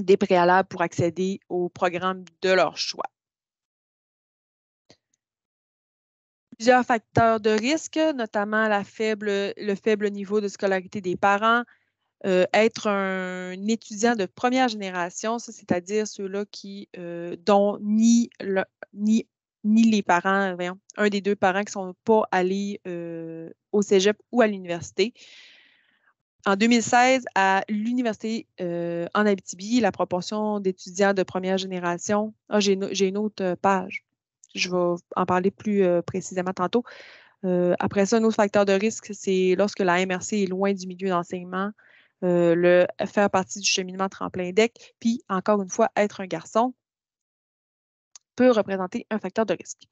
des préalables pour accéder au programme de leur choix. Plusieurs facteurs de risque, notamment le faible niveau de scolarité des parents, euh, être un étudiant de première génération, c'est-à-dire ceux-là qui dont ni, le, ni ni les parents, un des deux parents qui ne sont pas allés euh, au cégep ou à l'université. En 2016, à l'université euh, en Abitibi, la proportion d'étudiants de première génération. Ah, j'ai une, autre page. Je vais en parler plus euh, précisément tantôt. après ça, un autre facteur de risque, c'est lorsque la MRC est loin du milieu d'enseignement, le faire partie du cheminement tremplin deck, puis encore une fois, être un garçon peut représenter un facteur de risque.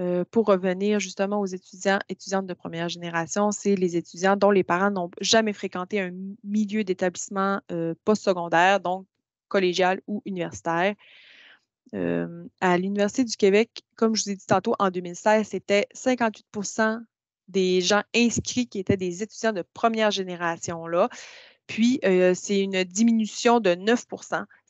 Euh, pour revenir justement aux étudiants, étudiantes de première génération, c'est les étudiants dont les parents n'ont jamais fréquenté un milieu d'établissement euh, postsecondaire, donc collégial ou universitaire. Euh, à l'Université du Québec, comme je vous ai dit tantôt, en 2016, c'était 58 des gens inscrits qui étaient des étudiants de première génération là. Puis, c'est une diminution de 9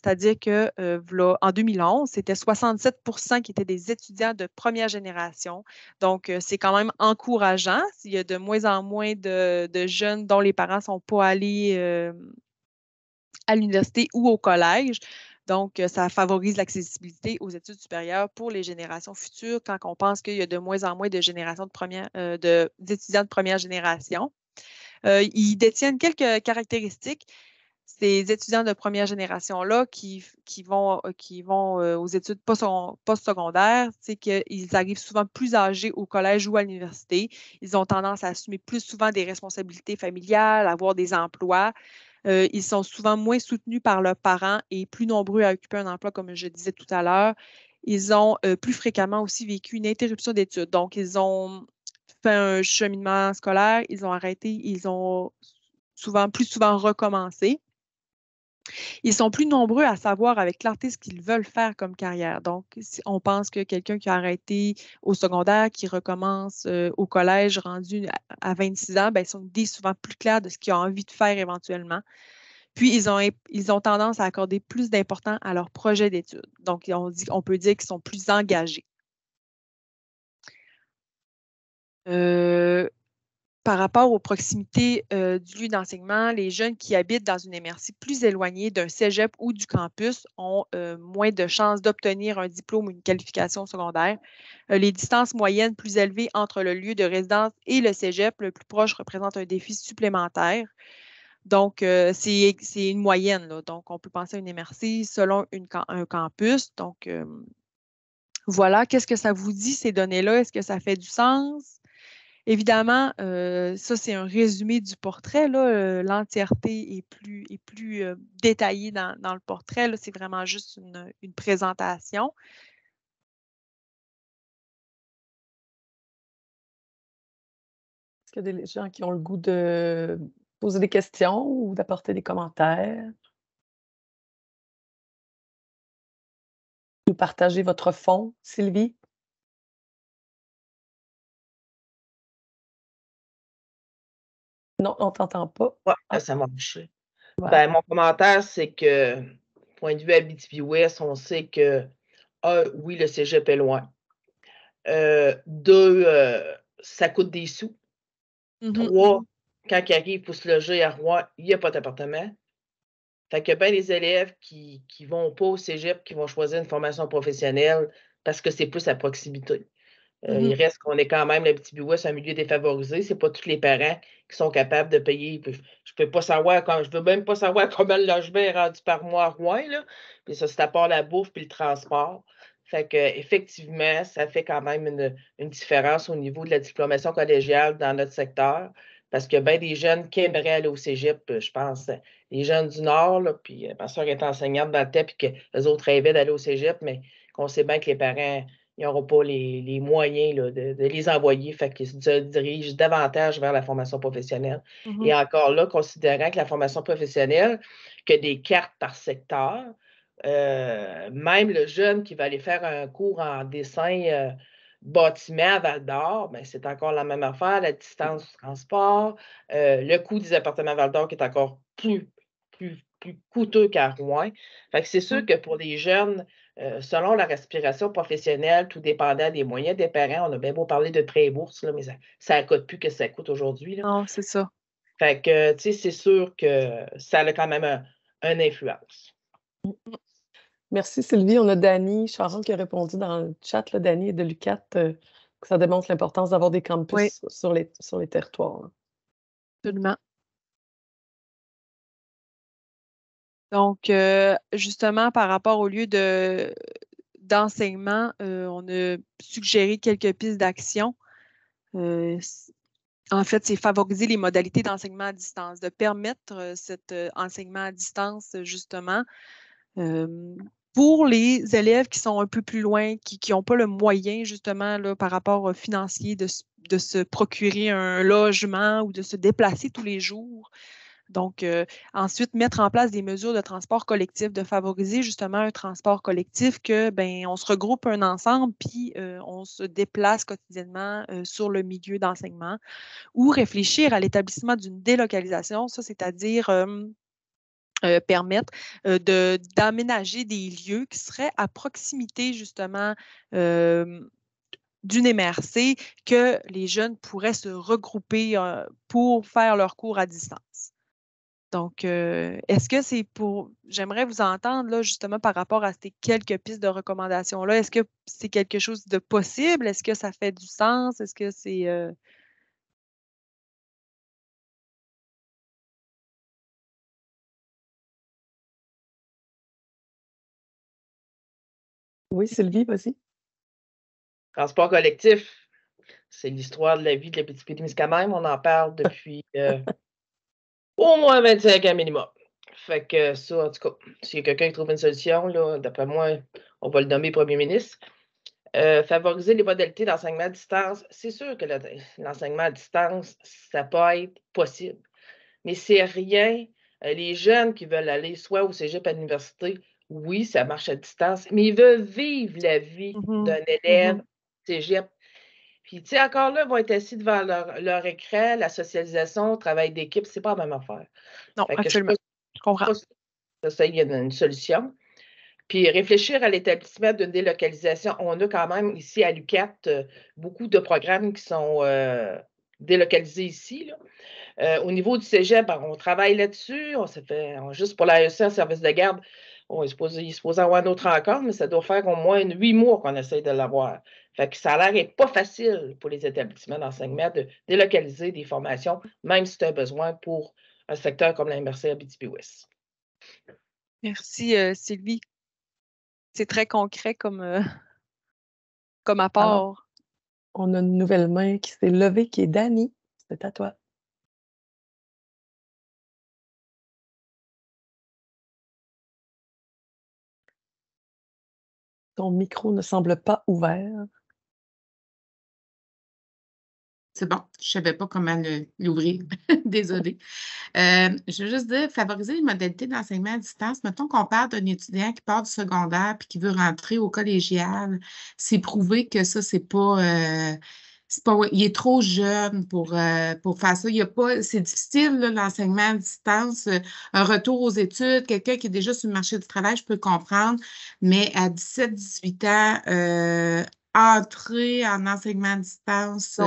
c'est-à-dire que euh, en 2011, c'était 67 qui étaient des étudiants de première génération. Donc, euh, c'est quand même encourageant. s'il y a de moins en moins de, jeunes dont les parents ne sont pas allés euh, à l'université ou au collège. Donc, ça favorise l'accessibilité aux études supérieures pour les générations futures quand on pense qu'il y a de moins en moins de générations de d'étudiants de première génération. ils détiennent quelques caractéristiques ces étudiants de première génération-là qui, vont, qui vont euh, euh, aux études postsecondaires, c'est qu'ils arrivent souvent plus âgés au collège ou à l'université. Ils ont tendance à assumer plus souvent des responsabilités familiales, avoir des emplois. Euh, ils sont souvent moins soutenus par leurs parents et plus nombreux à occuper un emploi, comme je disais tout à l'heure. Ils ont plus fréquemment aussi vécu une interruption d'études. Donc, ils ont fait un cheminement scolaire, ils ont arrêté, ils ont souvent, plus souvent recommencé. Ils sont plus nombreux à savoir avec clarté ce qu'ils veulent faire comme carrière. Donc, on pense que quelqu'un qui a arrêté au secondaire, qui recommence euh, au collège rendu à 26 ans, bien, ils sont souvent plus clairs de ce qu'ils ont envie de faire éventuellement. Puis, ils ont, ils ont tendance à accorder plus d'importance à leur projet d'études. Donc, on, dit, on peut dire qu'ils sont plus engagés. Euh, par rapport aux proximités euh, du lieu d'enseignement, les jeunes qui habitent dans une MRC plus éloignée d'un cégep ou du campus ont euh, moins de chances d'obtenir un diplôme ou une qualification secondaire. Euh, les distances moyennes plus élevées entre le lieu de résidence et le cégep le plus proche représentent un défi supplémentaire. Donc, c'est une moyenne. Donc, on peut penser à une MRC selon un campus. Donc, voilà, qu'est-ce que ça vous dit, ces données-là? Est-ce que ça fait du sens? Évidemment, euh, ça, c'est un résumé du portrait. Euh, l'entièreté est plus, euh, détaillée dans, le portrait. C'est vraiment juste une, présentation. Est-ce qu'il y a des gens qui ont le goût de poser des questions ou d'apporter des commentaires? Vous partagez votre fond, Sylvie? Non, on t'entend pas. Ah. ça m'a touché. Ben, mon commentaire, c'est que, point de vue abitibi on sait que, un, ah, oui, le cégep est loin. Euh, deux, euh, ça coûte des sous. Mm-hmm, Trois, mm-hmm. quand il arrive pour se loger à Rouen, il n'y a pas d'appartement. Fait a bien des élèves qui ne vont pas au cégep, qui vont choisir une formation professionnelle parce que c'est plus à proximité. Euh, il mmh reste qu'on est quand même, le petit bureau, c'est un milieu défavorisé. Ce C'est pas tous les parents qui sont capables de payer. Je peux pas savoir, quand, je veux même pas savoir <laughs> combien le logement est rendu par mois à Rouen. Puis ça, c'est à part la bouffe puis le transport. Fait que, effectivement, ça fait quand même une, différence au niveau de la diplomation collégiale dans notre secteur. Parce que bien des jeunes qui aimeraient aller au cégep, euh, je pense, les jeunes du Nord, là, puis euh, ma soeur est enseignante dans le TEP, puis que les autres rêvaient d'aller au cégep, mais qu'on sait bien que les parents ils n'auront pas les, moyens de, les envoyer, fait qu'ils se dirigent davantage vers la formation professionnelle. Et mm-hmm. encore là, considérant que la formation professionnelle, que des cartes par secteur, euh, même le jeune qui va aller faire un cours en dessin euh, bâtiment à Val d'Or, ben, c'est encore la même affaire, la distance du transport, euh, le coût des appartements à Val d'Or qui est encore plus, plus, coûteux qu'à Rouen. Fait que c'est sûr mm. que pour les jeunes euh, selon la respiration professionnelle, tout dépendait des moyens des parents. On a bien beau parler de prêt bourse, là, mais ça ne coûte plus que ça coûte aujourd'hui. Non, c'est ça. Fait que, tu sais, c'est sûr que ça a quand même une influence. Merci, Sylvie. On a Dani Charon qui a répondu dans le chat, là, Dani et de Lucat, euh, ça démontre l'importance d'avoir des campus sur, les, sur les territoires. Absolument. Donc, euh, justement, par rapport au lieu d'enseignement, euh, on a suggéré quelques pistes d'action. Euh, en fait, c'est favoriser les modalités d'enseignement à distance, de permettre cet enseignement à distance, justement, pour les élèves qui sont un peu plus loin, qui n'ont pas le moyen, justement, par rapport au financier, de, se procurer un logement ou de se déplacer tous les jours. Donc, euh, ensuite, mettre en place des mesures de transport collectif, de favoriser justement un transport collectif que, ben, on se regroupe un ensemble, puis euh, on se déplace quotidiennement euh, sur le milieu d'enseignement, ou réfléchir à l'établissement d'une délocalisation, ça, c'est-à-dire permettre d'aménager des lieux qui seraient à proximité justement d'une MRC que les jeunes pourraient se regrouper pour faire leurs cours à distance. Donc, euh, est-ce que c'est pour. J'aimerais vous entendre, là, justement, par rapport à ces quelques pistes de recommandations-là. Est-ce que c'est quelque chose de possible? Est-ce que ça fait du sens? Est-ce que c'est. Euh? Oui, Sylvie, vas Transport collectif, c'est l'histoire de la vie de la petite même. On en parle <laughs> depuis euh, au moins 25 ans minimum. Fait que ça, en tout cas, s'il y a quelqu'un qui trouve une solution, d'après moi, on va le nommer premier ministre. Euh, favoriser les modalités d'enseignement à distance, c'est sûr que l'enseignement à distance, ça peut être possible. Mais c'est rien. Euh, les jeunes qui veulent aller soit au cégep à l'université, oui, ça marche à distance, mais ils veulent vivre la vie mm-hmm. d'un mm-hmm. élève cégep puis, tu sais, encore là, ils vont être assis devant leur, leur la socialisation, le travail d'équipe, c'est pas la même affaire. Non, Je, comprends. Ça, il y a une solution. Puis réfléchir à l'établissement d'une délocalisation. On a quand même ici à l'UCAT euh, beaucoup de programmes qui sont euh, délocalisés ici. Euh, au niveau du cégep, ben, on travaille là-dessus. On juste pour la le service de garde, on est il se avoir un autre encore, mais ça doit faire au moins huit mois qu'on essaye de l'avoir. Fait que ça a l'air pas facile pour les établissements d'enseignement de délocaliser des formations, même si tu as besoin pour un secteur comme la MRC à ouest Merci euh, Sylvie. C'est très concret comme, euh, comme apport. on a une nouvelle main qui s'est levée, qui est Dani. C'est à toi. Ton micro ne semble pas ouvert. C'est bon, je ne savais pas comment l'ouvrir. <laughs> Désolée. Euh, je veux juste dire, favoriser les modalités d'enseignement à distance. Mettons qu'on parle d'un étudiant qui part du secondaire puis qui veut rentrer au collégial. C'est prouvé que ça, c'est pas. Euh, il est trop jeune pour, euh, pour faire ça. Il y a pas, c'est difficile, l'enseignement à distance. un retour aux études, quelqu'un qui est déjà sur le marché du travail, je peux comprendre, mais à 17-18 ans, entrer en enseignement à distance,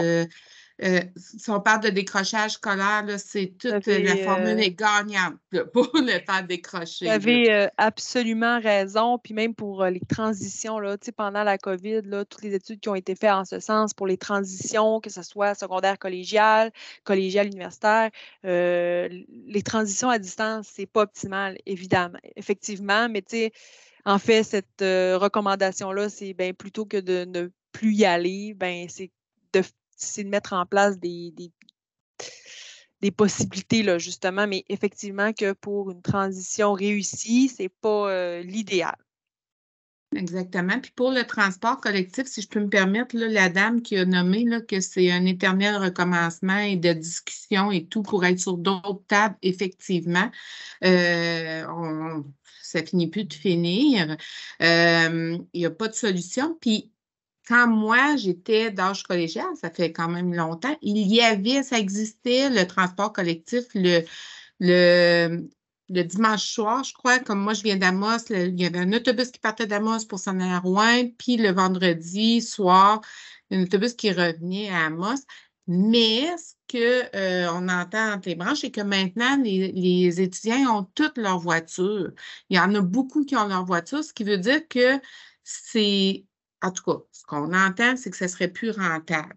euh, si on parle de décrochage scolaire, c'est toute la formule euh, gagnante <laughs> pour ne pas décrocher. Vous avez euh, absolument raison. Puis même pour les transitions, là, pendant la COVID, toutes les études qui ont été faites en ce sens pour les transitions, que ce soit secondaire collégial, collégial universitaire, les transitions à distance, c'est pas optimal, évidemment, effectivement. Mais en fait, cette recommandation-là, c'est ben, plutôt que de ne plus y aller, ben, c'est de c'est de mettre en place des, possibilités, là, justement, mais effectivement que pour une transition réussie, ce n'est pas euh, l'idéal. Exactement. Puis pour le transport collectif, si je peux me permettre, la dame qui a nommé là, que c'est un éternel recommencement et de discussion et tout pour être sur d'autres tables, effectivement, ça euh, on, ça finit plus de finir. Euh, il n'y a pas de solution. Puis quand moi, j'étais d'âge collégial, ça fait quand même longtemps, il y avait, ça existait, le transport collectif, le, le, dimanche soir, je crois, comme moi, je viens d'Amos, il y avait un autobus qui partait d'Amos pour s'en aller à Rouen, puis le vendredi soir, un autobus qui revenait à Amos. Mais ce qu'on euh, entend entre les branches, c'est que maintenant, les, étudiants ont toutes leurs voitures. Il y en a beaucoup qui ont leur voiture, ce qui veut dire que c'est en tout cas, ce qu'on entend, c'est que ce serait plus rentable.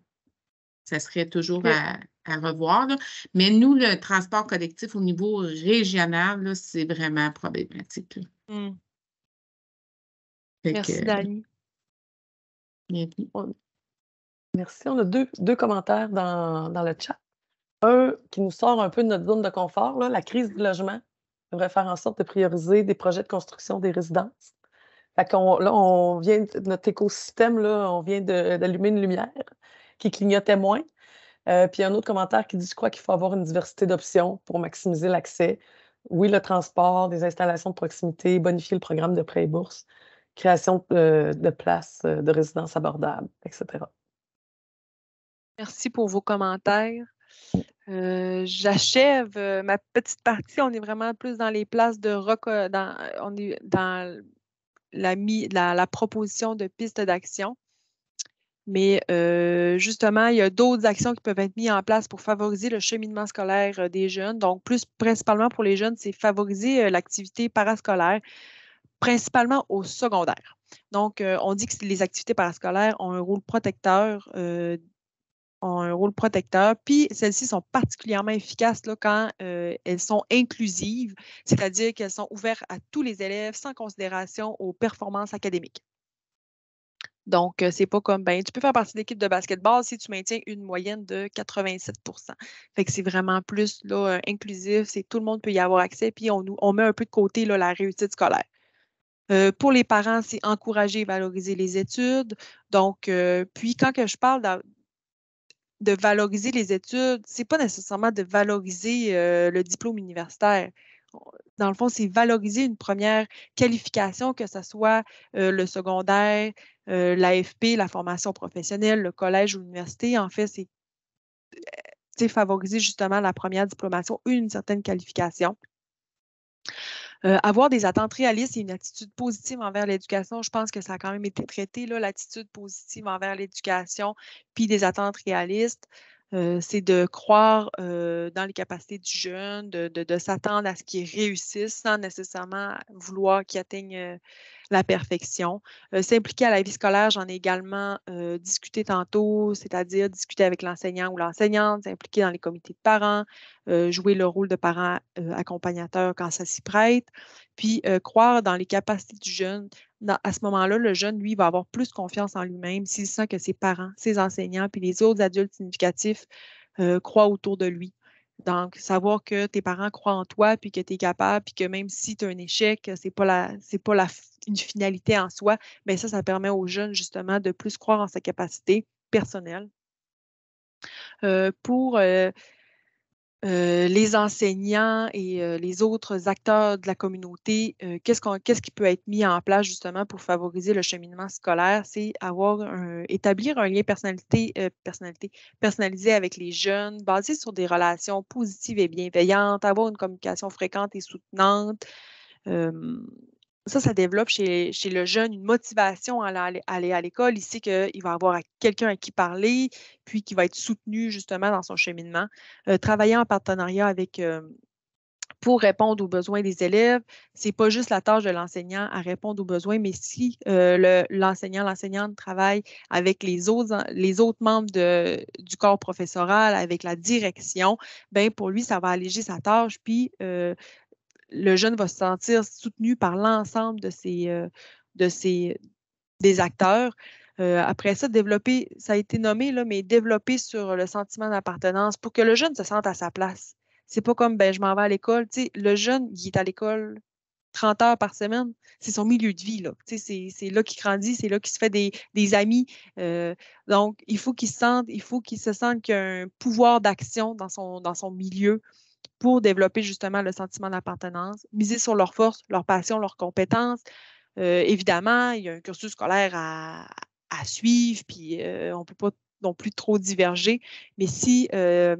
Ça serait toujours à, revoir. Mais nous, le transport collectif au niveau régional, c'est vraiment problématique. Hmm. Merci, Dani. Merci. On a deux, commentaires dans, le chat. Un qui nous sort un peu de notre zone de confort, la crise du logement devrait faire en sorte de prioriser des projets de construction des résidences fait on vient notre écosystème, là, on vient d'allumer une lumière qui clignotait moins. Euh, puis un autre commentaire qui dit Je crois qu'il faut avoir une diversité d'options pour maximiser l'accès. Oui, le transport, des installations de proximité, bonifier le programme de prêt et bourse, création de euh, places euh, de résidence abordables, etc. Merci pour vos commentaires. Euh, j'achève ma petite partie. On est vraiment plus dans les places de dans, on est dans la, proposition de pistes d'action. Mais euh, justement, il y a d'autres actions qui peuvent être mises en place pour favoriser le cheminement scolaire euh, des jeunes. Donc, plus principalement pour les jeunes, c'est favoriser euh, l'activité parascolaire, principalement au secondaire. Donc, on dit que les activités parascolaires ont un rôle protecteur euh, ont un rôle protecteur, puis celles-ci sont particulièrement efficaces là, quand euh, elles sont inclusives, c'est-à-dire qu'elles sont ouvertes à tous les élèves sans considération aux performances académiques. Donc, euh, c'est pas comme, ben, tu peux faire partie d'équipe de basketball si tu maintiens une moyenne de 87 Fait que c'est vraiment plus là, euh, inclusif, c'est tout le monde peut y avoir accès, puis on, met un peu de côté là, la réussite scolaire. pour les parents, c'est encourager et valoriser les études. Donc, puis quand que je parle de valoriser les études, c'est pas nécessairement de valoriser euh, le diplôme universitaire. Dans le fond, c'est valoriser une première qualification, que ce soit euh, le secondaire, euh, l'AFP, la formation professionnelle, le collège ou l'université. En fait, c'est favoriser justement la première diplomation, une certaine qualification. Euh, avoir des attentes réalistes et une attitude positive envers l'éducation, je pense que ça a quand même été traité, là, l'attitude positive envers l'éducation, puis des attentes réalistes. Euh, c'est de croire euh, dans les capacités du jeune, de, de s'attendre à ce qu'il réussisse sans nécessairement vouloir qu'il atteigne la perfection. Euh, s'impliquer à la vie scolaire, j'en ai également euh, discuté tantôt, c'est-à-dire discuter avec l'enseignant ou l'enseignante, s'impliquer dans les comités de parents, euh, jouer le rôle de parent accompagnateur quand ça s'y prête, puis croire dans les capacités du jeune. à ce moment-là, le jeune, lui, va avoir plus confiance en lui-même s'il sent que ses parents, ses enseignants, puis les autres adultes significatifs croient autour de lui. Donc, savoir que tes parents croient en toi, puis que tu es capable, puis que même si tu as un échec, c'est pas la, c'est pas la, une finalité en soi, mais ben ça, ça permet aux jeunes justement de plus croire en sa capacité personnelle. Euh, pour euh, euh, les enseignants et euh, les autres acteurs de la communauté, euh, qu'est-ce, qu'on, qu'est-ce qui peut être mis en place justement pour favoriser le cheminement scolaire? C'est avoir établir un lien personnalité, personnalité, personnalisé avec les jeunes, basé sur des relations positives et bienveillantes, avoir une communication fréquente et soutenante ça, ça développe chez, le jeune une motivation à aller, à, l'école. Il sait qu'il va avoir quelqu'un à qui parler, puis qui va être soutenu justement dans son cheminement. Euh, travailler en partenariat avec euh, pour répondre aux besoins des élèves, ce n'est pas juste la tâche de l'enseignant à répondre aux besoins, mais si euh, l'enseignant, l'enseignante travaille avec les autres, membres du corps professoral, avec la direction, ben pour lui, ça va alléger sa tâche, puis le jeune va se sentir soutenu par l'ensemble de ses, euh, de des acteurs. Euh, après ça, développer, ça a été nommé, là, mais développer sur le sentiment d'appartenance pour que le jeune se sente à sa place. C'est pas comme ben je m'en vais à l'école. le jeune, il est à l'école 30 heures par semaine. C'est son milieu de vie. Là. C'est, là qu'il grandit, c'est là qu'il se fait des, amis. Euh, donc, il faut qu'il se sente, il faut qu'il se y a un pouvoir d'action dans son, dans son milieu pour développer justement le sentiment d'appartenance, miser sur leurs forces, leurs passions, leurs compétences. Euh, évidemment, il y a un cursus scolaire à, suivre, puis euh, on ne peut pas non plus trop diverger, mais si euh,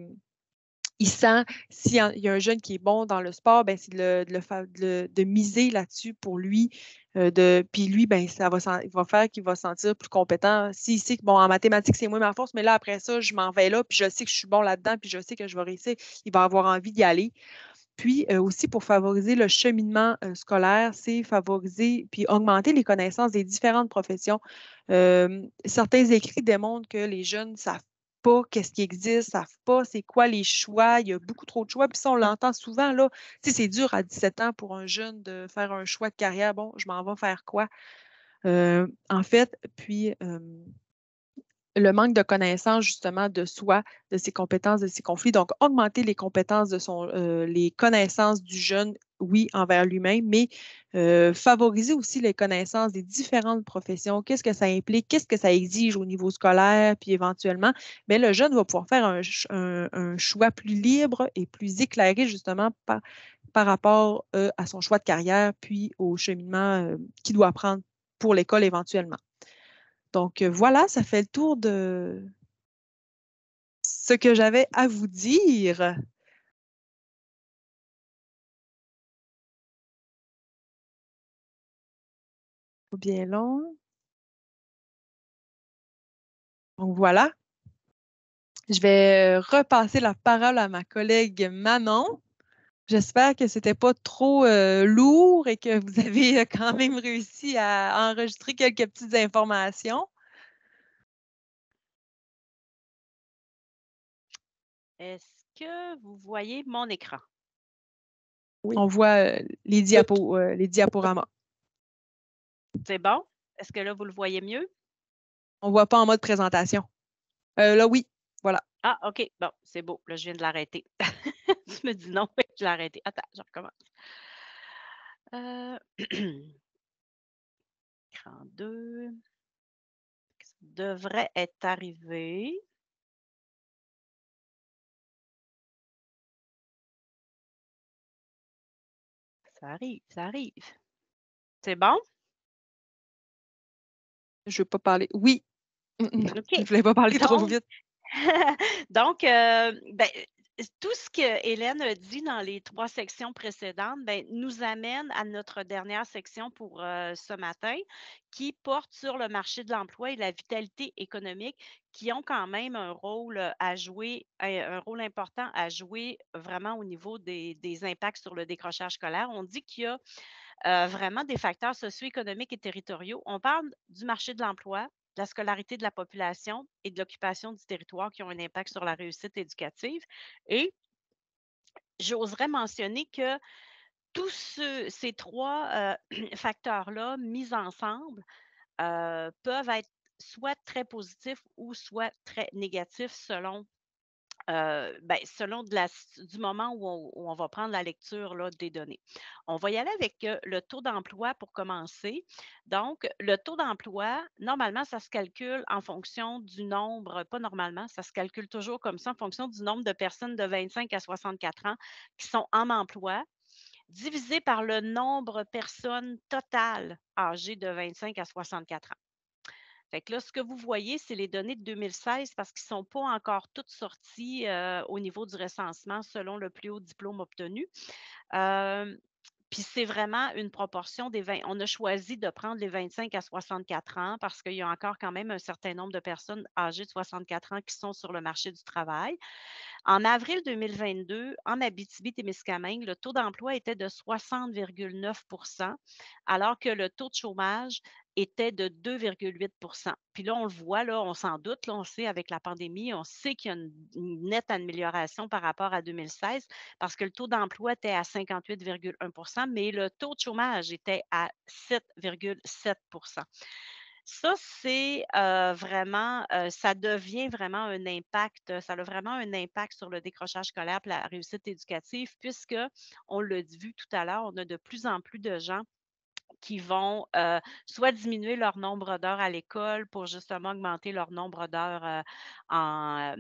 il sent, s'il y a un jeune qui est bon dans le sport, ben, c'est de, de, miser là-dessus pour lui, euh, puis lui, ben, ça va, il va faire qu'il va se sentir plus compétent. S'il sait que, bon, en mathématiques, c'est moins ma force, mais là, après ça, je m'en vais là, puis je sais que je suis bon là-dedans, puis je sais que je vais réussir, il va avoir envie d'y aller. Puis euh, aussi pour favoriser le cheminement euh, scolaire, c'est favoriser puis augmenter les connaissances des différentes professions. certains écrits démontrent que les jeunes savent pas qu'est-ce qui existe, savent pas c'est quoi les choix, il y a beaucoup trop de choix. Puis ça, on mmh. l'entend souvent, là, si c'est dur à 17 ans pour un jeune de faire un choix de carrière, bon, je m'en vais faire quoi? Euh, en fait, puis le manque de connaissances justement de soi, de ses compétences, de ses conflits. Donc, augmenter les compétences de son, euh, les connaissances du jeune, oui, envers lui-même, mais euh, favoriser aussi les connaissances des différentes professions. Qu'est-ce que ça implique? Qu'est-ce que ça exige au niveau scolaire? Puis éventuellement, mais le jeune va pouvoir faire un, choix plus libre et plus éclairé justement par, rapport euh, à son choix de carrière, puis au cheminement qu'il doit prendre pour l'école éventuellement. Donc voilà, ça fait le tour de ce que j'avais à vous dire. bien long. Donc voilà. Je vais repasser la parole à ma collègue Manon J'espère que ce n'était pas trop euh, lourd et que vous <laughs> avez euh, quand même réussi à enregistrer quelques petites informations. Est-ce que vous voyez mon écran? Oui. On voit euh, les, diapos, les diaporamas. C'est bon? Est-ce que là, vous le voyez mieux? On ne voit pas en mode présentation. là, oui. Voilà. Ah, OK. Bon, c'est beau. Là, je viens de l'arrêter. tu <laughs> me dis non je l'ai arrêté. Attends, je recommence. Euh... Cran 2. Ça devrait être arrivé. Ça arrive, ça arrive. C'est bon? Je ne veux pas parler. Oui. Je ne voulais pas parler trop vite. <laughs> Donc, euh, ben, tout ce que Hélène a dit dans les trois sections précédentes ben, nous amène à notre dernière section pour euh, ce matin, qui porte sur le marché de l'emploi et la vitalité économique, qui ont quand même un rôle à jouer, un rôle important à jouer vraiment au niveau des, impacts sur le décrochage scolaire. On dit qu'il y a euh, vraiment des facteurs socio-économiques et territoriaux. On parle du marché de l'emploi, la scolarité de la population et de l'occupation du territoire qui ont un impact sur la réussite éducative. Et j'oserais mentionner que tous ces trois <clears throat> facteurs-là mis ensemble peuvent être soit très positifs ou soit très négatifs selon euh, ben, selon du moment où on, va prendre la lecture des données. On va y aller avec euh, le taux d'emploi pour commencer. Donc, le taux d'emploi, normalement, ça se calcule en fonction du nombre, pas normalement, ça se calcule toujours comme ça, en fonction du nombre de personnes de 25 à 64 ans qui sont en emploi divisé par le nombre de personnes totales âgées de 25 à 64 ans là, ce que vous voyez, c'est les données de 2016 parce qu'ils ne sont pas encore toutes sorties euh, au niveau du recensement selon le plus haut diplôme obtenu. Euh, puis c'est vraiment une proportion des 20. On a choisi de prendre les 25 à 64 ans parce qu'il y a encore quand même un certain nombre de personnes âgées de 64 ans qui sont sur le marché du travail. En avril 2022, en Abitibi-Témiscamingue, le taux d'emploi était de 60,9 alors que le taux de chômage était de 2,8 Puis là, on le voit, là, on s'en doute, là, on sait avec la pandémie, on sait qu'il y a une, nette amélioration par rapport à 2016 parce que le taux d'emploi était à 58,1 mais le taux de chômage était à 7,7 ça, c'est euh, vraiment, euh, ça devient vraiment un impact, ça a vraiment un impact sur le décrochage scolaire, la réussite éducative, puisque, on l'a vu tout à l'heure, on a de plus en plus de gens qui vont euh, soit diminuer leur nombre d'heures à l'école pour justement augmenter leur nombre d'heures euh, en,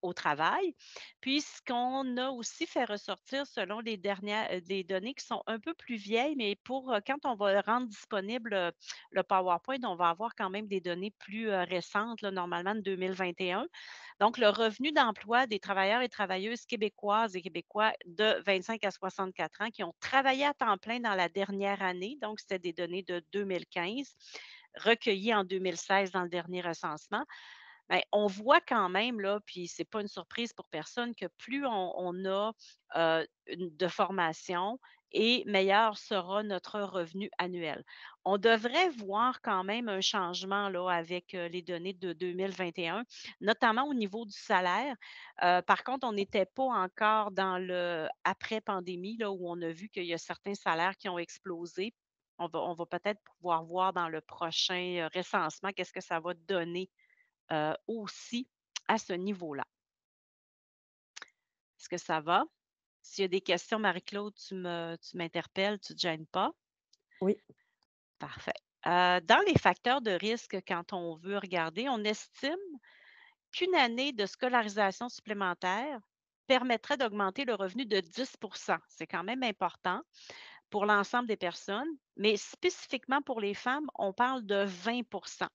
au travail. Puisqu'on a aussi fait ressortir selon les dernières euh, données qui sont un peu plus vieilles, mais pour euh, quand on va rendre disponible euh, le PowerPoint, on va avoir quand même des données plus récentes, normalement de 2021. Donc, le revenu d'emploi des travailleurs et travailleuses québécoises et québécois de 25 à 64 ans qui ont travaillé à temps plein dans la dernière année, donc c'était des données de 2015 recueillies en 2016 dans le dernier recensement, ben, on voit quand même, là, puis ce n'est pas une surprise pour personne, que plus on, a de formation et meilleur sera notre revenu annuel. On devrait voir quand même un changement là, avec les données de 2021, notamment au niveau du salaire. par contre, on n'était pas encore dans le après-pandémie, là, où on a vu qu'il y a certains salaires qui ont explosé on va, va peut-être pouvoir voir dans le prochain recensement qu'est-ce que ça va donner euh, aussi à ce niveau-là. Est-ce que ça va? S'il y a des questions, Marie-Claude, tu m'interpelles, tu ne te gênes pas? Oui. Parfait. Euh, dans les facteurs de risque, quand on veut regarder, on estime qu'une année de scolarisation supplémentaire permettrait d'augmenter le revenu de 10 C'est quand même important pour l'ensemble des personnes, mais spécifiquement pour les femmes, on parle de 20 Ça,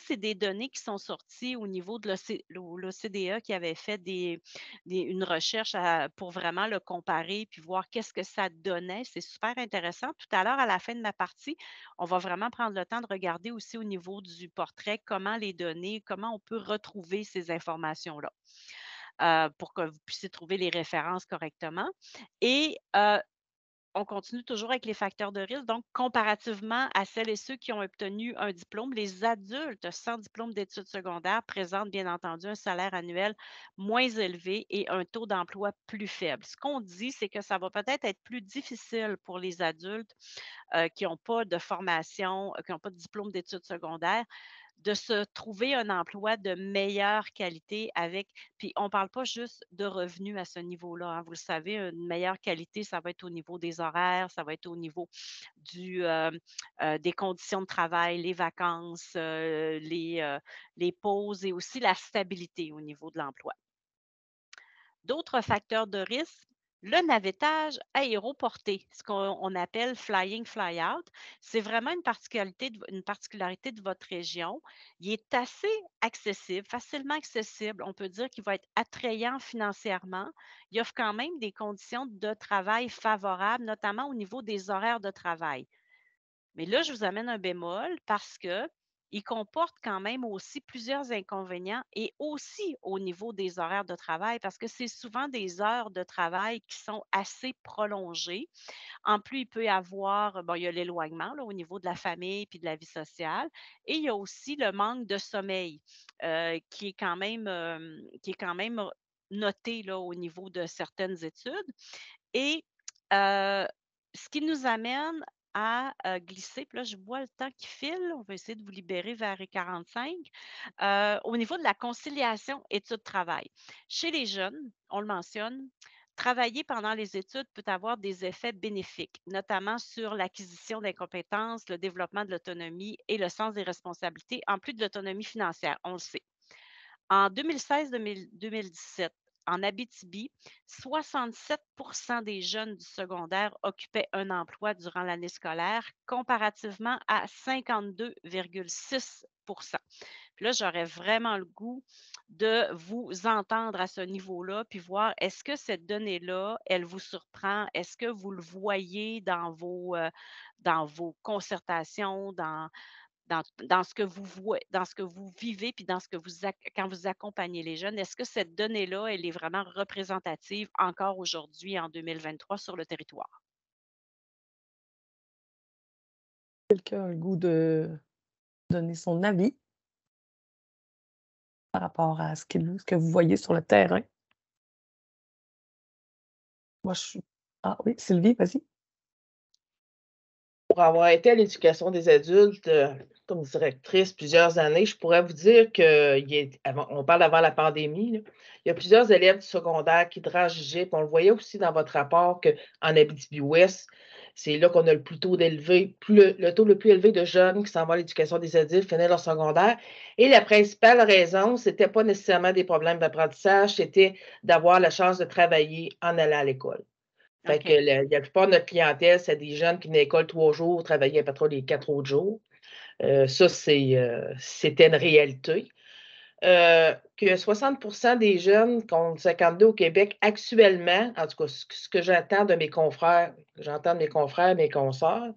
c'est des données qui sont sorties au niveau de l'OCDE qui avait fait des, une recherche pour vraiment le comparer puis voir qu'est-ce que ça donnait. C'est super intéressant. Tout à l'heure, à la fin de ma partie, on va vraiment prendre le temps de regarder aussi au niveau du portrait comment les données, comment on peut retrouver ces informations-là. Euh, pour que vous puissiez trouver les références correctement. Et euh, on continue toujours avec les facteurs de risque. Donc, comparativement à celles et ceux qui ont obtenu un diplôme, les adultes sans diplôme d'études secondaires présentent bien entendu un salaire annuel moins élevé et un taux d'emploi plus faible. Ce qu'on dit, c'est que ça va peut-être être plus difficile pour les adultes euh, qui n'ont pas de formation, euh, qui n'ont pas de diplôme d'études secondaires, de se trouver un emploi de meilleure qualité avec, puis on ne parle pas juste de revenus à ce niveau-là. Hein, vous le savez, une meilleure qualité, ça va être au niveau des horaires, ça va être au niveau du, euh, euh, des conditions de travail, les vacances, euh, les, les pauses et aussi la stabilité au niveau de l'emploi. D'autres facteurs de risque, le navetage aéroporté, ce qu'on appelle flying, fly out, c'est vraiment une particularité, une particularité de votre région. Il est assez accessible, facilement accessible. On peut dire qu'il va être attrayant financièrement. Il offre quand même des conditions de travail favorables, notamment au niveau des horaires de travail. Mais là, je vous amène un bémol parce que il comporte quand même aussi plusieurs inconvénients et aussi au niveau des horaires de travail parce que c'est souvent des heures de travail qui sont assez prolongées. En plus, il peut y avoir, bon, il y a l'éloignement au niveau de la famille puis de la vie sociale et il y a aussi le manque de sommeil euh, qui est quand même, euh, qui est quand même noté là, au niveau de certaines études. Et euh, ce qui nous amène à glisser. Puis là, je vois le temps qui file. On va essayer de vous libérer vers les 45. au niveau de la conciliation études-travail, chez les jeunes, on le mentionne, travailler pendant les études peut avoir des effets bénéfiques, notamment sur l'acquisition des compétences, le développement de l'autonomie et le sens des responsabilités, en plus de l'autonomie financière, on le sait. En 2016-2017, en Abitibi, 67 des jeunes du secondaire occupaient un emploi durant l'année scolaire, comparativement à 52,6 là, j'aurais vraiment le goût de vous entendre à ce niveau-là, puis voir est-ce que cette donnée-là, elle vous surprend? Est-ce que vous le voyez dans vos, euh, dans vos concertations, dans, dans, ce que vous voyez, dans ce que vous vivez, puis dans ce que vous quand vous accompagnez les jeunes, est-ce que cette donnée-là, elle est vraiment représentative encore aujourd'hui, en 2023, sur le territoire? Quelqu'un a le goût de donner son avis par rapport à ce, ce que vous voyez sur le terrain? Moi, je Ah oui, Sylvie, vas-y avoir été à l'éducation des adultes euh, comme directrice plusieurs années, je pourrais vous dire qu'on parle avant la pandémie, il y a plusieurs élèves du secondaire qui drageaient on le voyait aussi dans votre rapport qu'en Abitibi-Ouest, c'est là qu'on a le plus tôt d'élevé, le, taux le plus élevé de jeunes qui s'en vont à l'éducation des adultes finissent leur secondaire. Et la principale raison, ce n'était pas nécessairement des problèmes d'apprentissage, c'était d'avoir la chance de travailler en allant à l'école. Fait que la, plupart de notre clientèle, c'est des jeunes qui venaient à trois jours, travaillaient pas trop les quatre autres jours. Euh, ça, c'est, euh, c'était une réalité. Euh, que 60 des jeunes ont 52 au Québec actuellement, en tout cas ce, que j'entends de mes confrères, j'entends de mes confrères, mes consoeurs,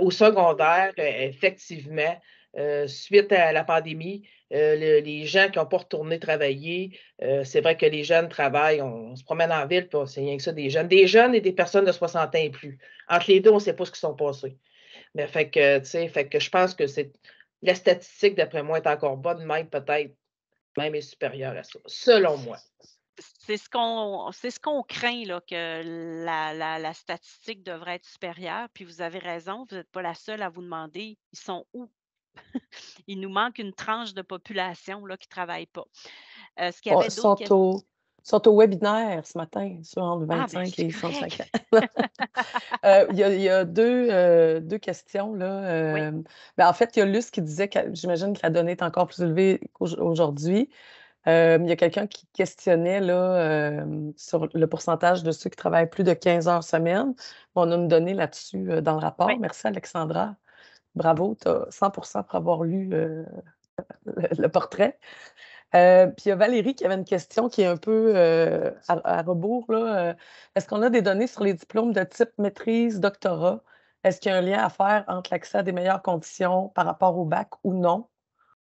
au secondaire, effectivement, suite à la pandémie, euh, les gens qui n'ont pas retourné travailler. Euh, c'est vrai que les jeunes travaillent, on, se promène en ville, c'est rien que ça, des jeunes. Des jeunes et des personnes de 60 ans et plus. Entre les deux, on ne sait pas ce qui sont passés. Mais fait que, tu fait que je pense que c'est la statistique, d'après moi, est encore bonne, même peut-être même est supérieure à ça, selon moi c'est ce qu'on ce qu'on craint là, que la, la, statistique devrait être supérieure. Puis vous avez raison, vous n'êtes pas la seule à vous demander ils sont où <laughs> Il nous manque une tranche de population là, qui ne travaille pas. Euh, ce avait sont, au webinaire ce matin sur le 25 ah, ben, et <laughs> <laughs> euh, il, y a, deux, euh, questions. Là. Euh, ben, en fait, il y a Luce qui disait que j'imagine que la donnée est encore plus élevée qu'aujourd'hui. il y a quelqu'un qui questionnait là, sur le pourcentage de ceux qui travaillent plus de 15 heures semaine. On a une donnée là-dessus dans le rapport. Merci, Alexandra. Bravo, tu as 100 pour avoir lu euh, le, portrait. Euh, puis il y a Valérie qui avait une question qui est un peu euh, à, rebours. Est-ce qu'on a des données sur les diplômes de type maîtrise, doctorat? Est-ce qu'il y a un lien à faire entre l'accès à des meilleures conditions par rapport au bac ou non?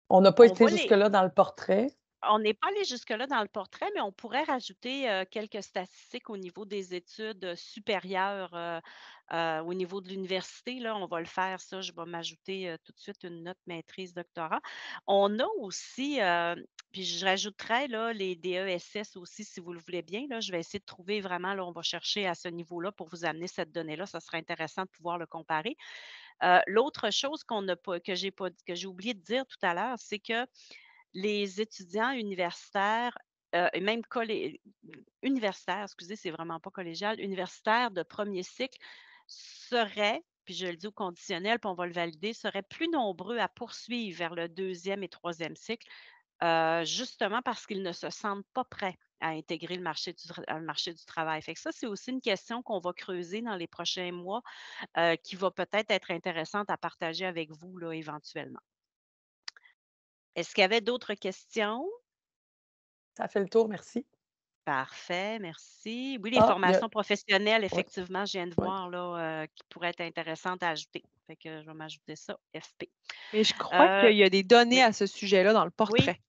On n'a pas été jusque-là dans le portrait on n'est pas allé jusque-là dans le portrait, mais on pourrait rajouter euh, quelques statistiques au niveau des études euh, supérieures, euh, au niveau de l'université. Là, on va le faire, ça, je vais m'ajouter tout de suite une note maîtrise doctorat. On a aussi, puis je rajouterai là, les DESS aussi, si vous le voulez bien. Là, je vais essayer de trouver vraiment, là, on va chercher à ce niveau-là pour vous amener cette donnée-là. Ça serait intéressant de pouvoir le comparer. L'autre chose qu'on n'a pas, que j'ai pas, que j'ai oublié de dire tout à l'heure, c'est que les étudiants universitaires euh, et même universitaires, excusez, c'est vraiment pas collégial, universitaires de premier cycle seraient, puis je le dis au conditionnel, puis on va le valider, seraient plus nombreux à poursuivre vers le deuxième et troisième cycle, euh, justement parce qu'ils ne se sentent pas prêts à intégrer le marché du, marché du travail. Fait ça, c'est aussi une question qu'on va creuser dans les prochains mois, euh, qui va peut-être être intéressante à partager avec vous là, éventuellement. Est-ce qu'il y avait d'autres questions? Ça fait le tour, merci. Parfait, merci. Oui, les ah, formations professionnelles, effectivement, je viens de voir là, euh, qui pourraient être intéressantes à ajouter. Fait que je vais m'ajouter ça, FP. Mais je crois euh, qu'il y a des données à ce sujet-là dans le portrait.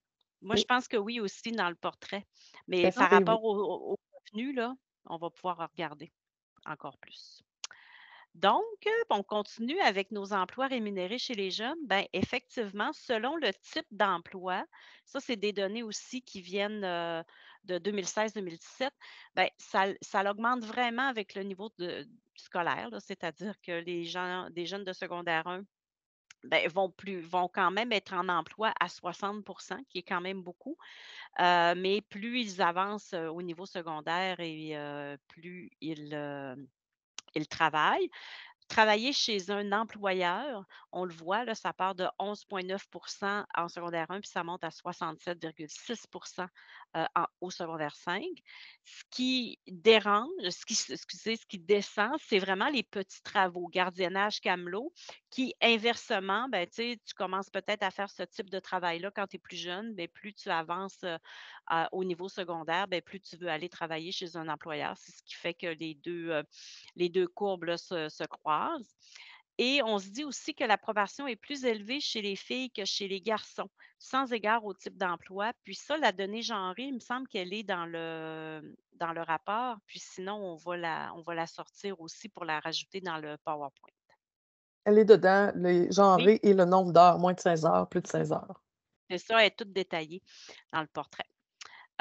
Moi, je pense que oui aussi dans le portrait. Mais par rapport au, au, contenu, là, on va pouvoir regarder encore plus. Donc, euh, on continue avec nos emplois rémunérés chez les jeunes. Ben, effectivement, selon le type d'emploi, ça, c'est des données aussi qui viennent euh, de 2016-2017, ben, ça, ça augmente vraiment avec le niveau scolaire, c'est-à-dire que les gens, des jeunes de secondaire 1 ben, vont, plus, vont quand même être en emploi à 60 qui est quand même beaucoup. Euh, mais plus ils avancent au niveau secondaire et plus ils et le travail. Travailler chez un employeur, on le voit, là, ça part de 11,9 en secondaire 1, puis ça monte à 67,6 euh, au secondaire 5. Ce qui dérange, ce qui, excusez, ce qui descend, c'est vraiment les petits travaux, gardiennage, camelot, qui inversement, ben, tu commences peut-être à faire ce type de travail-là quand tu es plus jeune, mais ben, plus tu avances euh, au niveau secondaire, ben, plus tu veux aller travailler chez un employeur. C'est ce qui fait que les deux, euh, les deux courbes se, se croisent. Et on se dit aussi que l'approbation est plus élevée chez les filles que chez les garçons, sans égard au type d'emploi. Puis ça, la donnée genrée, il me semble qu'elle est dans le, dans le rapport. Puis sinon, on va, la, on va la sortir aussi pour la rajouter dans le PowerPoint. Elle est dedans, les genré et le nombre d'heures, moins de 16 heures, plus de 16 heures. C'est ça, elle est toute détaillée dans le portrait.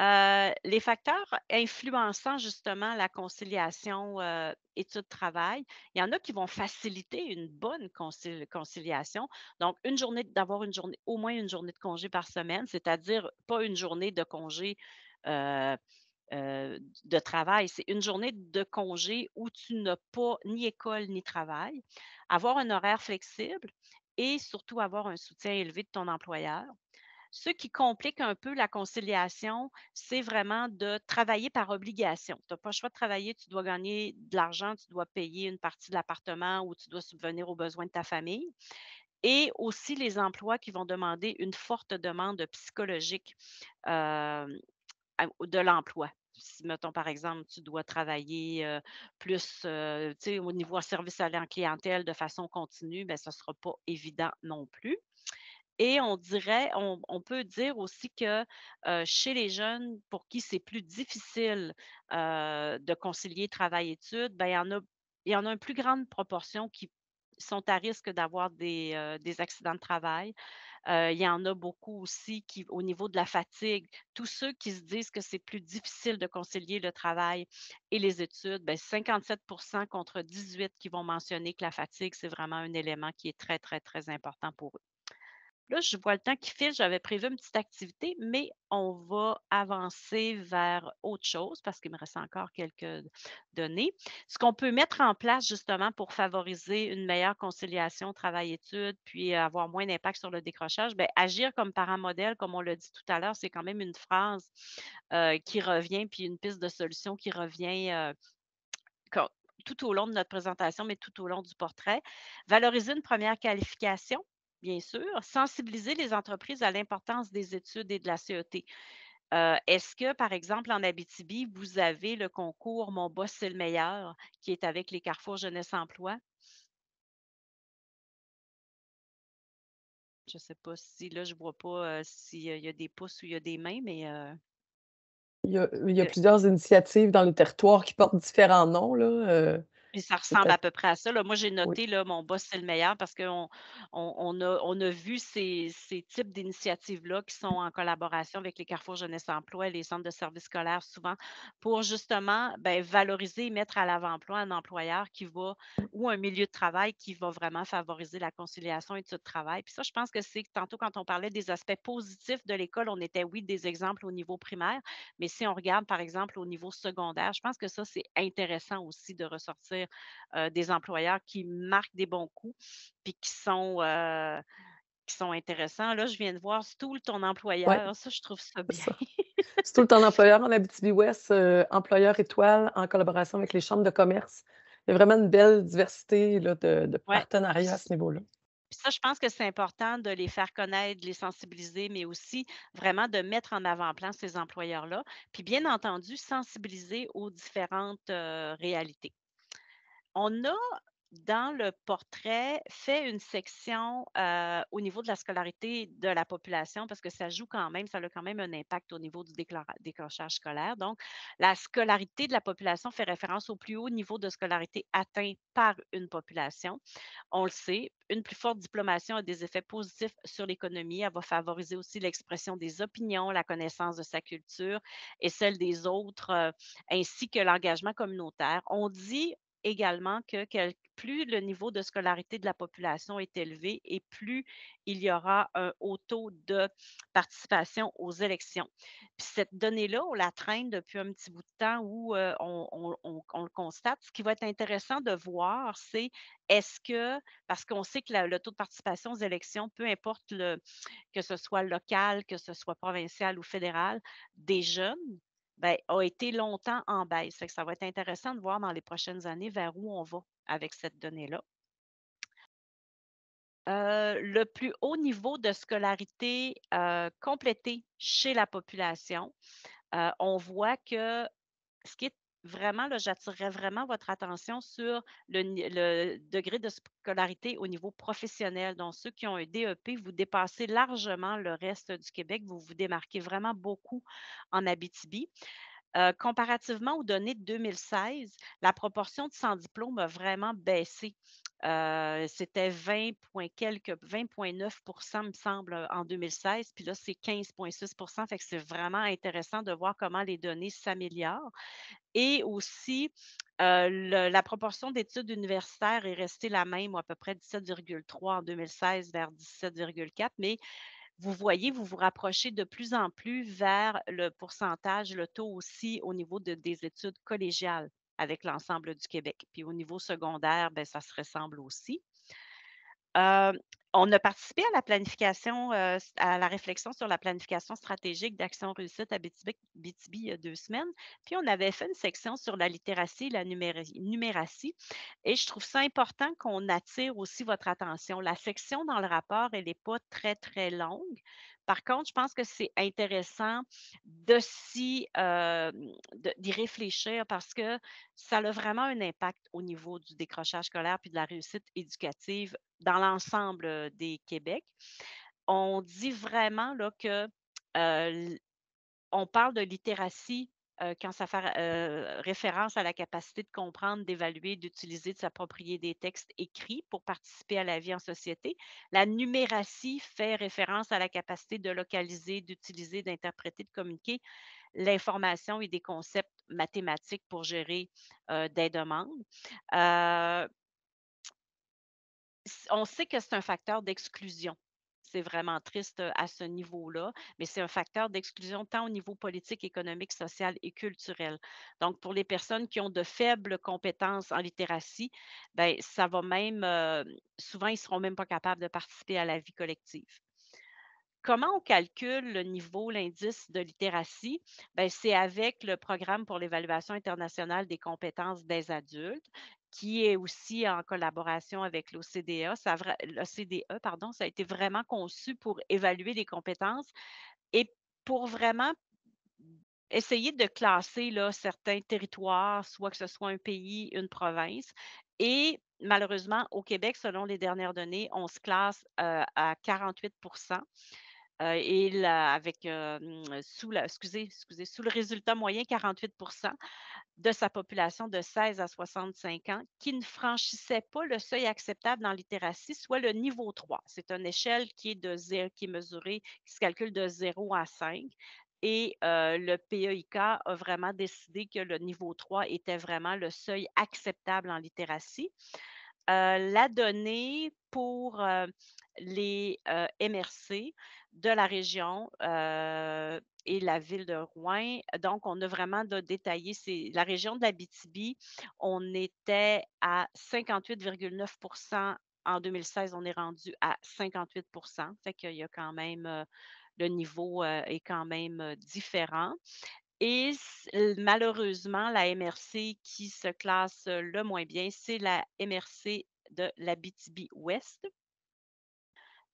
Euh, les facteurs influençant justement la conciliation euh, études-travail, il y en a qui vont faciliter une bonne conciliation. Donc, une journée, d'avoir une journée, au moins une journée de congé par semaine, c'est-à-dire pas une journée de congé. Euh, de travail. C'est une journée de congé où tu n'as pas ni école ni travail. Avoir un horaire flexible et surtout avoir un soutien élevé de ton employeur. Ce qui complique un peu la conciliation, c'est vraiment de travailler par obligation. Tu n'as pas le choix de travailler, tu dois gagner de l'argent, tu dois payer une partie de l'appartement ou tu dois subvenir aux besoins de ta famille et aussi les emplois qui vont demander une forte demande psychologique euh, de l'emploi. Si, mettons, par exemple, tu dois travailler euh, plus euh, au niveau service à la clientèle de façon continue, bien, ce ne sera pas évident non plus. Et on dirait, on, peut dire aussi que euh, chez les jeunes pour qui c'est plus difficile euh, de concilier travail-études, ben, il, y en a, il une plus grande proportion qui sont à risque d'avoir des, euh, accidents de travail. il y en a beaucoup aussi qui, au niveau de la fatigue, tous ceux qui se disent que c'est plus difficile de concilier le travail et les études, 57 ben, contre 18 qui vont mentionner que la fatigue, c'est vraiment un élément qui est très, très, très important pour eux. Là, je vois le temps qui file, j'avais prévu une petite activité, mais on va avancer vers autre chose parce qu'il me reste encore quelques données. Ce qu'on peut mettre en place justement pour favoriser une meilleure conciliation travail-études, puis avoir moins d'impact sur le décrochage, ben, agir comme parent modèle, comme on l'a dit tout à l'heure, c'est quand même une phrase euh, qui revient, puis une piste de solution qui revient. Euh, tout au long de notre présentation, mais tout au long du portrait. Valoriser une première qualification, bien sûr, sensibiliser les entreprises à l'importance des études et de la CET. Euh, est-ce que, par exemple, en Abitibi, vous avez le concours Mon boss, c'est le meilleur, qui est avec les Carrefour Jeunesse Emploi? Je ne sais pas si là, je ne vois pas euh, s'il y a des pouces ou il y a des mains, mais. Euh, il, y a, il y a, plusieurs initiatives dans le territoire qui portent différents noms. Là. Puis ça ressemble à peu près à ça. Moi, j'ai noté, mon boss, c'est le meilleur parce qu'on on, on, a, vu ces, types d'initiatives-là qui sont en collaboration avec les Carrefour Jeunesse Emploi et les centres de services scolaires souvent pour justement ben, valoriser et mettre à l'avant-emploi un employeur qui va ou un milieu de travail qui va vraiment favoriser la conciliation et tout travail. Puis ça, je pense que c'est tantôt quand on parlait des aspects positifs de l'école, on était, oui, des exemples au niveau primaire, mais si on regarde, par exemple, au niveau secondaire, je pense que ça, c'est intéressant aussi de ressortir euh, des employeurs qui marquent des bons coups puis qui sont, euh, qui sont intéressants. Là, je viens de voir Stool, ton employeur. Ça, je trouve ça bien. <laughs> Stool, ton employeur en Abitibi-Ouest, euh, employeur étoile en collaboration avec les chambres de commerce. Il y a vraiment une belle diversité de, partenariats à ce niveau-là. ça, je pense que c'est important de les faire connaître, de les sensibiliser, mais aussi vraiment de mettre en avant-plan ces employeurs-là. Puis bien entendu, sensibiliser aux différentes réalités. On a dans le portrait fait une section euh, au niveau de la scolarité de la population parce que ça joue quand même, ça a quand même un impact au niveau du décrochage scolaire. Donc, la scolarité de la population fait référence au plus haut niveau de scolarité atteint par une population. On le sait, une plus forte diplomation a des effets positifs sur l'économie. Elle va favoriser aussi l'expression des opinions, la connaissance de sa culture et celle des autres, euh, ainsi que l'engagement communautaire. On dit également que, plus le niveau de scolarité de la population est élevé et plus il y aura un haut taux de participation aux élections. Puis cette donnée-là, on la traîne depuis un petit bout de temps où euh, on, le constate. Ce qui va être intéressant de voir, c'est est-ce que, parce qu'on sait que le taux de participation aux élections, peu importe le, que ce soit local, que ce soit provincial ou fédéral, des jeunes ben, a été longtemps en baisse. ça va être intéressant de voir dans les prochaines années vers où on va avec cette donnée-là. Euh, le plus haut niveau de scolarité euh, complété complétée chez la population, euh, on voit que ce qui est vraiment, j'attirerais vraiment votre attention sur le, degré de scolarité au niveau professionnel. Donc, ceux qui ont un DEP, vous dépassez largement le reste du Québec. Vous vous démarquez vraiment beaucoup en Abitibi. Euh, comparativement aux données de 2016, la proportion de sans diplôme a vraiment baissé. Euh, c'était 20 point 20,9 me semble, euh, en 2016, puis là, c'est 15,6 fait que c'est vraiment intéressant de voir comment les données s'améliorent. Et aussi, euh, la proportion d'études universitaires est restée la même, à peu près 17,3 en 2016 vers 17,4, mais vous voyez, vous vous rapprochez de plus en plus vers le pourcentage, le taux aussi au niveau des études collégiales avec l'ensemble du Québec. Puis au niveau secondaire, ben, ça se ressemble aussi. Euh, on a participé à la planification, euh, à la réflexion sur la planification stratégique d'action réussite à BTB, il y a deux semaines. Puis on avait fait une section sur la littératie et la numératie. Et je trouve ça important qu'on attire aussi votre attention. La section dans le rapport, elle n'est pas très, très longue. Par contre, je pense que c'est intéressant euh, d'y réfléchir parce que ça a vraiment un impact au niveau du décrochage scolaire puis de la réussite éducative dans l'ensemble euh, des Québec. On dit vraiment là, que euh, on parle de littératie euh, quand ça fait euh, référence à la capacité de comprendre, d'évaluer, d'utiliser, de s'approprier des textes écrits pour participer à la vie en société. La numératie fait référence à la capacité de localiser, d'utiliser, d'interpréter, de communiquer l'information et des concepts mathématiques pour gérer euh, des demandes. on sait que c'est un facteur d'exclusion c'est vraiment triste à ce niveau-là, mais c'est un facteur d'exclusion tant au niveau politique, économique, social et culturel. Donc, pour les personnes qui ont de faibles compétences en littératie, ben, ça va même, souvent, ils ne seront même pas capables de participer à la vie collective. Comment on calcule le niveau, l'indice de littératie? Ben, c'est avec le programme pour l'évaluation internationale des compétences des adultes qui est aussi en collaboration avec l'OCDE. L'OCDE, pardon, ça a été vraiment conçu pour évaluer les compétences et pour vraiment essayer de classer certains territoires, soit que ce soit un pays, une province. Et malheureusement, au Québec, selon les dernières données, on se classe euh, à 48 euh, et avec, euh, mmh, sous, excusez, excusez, sous le résultat moyen, 48 de sa population de 16 à 65 ans qui ne franchissait pas le seuil acceptable dans l'ittératie, soit le niveau 3. C'est une échelle qui est, de qui mesurée, qui se calcule de 0 à 5. Et euh, le PEIK a vraiment décidé que le niveau 3 était vraiment le seuil acceptable en littératie. Euh, la donnée pour euh, les euh, MRC de la région et la ville de Rouen. Donc, on a vraiment détaillé la région de la BTB. On était à 58,9 en 2016, on est rendu à 58 Fait qu'il y a quand même, le niveau est quand même différent. Et malheureusement, la MRC qui se classe le moins bien, c'est la MRC de la BTB-Ouest.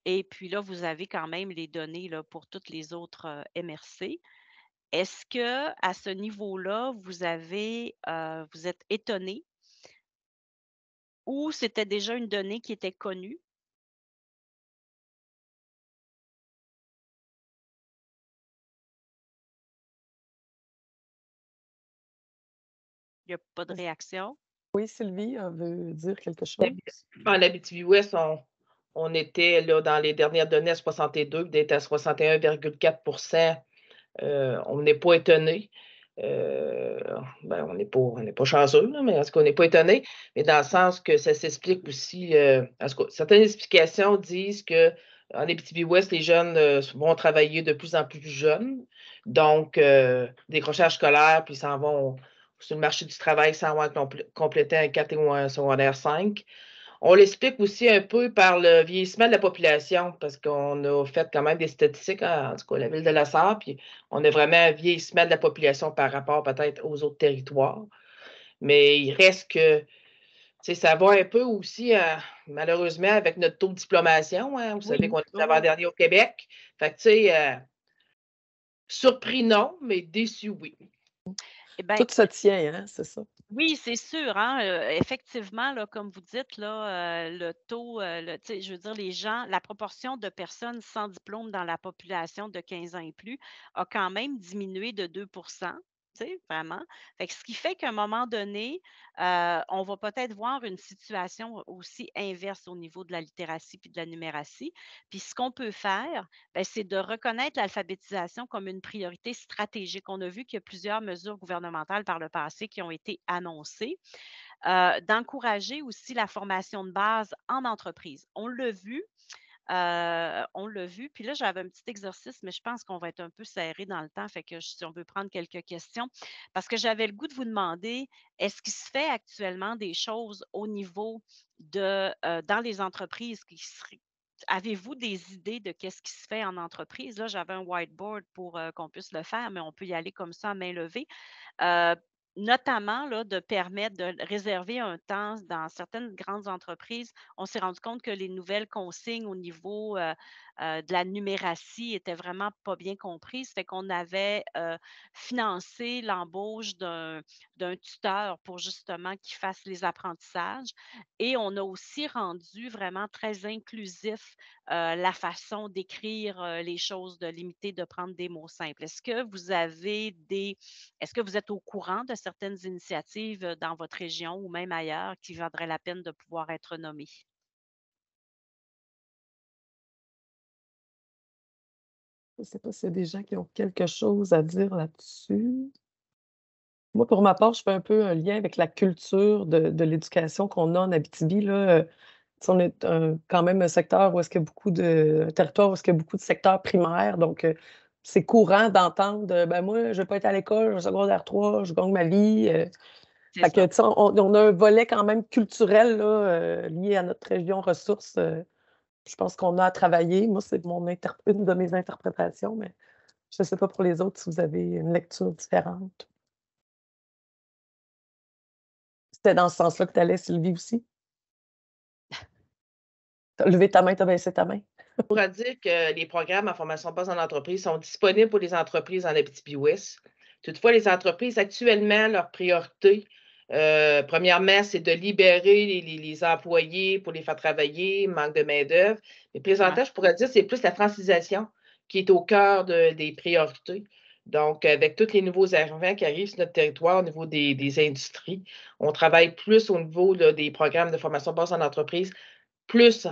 Et puis là, vous avez quand même les données pour toutes les autres MRC. Est-ce que à ce niveau-là, vous avez, vous êtes étonné ou c'était déjà une donnée qui était connue? Il n'y a pas de réaction. Oui, Sylvie on veut dire quelque chose. En ah, Abitibi-Ouest, on, était là, dans les dernières données à 62, on à 61,4 euh, On n'est pas étonné. Euh, ben, on n'est pas, pas chanceux, mais en ce qu'on n'est pas étonné. Mais dans le sens que ça s'explique aussi. Euh, certaines explications disent que en Abitibi-Ouest, les jeunes vont travailler de plus en plus jeunes. Donc, décrochage scolaire, puis s'en vont sur le marché du travail sans avoir complété un 4 et un secondaire 5. On l'explique aussi un peu par le vieillissement de la population, parce qu'on a fait quand même des statistiques, hein, en tout cas la ville de la Sarre, puis on a vraiment un vieillissement de la population par rapport peut-être aux autres territoires. Mais il reste que ça va un peu aussi, euh, malheureusement, avec notre taux de diplomation. Hein. vous savez qu'on est l'avant-dernier au Québec. Fait que, tu sais, euh, surpris non, mais déçu oui. Eh ben, Tout se tient, hein, c'est ça. Oui, c'est sûr. Hein, euh, effectivement, comme vous dites, euh, le taux, euh, je veux dire, les gens, la proportion de personnes sans diplôme dans la population de 15 ans et plus a quand même diminué de 2 vraiment. ce qui fait qu'à un moment donné, euh, on va peut-être voir une situation aussi inverse au niveau de la littératie puis de la numératie. Puis ce qu'on peut faire, ben, c'est de reconnaître l'alphabétisation comme une priorité stratégique. On a vu qu'il y a plusieurs mesures gouvernementales par le passé qui ont été annoncées. Euh, d'encourager aussi la formation de base en entreprise. On l'a vu, euh, on l'a vu. Puis là, j'avais un petit exercice, mais je pense qu'on va être un peu serré dans le temps. Fait que si on veut prendre quelques questions, parce que j'avais le goût de vous demander, est-ce qu'il se fait actuellement des choses au niveau de euh, dans les entreprises qui avez-vous des idées de qu'est-ce qui se fait en entreprise? Là, j'avais un whiteboard pour euh, qu'on puisse le faire, mais on peut y aller comme ça à main levée notamment là, de permettre de réserver un temps dans certaines grandes entreprises. On s'est rendu compte que les nouvelles consignes au niveau euh, euh, de la numératie était vraiment pas bien comprise. Fait qu'on avait euh, financé l'embauche d'un tuteur pour justement qu'il fasse les apprentissages. Et on a aussi rendu vraiment très inclusif euh, la façon d'écrire les choses, de limiter, de prendre des mots simples. Est-ce que vous avez des. Est-ce que vous êtes au courant de certaines initiatives dans votre région ou même ailleurs qui vaudraient la peine de pouvoir être nommées? Je ne sais pas s'il y a des gens qui ont quelque chose à dire là-dessus. Moi, pour ma part, je fais un peu un lien avec la culture de, l'éducation qu'on a en Abitibi. Là. Euh, on est quand même un secteur où est-ce qu'il y a beaucoup de territoire où est-ce qu'il y a beaucoup de secteurs primaires. Donc, euh, c'est courant d'entendre euh, ben moi, je ne veux pas être à l'école, je secondaire 3, je gagne ma vie. on, a un volet quand même culturel lié à notre région ressources je pense qu'on a à travailler. Moi, c'est une de mes interprétations, mais je ne sais pas pour les autres si vous avez une lecture différente. C'était dans ce sens-là que tu allais, Sylvie, aussi? as levé ta main, tu as baissé ta main. On pourrait dire que les programmes en formation base en entreprise sont disponibles pour les entreprises en Abitibi-Ouest. Toutefois, les entreprises, actuellement, leur priorité, euh, premièrement, c'est de libérer les, employés pour les faire travailler, manque de main-d'œuvre. Mais présentement, je pourrais dire que c'est plus la francisation qui est au cœur des priorités. Donc, avec tous les nouveaux arrivants qui arrivent sur notre territoire au niveau des, industries, on travaille plus au niveau des programmes de formation base en entreprise, plus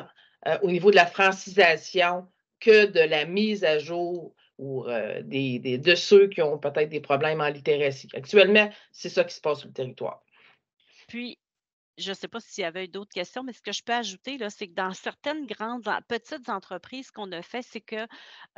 euh, au niveau de la francisation que de la mise à jour ou euh, de ceux qui ont peut-être des problèmes en littératie. Actuellement, c'est ça qui se passe sur le territoire puis je ne sais pas s'il y avait d'autres questions, mais ce que je peux ajouter, là, c'est que dans certaines grandes, petites entreprises, ce qu'on a fait, c'est que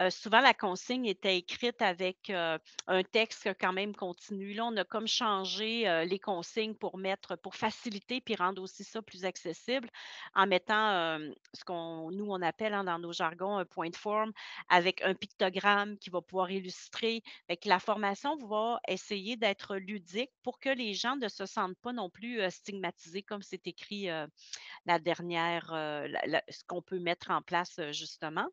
euh, souvent la consigne était écrite avec euh, un texte quand même continu. Là, on a comme changé euh, les consignes pour mettre, pour faciliter puis rendre aussi ça plus accessible en mettant ce qu'on, nous, on appelle hein, dans nos jargons un point de forme avec un pictogramme qui va pouvoir illustrer. la formation va essayer d'être ludique pour que les gens ne se sentent pas non plus stigmatisés comme c'est écrit euh, la dernière, euh, ce qu'on peut mettre en place euh, justement.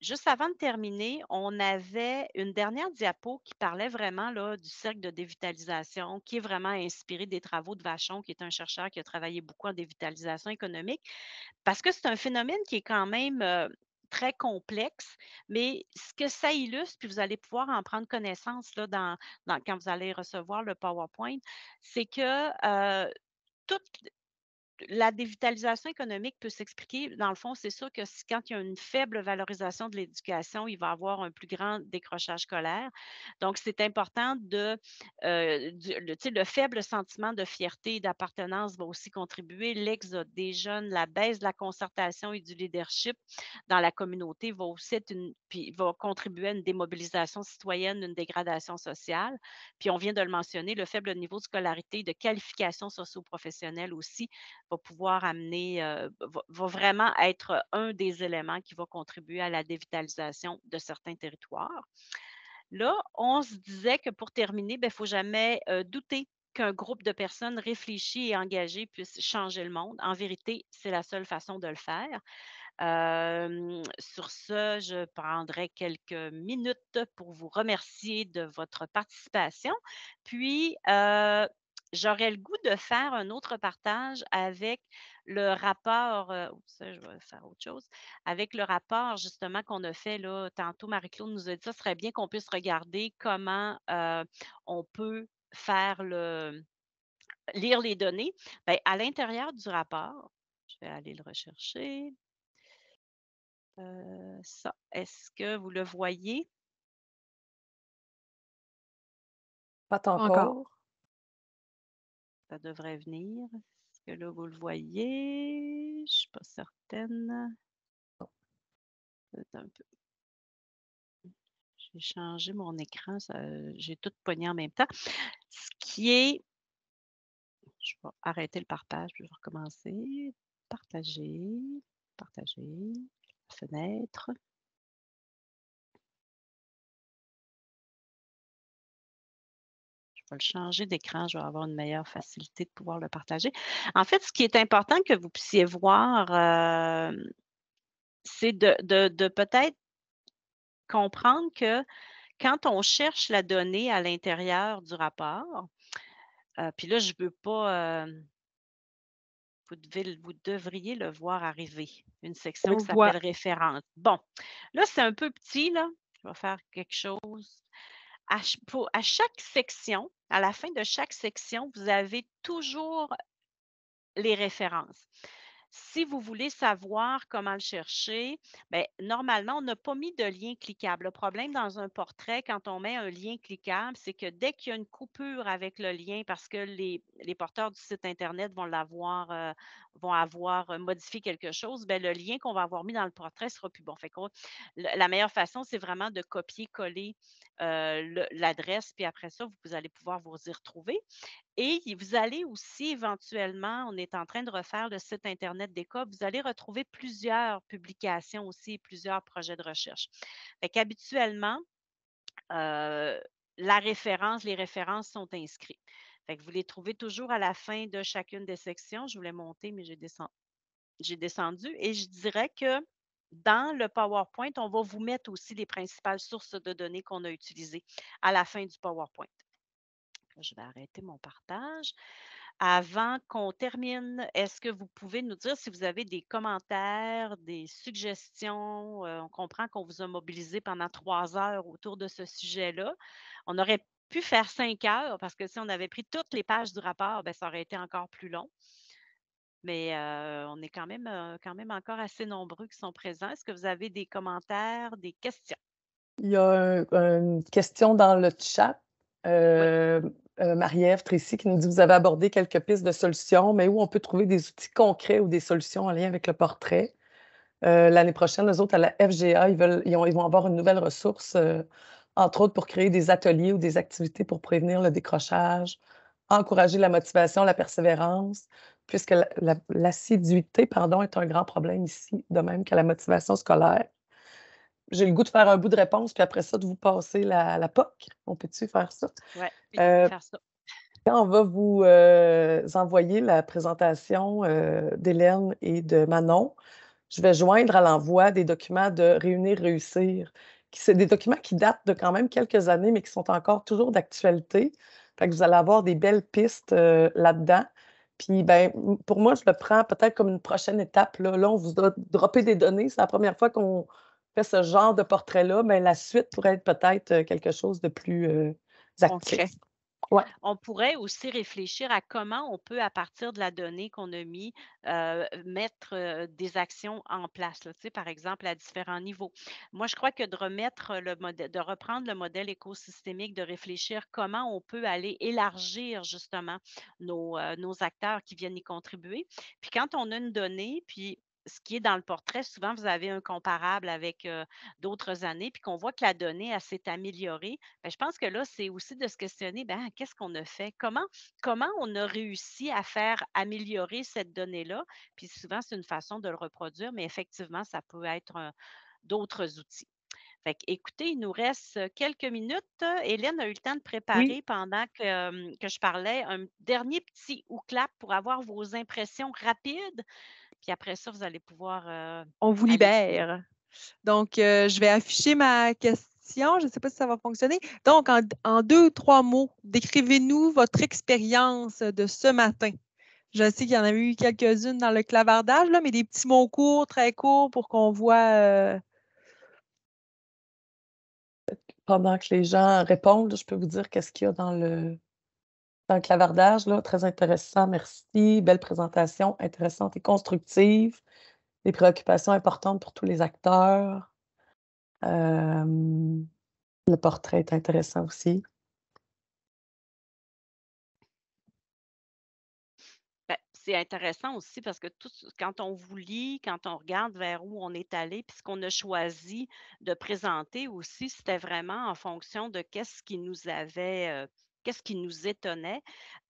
juste avant de terminer, on avait une dernière diapo qui parlait vraiment là, du cercle de dévitalisation, qui est vraiment inspiré des travaux de Vachon, qui est un chercheur qui a travaillé beaucoup en dévitalisation économique, parce que c'est un phénomène qui est quand même très complexe, mais ce que ça illustre, puis vous allez pouvoir en prendre connaissance là, dans, quand vous allez recevoir le PowerPoint, c'est que euh, toutes la dévitalisation économique peut s'expliquer. Dans le fond, c'est sûr que quand il y a une faible valorisation de l'éducation, il va y avoir un plus grand décrochage scolaire. Donc, c'est important de, euh, le, faible sentiment de fierté et d'appartenance va aussi contribuer. L'exode des jeunes, la baisse de la concertation et du leadership dans la communauté va aussi une, puis va contribuer à une démobilisation citoyenne, une dégradation sociale. Puis, on vient de le mentionner, le faible niveau de scolarité, de qualification socio-professionnelle aussi va pouvoir amener, euh, va, vraiment être un des éléments qui va contribuer à la dévitalisation de certains territoires. Là, on se disait que pour terminer, il ben, ne faut jamais euh, douter qu'un groupe de personnes réfléchies et engagées puisse changer le monde. En vérité, c'est la seule façon de le faire. sur ce, je prendrai quelques minutes pour vous remercier de votre participation. Puis, euh, j'aurais le goût de faire un autre partage avec le rapport, euh, ça, je vais faire autre chose, avec le rapport justement qu'on a fait là, tantôt, Marie-Claude nous a dit, ça serait bien qu'on puisse regarder comment euh, on peut faire le, lire les données. Ben, à l'intérieur du rapport, je vais aller le rechercher. Euh, ça, est-ce que vous le voyez? Pas encore ça devrait venir. Est-ce que là, vous le voyez? Je ne suis pas certaine. peu. J'ai changé mon écran, j'ai tout pogné en même temps. Ce qui est. Je vais arrêter le partage, je vais recommencer. Partager, partager, fenêtre. le changer d'écran, je vais avoir une meilleure facilité de pouvoir le partager. En fait, ce qui est important que vous puissiez voir, euh, c'est de, peut-être comprendre que quand on cherche la donnée à l'intérieur du rapport, euh, puis là, je ne veux pas. Euh, vous, devriez le voir arriver, une section qui s'appelle référence. Bon, là, c'est un peu petit, là. Je vais faire quelque chose à, chaque section, à la fin de chaque section, vous avez toujours les références. Si vous voulez savoir comment le chercher, bien, normalement, on n'a pas mis de lien cliquable. Le problème dans un portrait, quand on met un lien cliquable, c'est que dès qu'il y a une coupure avec le lien, parce que les, porteurs du site Internet vont l'avoir euh, vont avoir modifié quelque chose, ben, le lien qu'on va avoir mis dans le portrait sera plus bon. Fait la meilleure façon, c'est vraiment de copier-coller l'adresse, puis après ça, vous, allez pouvoir vous y retrouver. Et vous allez aussi éventuellement, on est en train de refaire le site Internet des vous allez retrouver plusieurs publications aussi, plusieurs projets de recherche. Habituellement, la référence, les références sont inscrites. Fait que vous les trouvez toujours à la fin de chacune des sections. Je voulais monter, mais j'ai descendu. et je dirais que dans le PowerPoint, on va vous mettre aussi les principales sources de données qu'on a utilisées à la fin du PowerPoint. Je vais arrêter mon partage. Avant qu'on termine, est-ce que vous pouvez nous dire si vous avez des commentaires, des suggestions? Euh, on comprend qu'on vous a mobilisé pendant trois heures autour de ce sujet-là. On aurait pu faire cinq heures parce que si on avait pris toutes les pages du rapport, ben, ça aurait été encore plus long. Mais on est quand même, quand même encore assez nombreux qui sont présents. Est-ce que vous avez des commentaires, des questions? Il y a une question dans le chat. Euh, euh, Marie-Ève Tracy qui nous dit Vous avez abordé quelques pistes de solutions, mais où on peut trouver des outils concrets ou des solutions en lien avec le portrait. Euh, l'année prochaine, les autres à la FGA, ils, veulent, ils, vont avoir une nouvelle ressource entre autres pour créer des ateliers ou des activités pour prévenir le décrochage, encourager la motivation, la persévérance, puisque l'assiduité pardon, est un grand problème ici, de même que la motivation scolaire. J'ai le goût de faire un bout de réponse, puis après ça, de vous passer la, la POC. On peut-tu faire ça? Oui, peut euh, faire ça. Quand on va vous euh, envoyer la présentation euh, d'Hélène et de Manon, je vais joindre à l'envoi des documents de Réunir, Réussir, c'est des documents qui datent de quand même quelques années, mais qui sont encore toujours d'actualité. Fait vous allez avoir des belles pistes euh, là-dedans. Puis, ben, pour moi, je le prends peut-être comme une prochaine étape. Là, on vous a droppé des données. C'est la première fois qu'on fait ce genre de portrait-là. Mais la suite pourrait être peut-être euh, quelque chose de plus euh, Concret. On pourrait aussi réfléchir à comment on peut, à partir de la donnée qu'on a mis, euh, mettre euh, des actions en place, par exemple, à différents niveaux. Moi, je crois que de remettre le de reprendre le modèle écosystémique, de réfléchir comment on peut aller élargir justement nos, euh, nos acteurs qui viennent y contribuer. Puis quand on a une donnée, puis ce qui est dans le portrait, souvent, vous avez un comparable avec d'autres années, puis qu'on voit que la donnée s'est améliorée. Ben, je pense que là, c'est aussi de se questionner, ben, ah, qu'est-ce qu'on a fait? Comment, comment on a réussi à faire améliorer cette donnée-là? Puis souvent, c'est une façon de le reproduire, mais effectivement, ça peut être d'autres outils. Fait écoutez, il nous reste quelques minutes. Hélène a eu le temps de préparer pendant que, que, je parlais un dernier petit ou clap pour avoir vos impressions rapides puis après ça, vous allez pouvoir. Euh, On vous libère. Donc, euh, je vais afficher ma question. Je ne sais pas si ça va fonctionner. Donc, en, deux ou trois mots, décrivez-nous votre expérience de ce matin. Je sais qu'il y en a eu quelques-unes dans le clavardage, là, mais des petits mots courts, très courts, pour qu'on voit. Euh Pendant que les gens répondent, je peux vous dire qu'est-ce qu'il y a dans le, dans le clavardage, là, très intéressant, merci. Belle présentation, intéressante et constructive. Des préoccupations importantes pour tous les acteurs. Euh, le portrait est intéressant aussi. Ben, c'est intéressant aussi parce que quand on vous lit, quand on regarde vers où on est allé, puis ce qu'on a choisi de présenter aussi, c'était vraiment en fonction de qu'est-ce qui nous avait euh, qu'est-ce qui nous étonnait?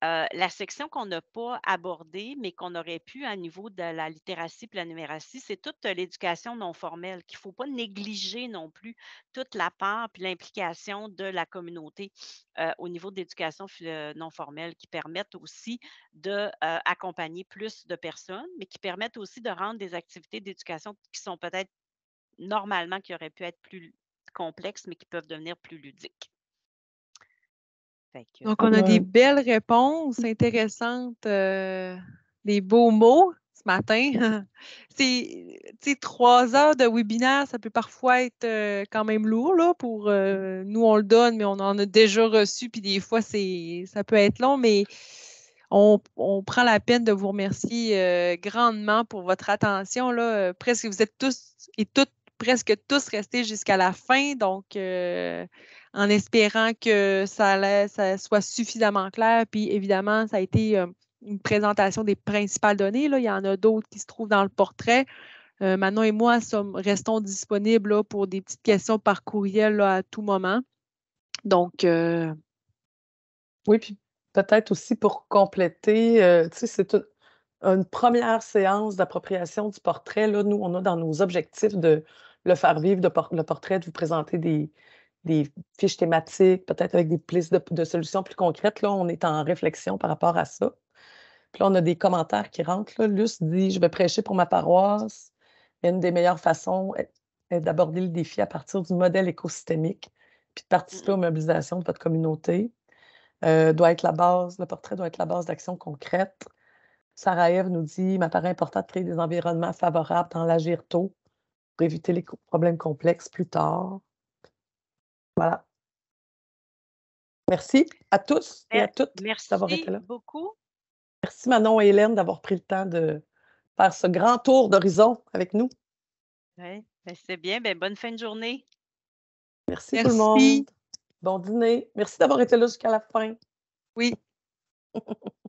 Euh, la section qu'on n'a pas abordée, mais qu'on aurait pu à niveau de la littératie et la numératie, c'est toute l'éducation non formelle qu'il ne faut pas négliger non plus toute la part et l'implication de la communauté euh, au niveau d'éducation euh, non formelle qui permettent aussi d'accompagner plus de personnes, mais qui permettent aussi de rendre des activités d'éducation qui sont peut-être normalement qui auraient pu être plus complexes, mais qui peuvent devenir plus ludiques. Donc, on a des belles réponses intéressantes, des euh, beaux mots ce matin. <laughs> C'est trois heures de webinaire, ça peut parfois être euh, quand même lourd pour euh, nous, on le donne, mais on en a déjà reçu, puis des fois, ça peut être long, mais on, prend la peine de vous remercier grandement pour votre attention. Là. Presque vous êtes tous et toutes presque tous restés jusqu'à la fin. Donc, en espérant que ça, soit suffisamment clair. Puis évidemment, ça a été euh, une présentation des principales données. Là. Il y en a d'autres qui se trouvent dans le portrait. Euh, Manon et moi sommes, restons disponibles pour des petites questions par courriel là, à tout moment. Donc. Euh, oui, puis peut-être aussi pour compléter, tu sais, c'est une, première séance d'appropriation du portrait. Là, nous, on a dans nos objectifs de le faire vivre, de le portrait, de vous présenter des, des fiches thématiques, peut-être avec des listes de, solutions plus concrètes. Là, on est en réflexion par rapport à ça. Puis là, on a des commentaires qui rentrent. Luce dit Je vais prêcher pour ma paroisse. une des meilleures façons est, d'aborder le défi à partir du modèle écosystémique, puis de participer mm. aux mobilisations de votre communauté. Euh, doit être la base, le portrait doit être la base d'actions concrètes. Sarah Eve nous dit m'apparaît important de créer des environnements favorables dans l'agir tôt pour éviter les problèmes complexes plus tard. Voilà. Merci à tous et à toutes d'avoir été là. Merci beaucoup. Merci Manon et Hélène d'avoir pris le temps de faire ce grand tour d'horizon avec nous. Oui, ben, c'est bien. Ben, bonne fin de journée. Merci, Merci, tout le monde. Bon dîner. Merci d'avoir été là jusqu'à la fin. Oui. <laughs>